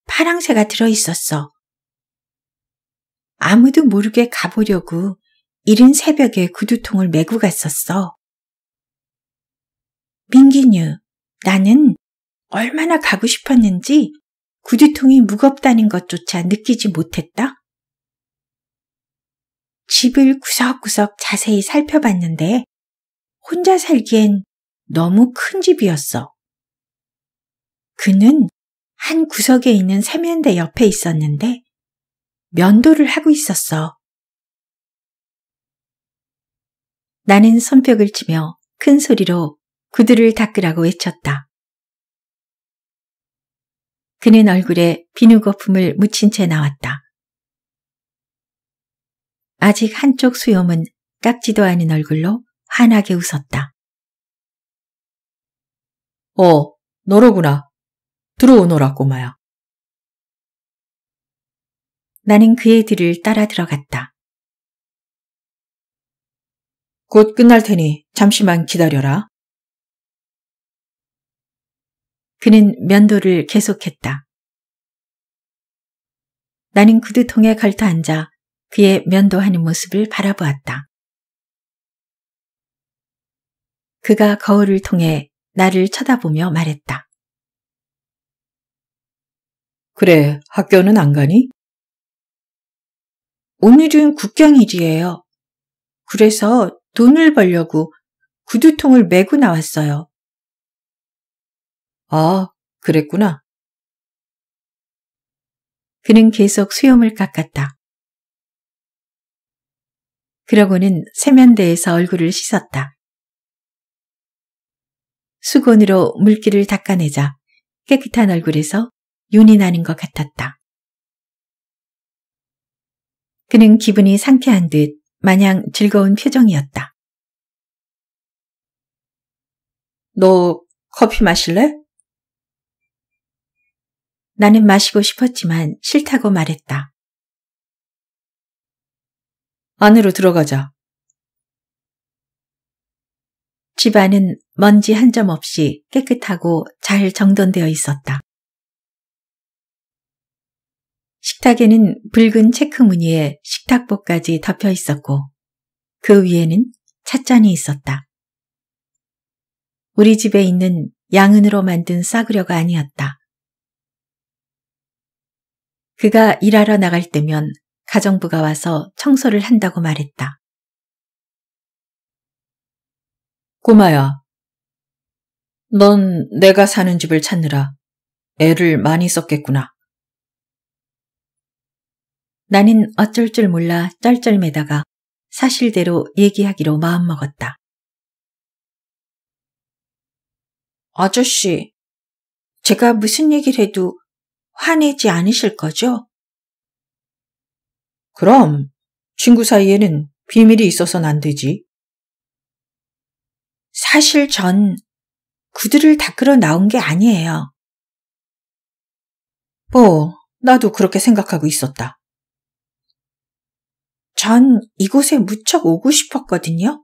Speaker 1: 파랑새가 들어있었어. 아무도 모르게 가보려고 이른 새벽에 구두통을 메고 갔었어. 민기뉴, 나는 얼마나 가고 싶었는지 구두통이 무겁다는 것조차 느끼지 못했다. 집을 구석구석 자세히 살펴봤는데 혼자 살기엔 너무 큰 집이었어. 그는 한 구석에 있는 세면대 옆에 있었는데 면도를 하고 있었어. 나는 손뼉을 치며 큰 소리로 구두를 닦으라고 외쳤다. 그는 얼굴에 비누거품을 묻힌 채 나왔다. 아직 한쪽 수염은 깎지도 않은 얼굴로 환하게 웃었다. 어, 너로구나. 들어오너라, 꼬마야. 나는 그의 뒤를 따라 들어갔다. 곧 끝날 테니 잠시만 기다려라. 그는 면도를 계속했다. 나는 구두통에 걸터앉아 그의 면도하는 모습을 바라보았다. 그가 거울을 통해 나를 쳐다보며 말했다. 그래, 학교는 안 가니? 오늘은 국경일이에요. 그래서 돈을 벌려고 구두통을 메고 나왔어요. 아, 그랬구나. 그는 계속 수염을 깎았다. 그러고는 세면대에서 얼굴을 씻었다. 수건으로 물기를 닦아내자 깨끗한 얼굴에서 윤이 나는 것 같았다. 그는 기분이 상쾌한 듯 마냥 즐거운 표정이었다. 너 커피 마실래? 나는 마시고 싶었지만 싫다고 말했다. 안으로 들어가자. 집안은 먼지 한 점 없이 깨끗하고 잘 정돈되어 있었다. 식탁에는 붉은 체크 무늬의 식탁보까지 덮여 있었고 그 위에는 찻잔이 있었다. 우리 집에 있는 양은으로 만든 싸구려가 아니었다. 그가 일하러 나갈 때면 가정부가 와서 청소를 한다고 말했다. 꼬마야, 넌 내가 사는 집을 찾느라 애를 많이 썼겠구나. 나는 어쩔 줄 몰라 쩔쩔매다가 사실대로 얘기하기로 마음먹었다. 아저씨, 제가 무슨 얘기를 해도 화내지 않으실 거죠? 그럼 친구 사이에는 비밀이 있어서는 안 되지. 사실 전 구두를 닦으러 나온 게 아니에요. 뭐, 나도 그렇게 생각하고 있었다. 전 이곳에 무척 오고 싶었거든요.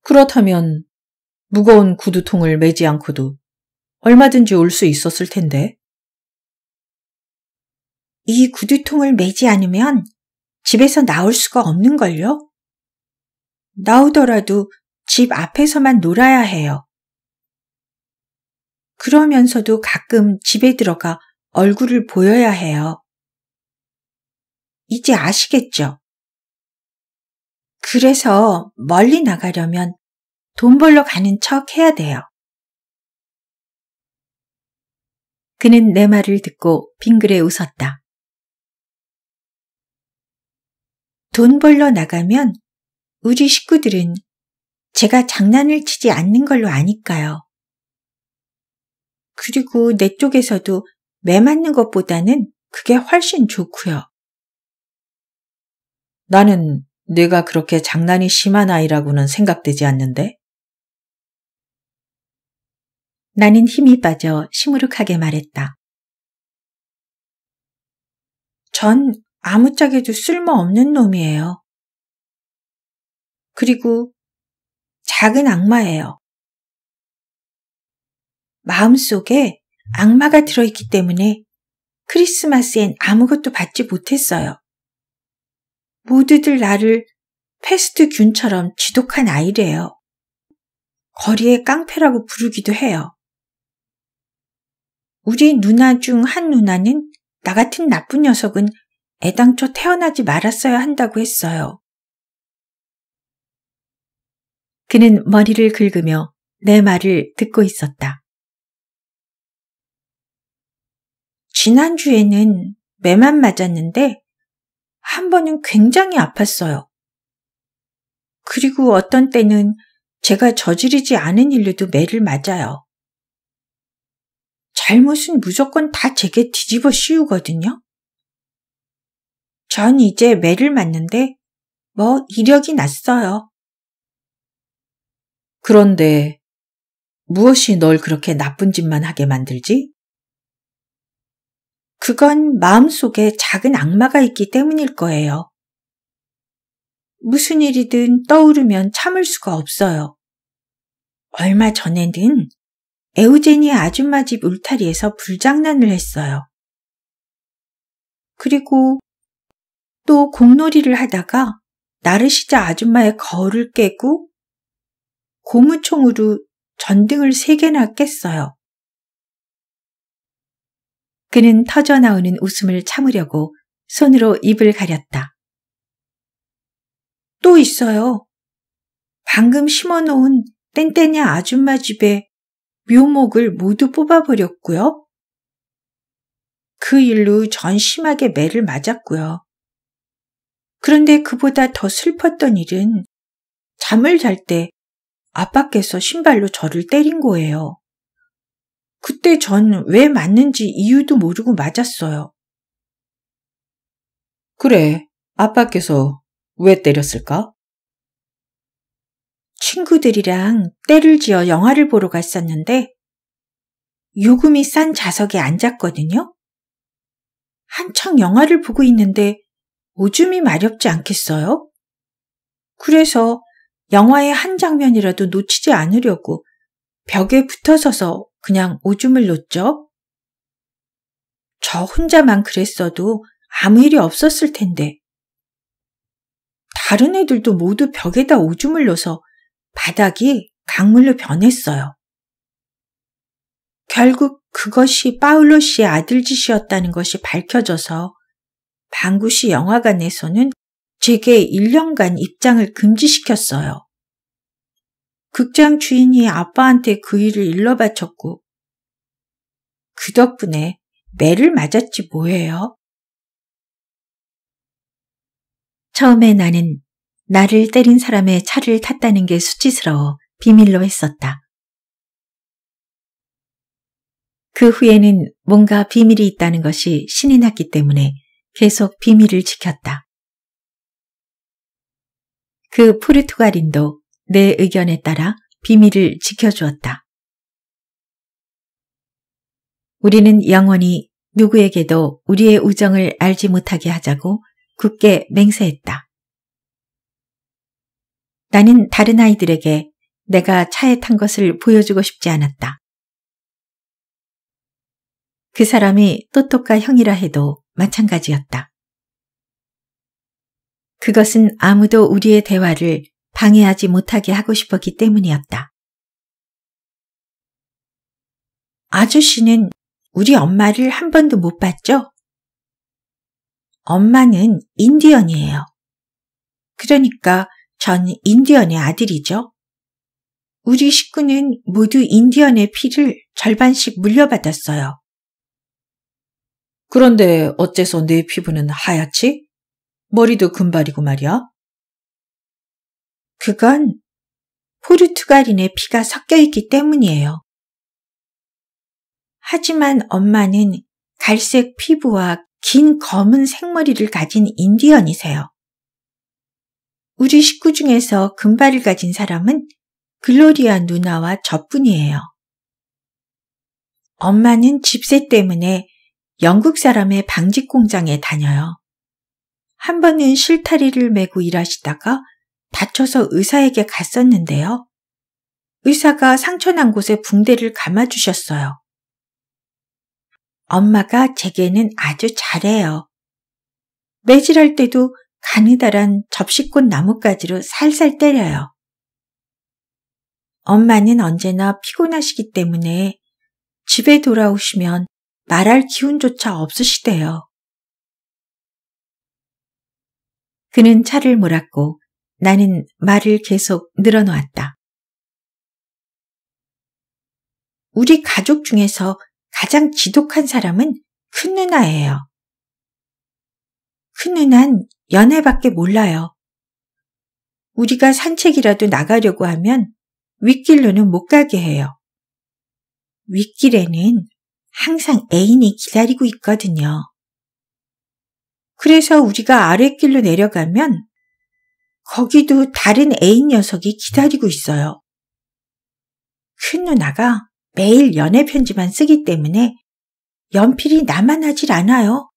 Speaker 1: 그렇다면 무거운 구두통을 메지 않고도 얼마든지 올 수 있었을 텐데. 이 구두통을 메지 않으면 집에서 나올 수가 없는걸요? 나오더라도 집 앞에서만 놀아야 해요. 그러면서도 가끔 집에 들어가 얼굴을 보여야 해요. 이제 아시겠죠? 그래서 멀리 나가려면 돈 벌러 가는 척 해야 돼요. 그는 내 말을 듣고 빙그레 웃었다. 돈 벌러 나가면 우리 식구들은 제가 장난을 치지 않는 걸로 아니까요. 그리고 내 쪽에서도 매 맞는 것보다는 그게 훨씬 좋고요. 나는 내가 그렇게 장난이 심한 아이라고는 생각되지 않는데? 나는 힘이 빠져 시무룩하게 말했다. 전 아무짝에도 쓸모없는 놈이에요. 그리고 작은 악마예요. 마음속에 악마가 들어있기 때문에 크리스마스엔 아무것도 받지 못했어요. 모두들 나를 패스트균처럼 지독한 아이래요. 거리의 깡패라고 부르기도 해요. 우리 누나 중 한 누나는 나 같은 나쁜 녀석은 애당초 태어나지 말았어야 한다고 했어요. 그는 머리를 긁으며 내 말을 듣고 있었다. 지난주에는 매만 맞았는데 한 번은 굉장히 아팠어요. 그리고 어떤 때는 제가 저지르지 않은 일로도 매를 맞아요. 잘못은 무조건 다 제게 뒤집어 씌우거든요. 전 이제 매를 맞는데 뭐 이력이 났어요. 그런데 무엇이 널 그렇게 나쁜 짓만 하게 만들지? 그건 마음속에 작은 악마가 있기 때문일 거예요. 무슨 일이든 떠오르면 참을 수가 없어요. 얼마 전에는 에우제니아 아줌마 집 울타리에서 불장난을 했어요. 그리고 또 공놀이를 하다가 나르시자 아줌마의 거울을 깨고 고무총으로 전등을 세 개나 깼어요. 그는 터져 나오는 웃음을 참으려고 손으로 입을 가렸다. 또 있어요. 방금 심어놓은 땡땡이 아줌마 집에 묘목을 모두 뽑아버렸고요. 그 일로 전 심하게 매를 맞았고요. 그런데 그보다 더 슬펐던 일은 잠을 잘때 아빠께서 신발로 저를 때린 거예요. 그때 전 왜 맞는지 이유도 모르고 맞았어요. 그래, 아빠께서 왜 때렸을까? 친구들이랑 때를 지어 영화를 보러 갔었는데 요금이 싼 좌석에 앉았거든요. 한창 영화를 보고 있는데 오줌이 마렵지 않겠어요? 그래서 영화의 한 장면이라도 놓치지 않으려고 벽에 붙어서서 그냥 오줌을 놓죠. 저 혼자만 그랬어도 아무 일이 없었을 텐데. 다른 애들도 모두 벽에다 오줌을 넣어서 바닥이 강물로 변했어요. 결국 그것이 파울로 씨의 아들 짓이었다는 것이 밝혀져서 방구 씨 영화관에서는 제게 1년간 입장을 금지시켰어요. 극장 주인이 아빠한테 그 일을 일러 바쳤고, 그 덕분에 매를 맞았지 뭐예요? 처음에 나는 나를 때린 사람의 차를 탔다는 게 수치스러워 비밀로 했었다. 그 후에는 뭔가 비밀이 있다는 것이 신이 났기 때문에 계속 비밀을 지켰다. 그 포르투갈인도 내 의견에 따라 비밀을 지켜주었다. 우리는 영원히 누구에게도 우리의 우정을 알지 못하게 하자고 굳게 맹세했다. 나는 다른 아이들에게 내가 차에 탄 것을 보여주고 싶지 않았다. 그 사람이 또똑과 형이라 해도 마찬가지였다. 그것은 아무도 우리의 대화를 방해하지 못하게 하고 싶었기 때문이었다. 아저씨는 우리 엄마를 한 번도 못 봤죠? 엄마는 인디언이에요. 그러니까 전 인디언의 아들이죠. 우리 식구는 모두 인디언의 피를 절반씩 물려받았어요. 그런데 어째서 내 피부는 하얗지? 머리도 금발이고 말이야. 그건 포르투갈인의 피가 섞여 있기 때문이에요. 하지만 엄마는 갈색 피부와 긴 검은 생머리를 가진 인디언이세요. 우리 식구 중에서 금발을 가진 사람은 글로리아 누나와 저뿐이에요. 엄마는 집세 때문에 영국 사람의 방직 공장에 다녀요. 한 번은 실타리를 메고 일하시다가 다쳐서 의사에게 갔었는데요. 의사가 상처난 곳에 붕대를 감아주셨어요. 엄마가 제게는 아주 잘해요. 매질할 때도 가느다란 접시꽃 나뭇가지로 살살 때려요. 엄마는 언제나 피곤하시기 때문에 집에 돌아오시면 말할 기운조차 없으시대요. 그는 차를 몰았고 나는 말을 계속 늘어놓았다. 우리 가족 중에서 가장 지독한 사람은 큰 누나예요. 큰 누난 연애밖에 몰라요. 우리가 산책이라도 나가려고 하면 윗길로는 못 가게 해요. 윗길에는 항상 애인이 기다리고 있거든요. 그래서 우리가 아랫길로 내려가면 거기도 다른 애인 녀석이 기다리고 있어요. 큰 누나가 매일 연애 편지만 쓰기 때문에 연필이 나만 하질 않아요.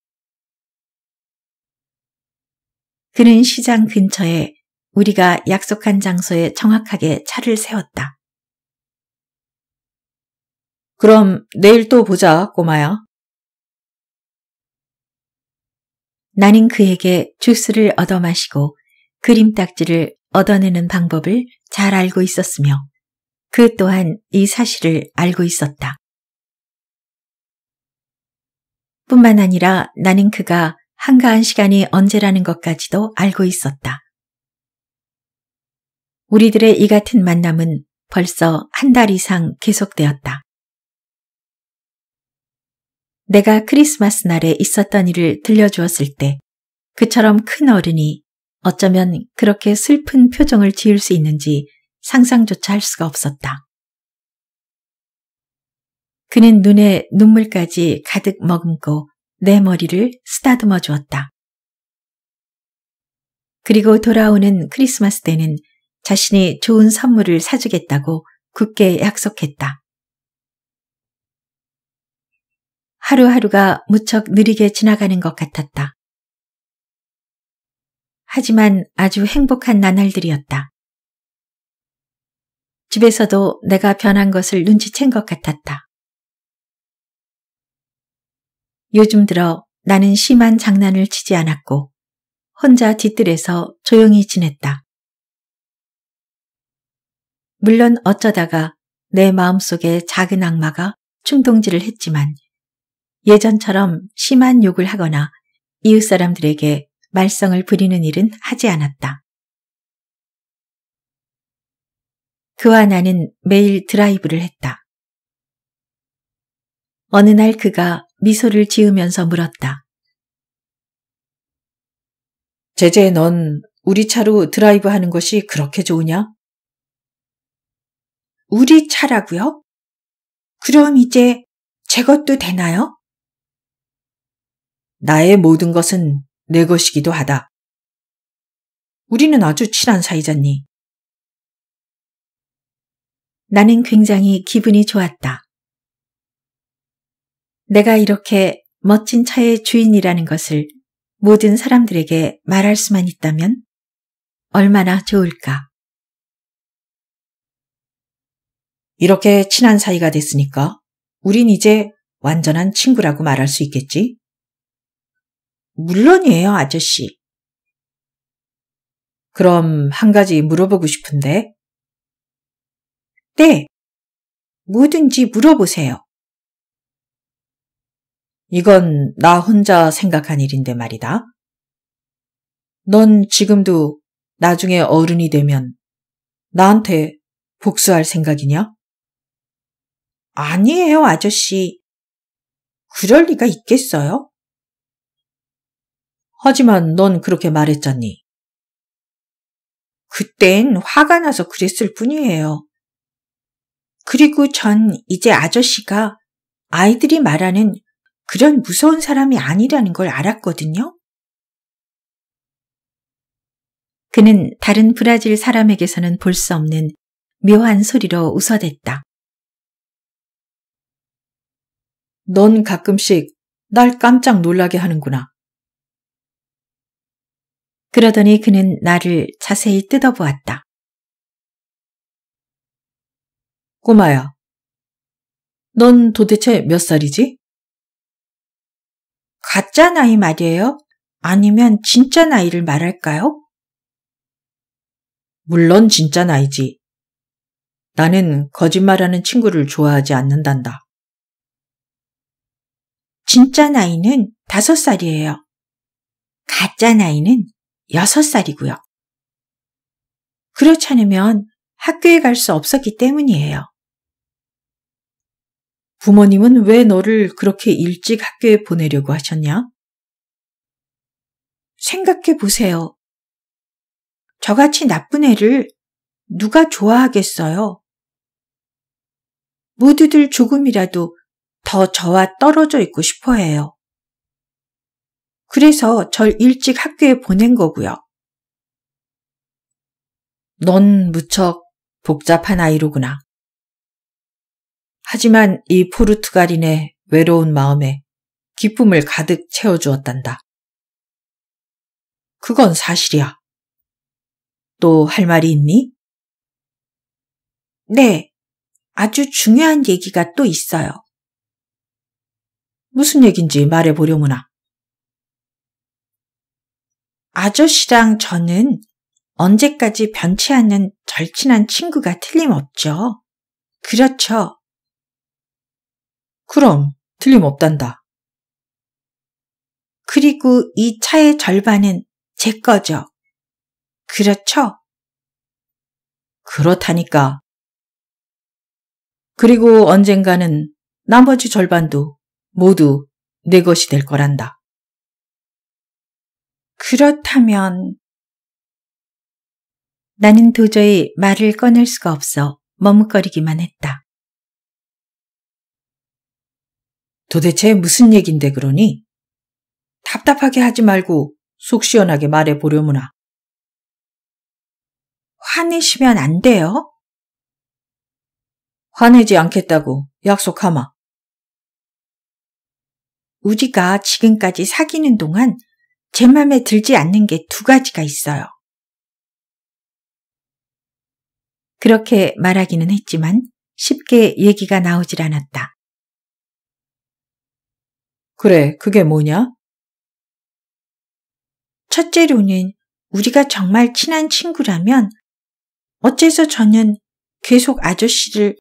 Speaker 1: 그는 시장 근처에 우리가 약속한 장소에 정확하게 차를 세웠다. 그럼 내일 또 보자, 꼬마야. 나는 그에게 주스를 얻어 마시고 그림 딱지를 얻어내는 방법을 잘 알고 있었으며 그 또한 이 사실을 알고 있었다. 뿐만 아니라 나는 그가 한가한 시간이 언제라는 것까지도 알고 있었다. 우리들의 이 같은 만남은 벌써 한 달 이상 계속되었다. 내가 크리스마스 날에 있었던 일을 들려주었을 때 그처럼 큰 어른이 어쩌면 그렇게 슬픈 표정을 지을 수 있는지 상상조차 할 수가 없었다. 그는 눈에 눈물까지 가득 머금고 내 머리를 쓰다듬어 주었다. 그리고 돌아오는 크리스마스 때는 자신이 좋은 선물을 사주겠다고 굳게 약속했다. 하루하루가 무척 느리게 지나가는 것 같았다. 하지만 아주 행복한 나날들이었다. 집에서도 내가 변한 것을 눈치챈 것 같았다. 요즘 들어 나는 심한 장난을 치지 않았고 혼자 뒤뜰에서 조용히 지냈다. 물론 어쩌다가 내 마음속에 작은 악마가 충동질을 했지만 예전처럼 심한 욕을 하거나 이웃 사람들에게 말썽을 부리는 일은 하지 않았다. 그와 나는 매일 드라이브를 했다. 어느 날 그가 미소를 지으면서 물었다. 제제, 넌 우리 차로 드라이브 하는 것이 그렇게 좋으냐? 우리 차라고요? 그럼 이제 제 것도 되나요? 나의 모든 것은 내 것이기도 하다. 우리는 아주 친한 사이잖니. 나는 굉장히 기분이 좋았다. 내가 이렇게 멋진 차의 주인이라는 것을 모든 사람들에게 말할 수만 있다면 얼마나 좋을까. 이렇게 친한 사이가 됐으니까 우린 이제 완전한 친구라고 말할 수 있겠지? 물론이에요, 아저씨. 그럼 한 가지 물어보고 싶은데. 네. 뭐든지 물어보세요. 이건 나 혼자 생각한 일인데 말이다. 넌 지금도 나중에 어른이 되면 나한테 복수할 생각이냐? 아니에요, 아저씨. 그럴 리가 있겠어요? 하지만 넌 그렇게 말했잖니. 그땐 화가 나서 그랬을 뿐이에요. 그리고 전 이제 아저씨가 아이들이 말하는 그런 무서운 사람이 아니라는 걸 알았거든요. 그는 다른 브라질 사람에게서는 볼 수 없는 묘한 소리로 웃어댔다. 넌 가끔씩 날 깜짝 놀라게 하는구나. 그러더니 그는 나를 자세히 뜯어보았다. 꼬마야, 넌 도대체 몇 살이지? 가짜 나이 말이에요? 아니면 진짜 나이를 말할까요? 물론 진짜 나이지. 나는 거짓말하는 친구를 좋아하지 않는단다. 진짜 나이는 다섯 살이에요. 가짜 나이는 6살이고요. 그렇지 않으면 학교에 갈 수 없었기 때문이에요. 부모님은 왜 너를 그렇게 일찍 학교에 보내려고 하셨냐? 생각해 보세요. 저같이 나쁜 애를 누가 좋아하겠어요? 모두들 조금이라도 더 저와 떨어져 있고 싶어 해요. 그래서 절 일찍 학교에 보낸 거고요. 넌 무척 복잡한 아이로구나. 하지만 이 포르투갈인의 외로운 마음에 기쁨을 가득 채워주었단다. 그건 사실이야. 또 할 말이 있니? 네, 아주 중요한 얘기가 또 있어요. 무슨 얘긴지 말해보려무나. 아저씨랑 저는 언제까지 변치 않는 절친한 친구가 틀림없죠. 그렇죠. 그럼 틀림없단다. 그리고 이 차의 절반은 제 거죠. 그렇죠? 그렇다니까. 그리고 언젠가는 나머지 절반도 모두 내 것이 될 거란다. 그렇다면 나는 도저히 말을 꺼낼 수가 없어 머뭇거리기만 했다. 도대체 무슨 얘긴데 그러니? 답답하게 하지 말고 속 시원하게 말해 보려무나. 화내시면 안 돼요? 화내지 않겠다고 약속하마. 우리가 지금까지 사귀는 동안 제 맘에 들지 않는 게 두 가지가 있어요. 그렇게 말하기는 했지만 쉽게 얘기가 나오질 않았다. 그래, 그게 뭐냐? 첫째로는 우리가 정말 친한 친구라면 어째서 저는 계속 아저씨를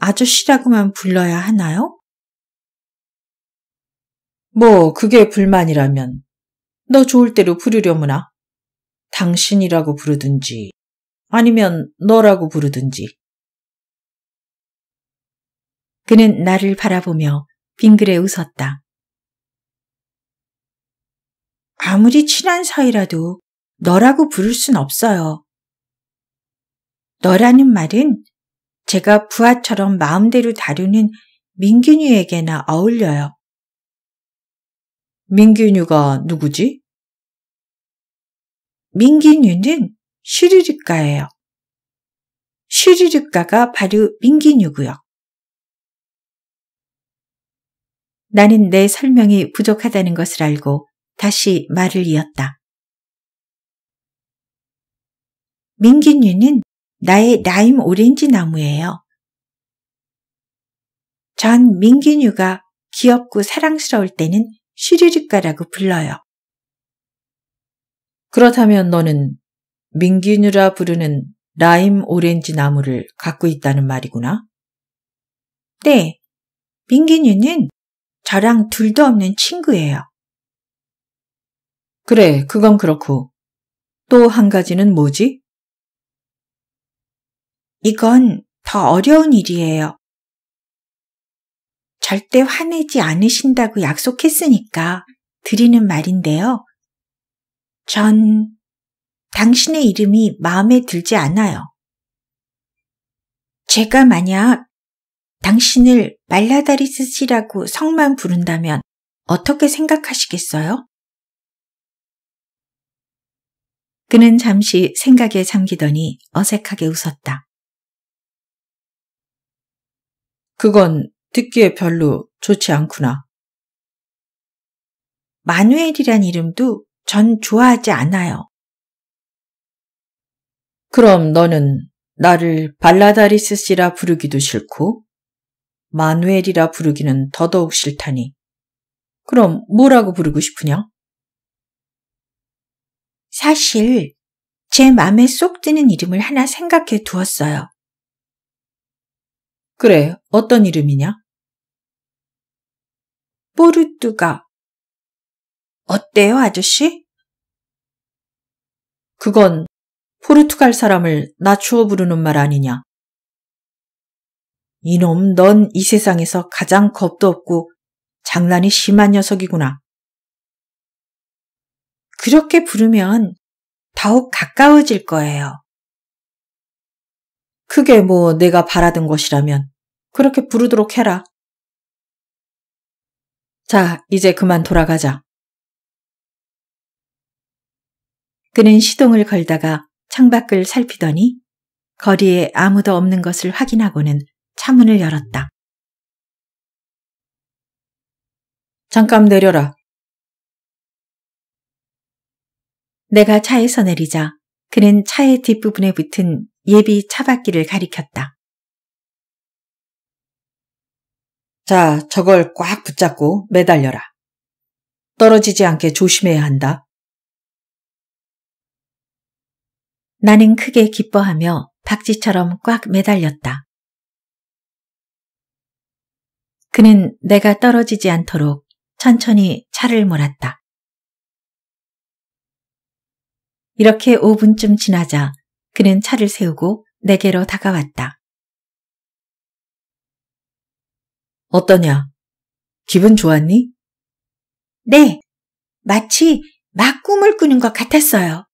Speaker 1: 아저씨라고만 불러야 하나요? 뭐, 그게 불만이라면 너 좋을 대로 부르려무나. 당신이라고 부르든지 아니면 너라고 부르든지. 그는 나를 바라보며 빙그레 웃었다. 아무리 친한 사이라도 너라고 부를 순 없어요. 너라는 말은 제가 부하처럼 마음대로 다루는 민균이에게나 어울려요. 민균유가 누구지? 민균유는시리리가예요시리리가가 바로 민균유고요 나는 내 설명이 부족하다는 것을 알고 다시 말을 이었다. 민균유는 나의 라임 오렌지 나무예요. 전민균유가 귀엽고 사랑스러울 때는 시리리까라고 불러요. 그렇다면 너는 민기누라 부르는 라임 오렌지 나무를 갖고 있다는 말이구나? 네. 민기뉴는 저랑 둘도 없는 친구예요. 그래, 그건 그렇고. 또 한 가지는 뭐지? 이건 더 어려운 일이에요. 절대 화내지 않으신다고 약속했으니까 드리는 말인데요. 전 당신의 이름이 마음에 들지 않아요. 제가 만약 당신을 말라다리 쓰시라고 성만 부른다면 어떻게 생각하시겠어요? 그는 잠시 생각에 잠기더니 어색하게 웃었다. 그건 듣기에 별로 좋지 않구나. 마누엘이란 이름도 전 좋아하지 않아요. 그럼 너는 나를 발라다리스 씨라 부르기도 싫고 마누엘이라 부르기는 더더욱 싫다니. 그럼 뭐라고 부르고 싶으냐? 사실 제 맘에 쏙 드는 이름을 하나 생각해 두었어요. 그래, 어떤 이름이냐? 뽀르뚜가. 어때요, 아저씨? 그건 포르투갈 사람을 낮추어 부르는 말 아니냐. 이놈, 넌 이 세상에서 가장 겁도 없고 장난이 심한 녀석이구나. 그렇게 부르면 더욱 가까워질 거예요. 그게 뭐 내가 바라던 것이라면 그렇게 부르도록 해라. 자, 이제 그만 돌아가자. 그는 시동을 걸다가 창밖을 살피더니 거리에 아무도 없는 것을 확인하고는 차문을 열었다. 잠깐 내려라. 내가 차에서 내리자 그는 차의 뒷부분에 붙은 예비 차박기를 가리켰다. 자, 저걸 꽉 붙잡고 매달려라. 떨어지지 않게 조심해야 한다. 나는 크게 기뻐하며 박쥐처럼 꽉 매달렸다. 그는 내가 떨어지지 않도록 천천히 차를 몰았다. 이렇게 5분쯤 지나자 그는 차를 세우고 내게로 다가왔다. 어떠냐? 기분 좋았니? 네, 마치 막 꿈을 꾸는 것 같았어요.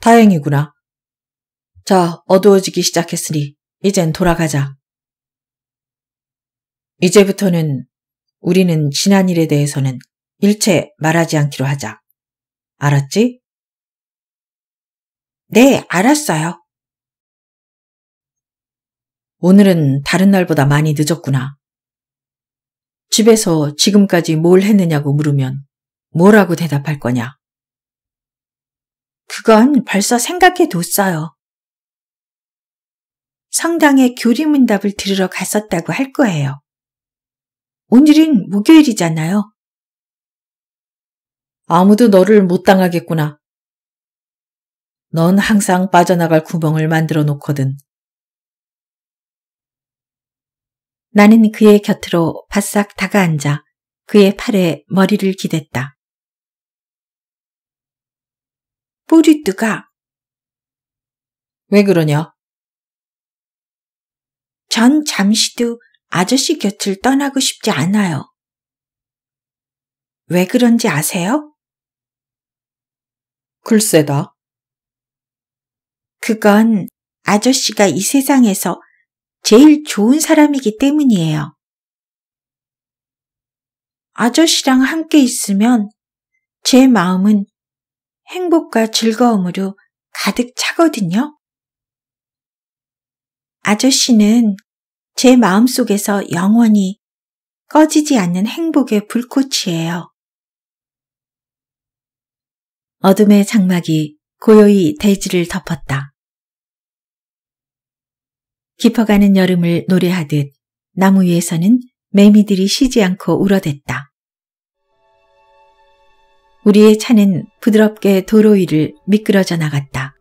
Speaker 1: 다행이구나. 자, 어두워지기 시작했으니 이젠 돌아가자. 이제부터는 우리는 지난 일에 대해서는 일체 말하지 않기로 하자. 알았지? 네, 알았어요. 오늘은 다른 날보다 많이 늦었구나. 집에서 지금까지 뭘 했느냐고 물으면 뭐라고 대답할 거냐? 그건 벌써 생각해 뒀어요. 성당에 교리문답을 들으러 갔었다고 할 거예요. 오늘은 목요일이잖아요. 아무도 너를 못 당하겠구나. 넌 항상 빠져나갈 구멍을 만들어 놓거든. 나는 그의 곁으로 바싹 다가앉아 그의 팔에 머리를 기댔다. 뿌리 뜨가. 왜 그러냐? 전 잠시도 아저씨 곁을 떠나고 싶지 않아요. 왜 그런지 아세요? 글쎄다. 그건 아저씨가 이 세상에서 제일 좋은 사람이기 때문이에요. 아저씨랑 함께 있으면 제 마음은 행복과 즐거움으로 가득 차거든요. 아저씨는 제 마음속에서 영원히 꺼지지 않는 행복의 불꽃이에요. 어둠의 장막이 고요히 대지를 덮었다. 깊어가는 여름을 노래하듯 나무 위에서는 매미들이 쉬지 않고 울어댔다. 우리의 차는 부드럽게 도로 위를 미끄러져 나갔다.